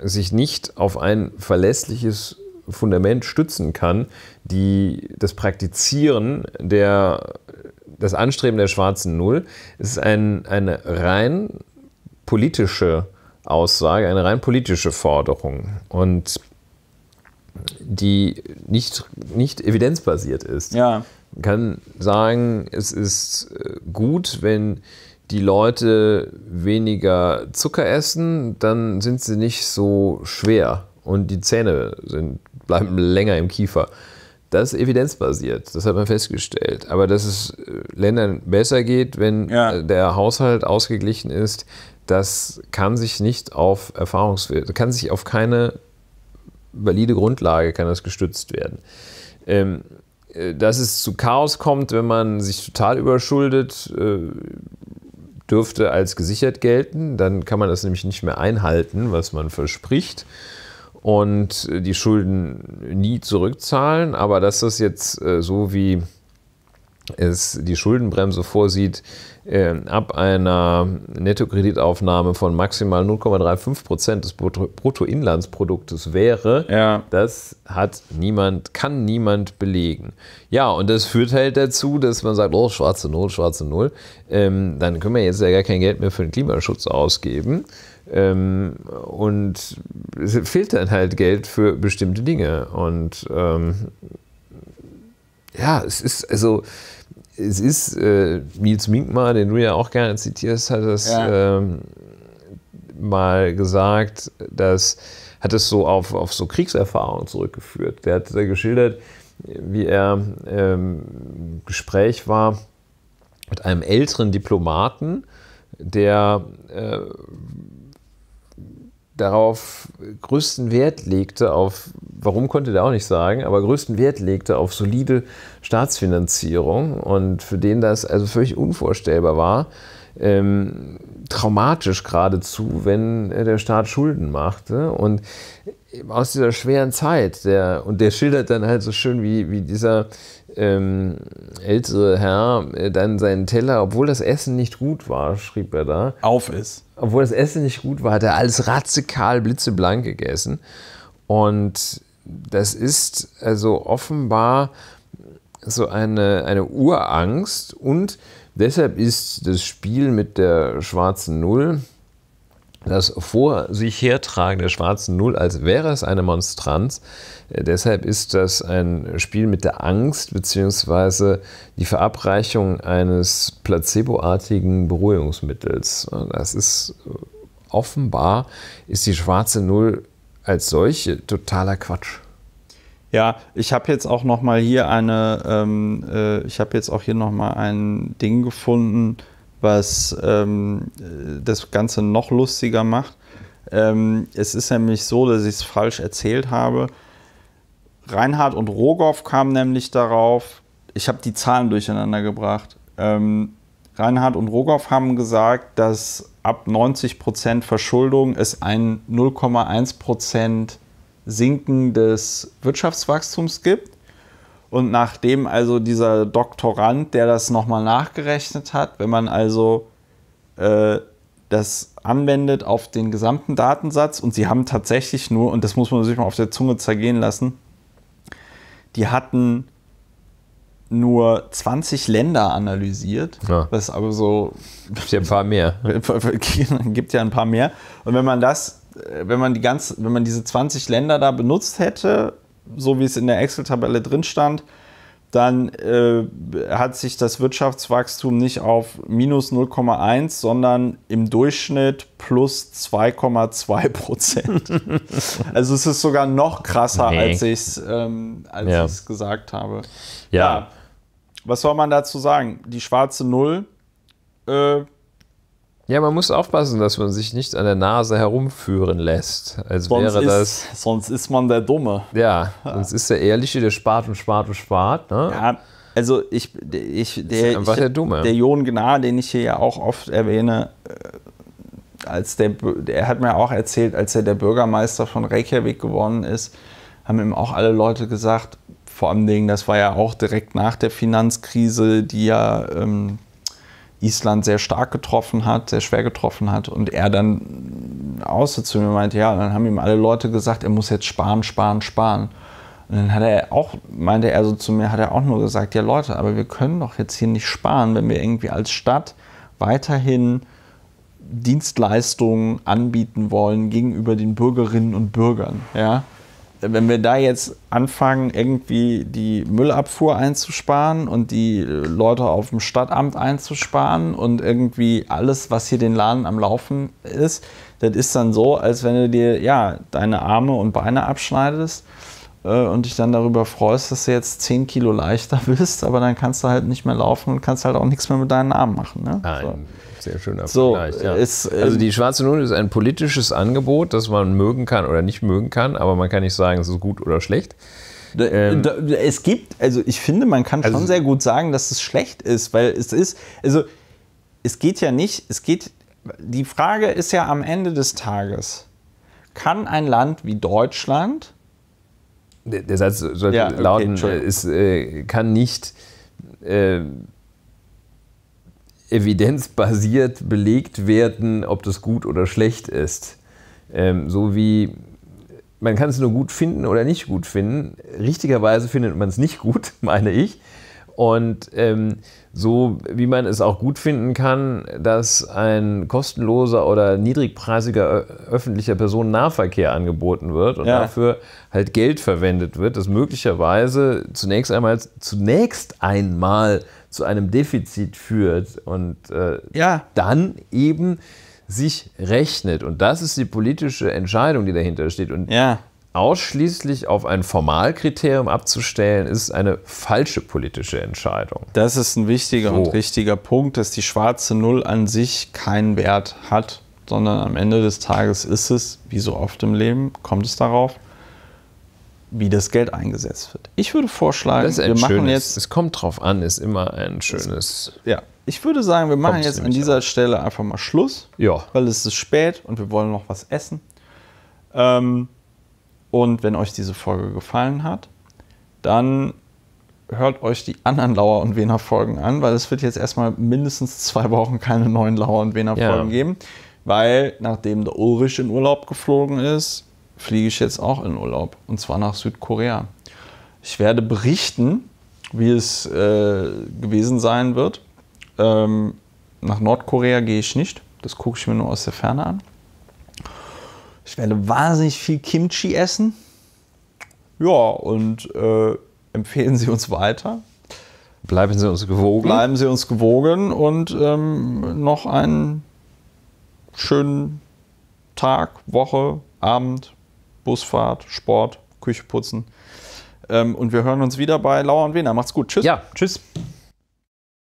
sich nicht auf ein verlässliches Fundament stützen kann, die, das Praktizieren der, das Anstreben der schwarzen Null. Es ist ein, eine rein politische Aussage, eine rein politische Forderung. Und die nicht, nicht evidenzbasiert ist. Ja. Man kann sagen, es ist äh, gut, wenn die Leute weniger Zucker essen, dann sind sie nicht so schwer und die Zähne sind, bleiben länger im Kiefer. Das ist evidenzbasiert, das hat man festgestellt. Aber dass es äh, Ländern besser geht, wenn ja. Äh, der Haushalt ausgeglichen ist, das kann sich nicht auf Erfahrungswerte, kann sich auf keine valide Grundlage kann das gestützt werden. Ähm, äh, dass es zu Chaos kommt, wenn man sich total überschuldet, äh, dürfte als gesichert gelten. Dann kann man das nämlich nicht mehr einhalten, was man verspricht und äh, die Schulden nie zurückzahlen. Aber dass das jetzt so wie es die Schuldenbremse vorsieht, ähm, ab einer Nettokreditaufnahme von maximal 0,35 Prozent des Bruttoinlandsproduktes wäre, ja. das hat niemand, kann niemand belegen. Ja, und das führt halt dazu, dass man sagt, oh, schwarze Null, schwarze Null, ähm, dann können wir jetzt ja gar kein Geld mehr für den Klimaschutz ausgeben. Ähm, und es fehlt dann halt Geld für bestimmte Dinge. Und ähm, ja, es ist also es ist, äh, Nils Minkmar, den du ja auch gerne zitierst, hat das ja. ähm, mal gesagt, dass hat es so auf, auf so Kriegserfahrungen zurückgeführt. Der hat da geschildert, wie er ähm, im Gespräch war mit einem älteren Diplomaten, der äh, darauf größten Wert legte, auf, warum konnte der auch nicht sagen, aber größten Wert legte auf solide Staatsfinanzierung und für den das also völlig unvorstellbar war, ähm, traumatisch geradezu, wenn der Staat Schulden machte. Und aus dieser schweren Zeit, der, und der schildert dann halt so schön, wie, wie dieser ähm, ältere Herr äh, dann seinen Teller, obwohl das Essen nicht gut war, schrieb er da. Auf ist. Obwohl das Essen nicht gut war, hat er alles radikal blitzeblank gegessen. Und das ist also offenbar so eine, eine Urangst und deshalb ist das Spiel mit der schwarzen Null das vor sich hertragen der schwarzen Null, als wäre es eine Monstranz. Äh, deshalb ist das ein Spiel mit der Angst bzw. die Verabreichung eines placeboartigen Beruhigungsmittels. Das ist äh, offenbar, ist die schwarze Null als solche totaler Quatsch. Ja, ich habe jetzt auch noch mal hier eine, ähm, äh, ich habe jetzt auch hier noch mal ein Ding gefunden, was ähm, das Ganze noch lustiger macht. Ähm, es ist nämlich so, dass ich es falsch erzählt habe. Reinhard und Rogoff kamen nämlich darauf, ich habe die Zahlen durcheinander gebracht. Ähm, Reinhard und Rogoff haben gesagt, dass ab 90% Verschuldung es ein 0,1% Sinken des Wirtschaftswachstums gibt. Und nachdem also dieser Doktorand, der das nochmal nachgerechnet hat, wenn man also äh, das anwendet auf den gesamten Datensatz und sie haben tatsächlich nur, und das muss man sich mal auf der Zunge zergehen lassen, die hatten nur 20 Länder analysiert, ja. was aber so... Gibt ja ein paar mehr. [LAUGHS] gibt ja ein paar mehr. Und wenn man das, äh, wenn man die ganze, wenn man diese 20 Länder da benutzt hätte so wie es in der Excel-Tabelle drin stand, dann äh, hat sich das Wirtschaftswachstum nicht auf minus 0,1, sondern im Durchschnitt plus 2,2 Prozent. [LAUGHS] also es ist sogar noch krasser, nee. als ich es ähm, ja. gesagt habe. Ja. ja. Was soll man dazu sagen? Die schwarze Null äh, ja, man muss aufpassen, dass man sich nicht an der Nase herumführen lässt. Als sonst wäre das. Ist, sonst ist man der Dumme. Ja, ja, sonst ist der Ehrliche, der spart und spart und spart. Ne? Ja, also ich, ich der, einfach ich, der Dumme. Der Jon Gnar, den ich hier ja auch oft erwähne, äh, als der, der hat mir auch erzählt, als er der Bürgermeister von Reykjavik geworden ist, haben ihm auch alle Leute gesagt, vor allem das war ja auch direkt nach der Finanzkrise, die ja. Ähm, Island sehr stark getroffen hat, sehr schwer getroffen hat und er dann außer zu mir meinte, ja, dann haben ihm alle Leute gesagt, er muss jetzt sparen, sparen, sparen. Und dann hat er auch, meinte er so zu mir, hat er auch nur gesagt, ja Leute, aber wir können doch jetzt hier nicht sparen, wenn wir irgendwie als Stadt weiterhin Dienstleistungen anbieten wollen gegenüber den Bürgerinnen und Bürgern. Ja? wenn wir da jetzt anfangen, irgendwie die Müllabfuhr einzusparen und die Leute auf dem Stadtamt einzusparen und irgendwie alles, was hier den Laden am Laufen ist, das ist dann so, als wenn du dir ja deine Arme und Beine abschneidest äh, und dich dann darüber freust, dass du jetzt 10 Kilo leichter [LAUGHS] bist, aber dann kannst du halt nicht mehr laufen und kannst halt auch nichts mehr mit deinen Armen machen. Ne? Nein. So. Sehr schöner so, Vergleich. Ist, ja. also die ähm, schwarze Null ist ein politisches Angebot, das man mögen kann oder nicht mögen kann, aber man kann nicht sagen, es ist gut oder schlecht. Da, ähm, da, es gibt, also ich finde, man kann also schon sehr gut sagen, dass es schlecht ist, weil es ist, also es geht ja nicht, es geht, die Frage ist ja am Ende des Tages, kann ein Land wie Deutschland. Der Satz sollte ja, okay, lauten, äh, es äh, kann nicht. Äh, evidenzbasiert belegt werden, ob das gut oder schlecht ist. Ähm, so wie man kann es nur gut finden oder nicht gut finden. Richtigerweise findet man es nicht gut, [LAUGHS] meine ich. Und ähm, so wie man es auch gut finden kann, dass ein kostenloser oder niedrigpreisiger öffentlicher Personennahverkehr angeboten wird und ja. dafür halt Geld verwendet wird, das möglicherweise zunächst einmal, zunächst einmal zu einem Defizit führt und äh, ja. dann eben sich rechnet. Und das ist die politische Entscheidung, die dahinter steht. Und ja. ausschließlich auf ein Formalkriterium abzustellen, ist eine falsche politische Entscheidung. Das ist ein wichtiger so. und richtiger Punkt, dass die schwarze Null an sich keinen Wert hat, sondern am Ende des Tages ist es, wie so oft im Leben, kommt es darauf, wie das Geld eingesetzt wird. Ich würde vorschlagen, wir machen schönes, jetzt. Es kommt drauf an, ist immer ein schönes. ja. Ich würde sagen, wir machen jetzt an dieser an. Stelle einfach mal Schluss. Ja. Weil es ist spät und wir wollen noch was essen. Ähm, und wenn euch diese Folge gefallen hat, dann hört euch die anderen Lauer und Wener Folgen an, weil es wird jetzt erstmal mindestens zwei Wochen keine neuen Lauer und Wener Folgen ja. geben, weil nachdem der Ulrich in Urlaub geflogen ist, fliege ich jetzt auch in Urlaub und zwar nach Südkorea. Ich werde berichten, wie es äh, gewesen sein wird. Ähm, nach Nordkorea gehe ich nicht, das gucke ich mir nur aus der Ferne an. Ich werde wahnsinnig viel Kimchi essen. Ja, und äh, empfehlen Sie uns weiter. Bleiben Sie uns gewogen. Bleiben Sie uns gewogen und ähm, noch einen schönen Tag, Woche, Abend. Busfahrt, Sport, Küche putzen. Ähm, und wir hören uns wieder bei Laura und Wiener. Macht's gut. Tschüss. Ja, tschüss.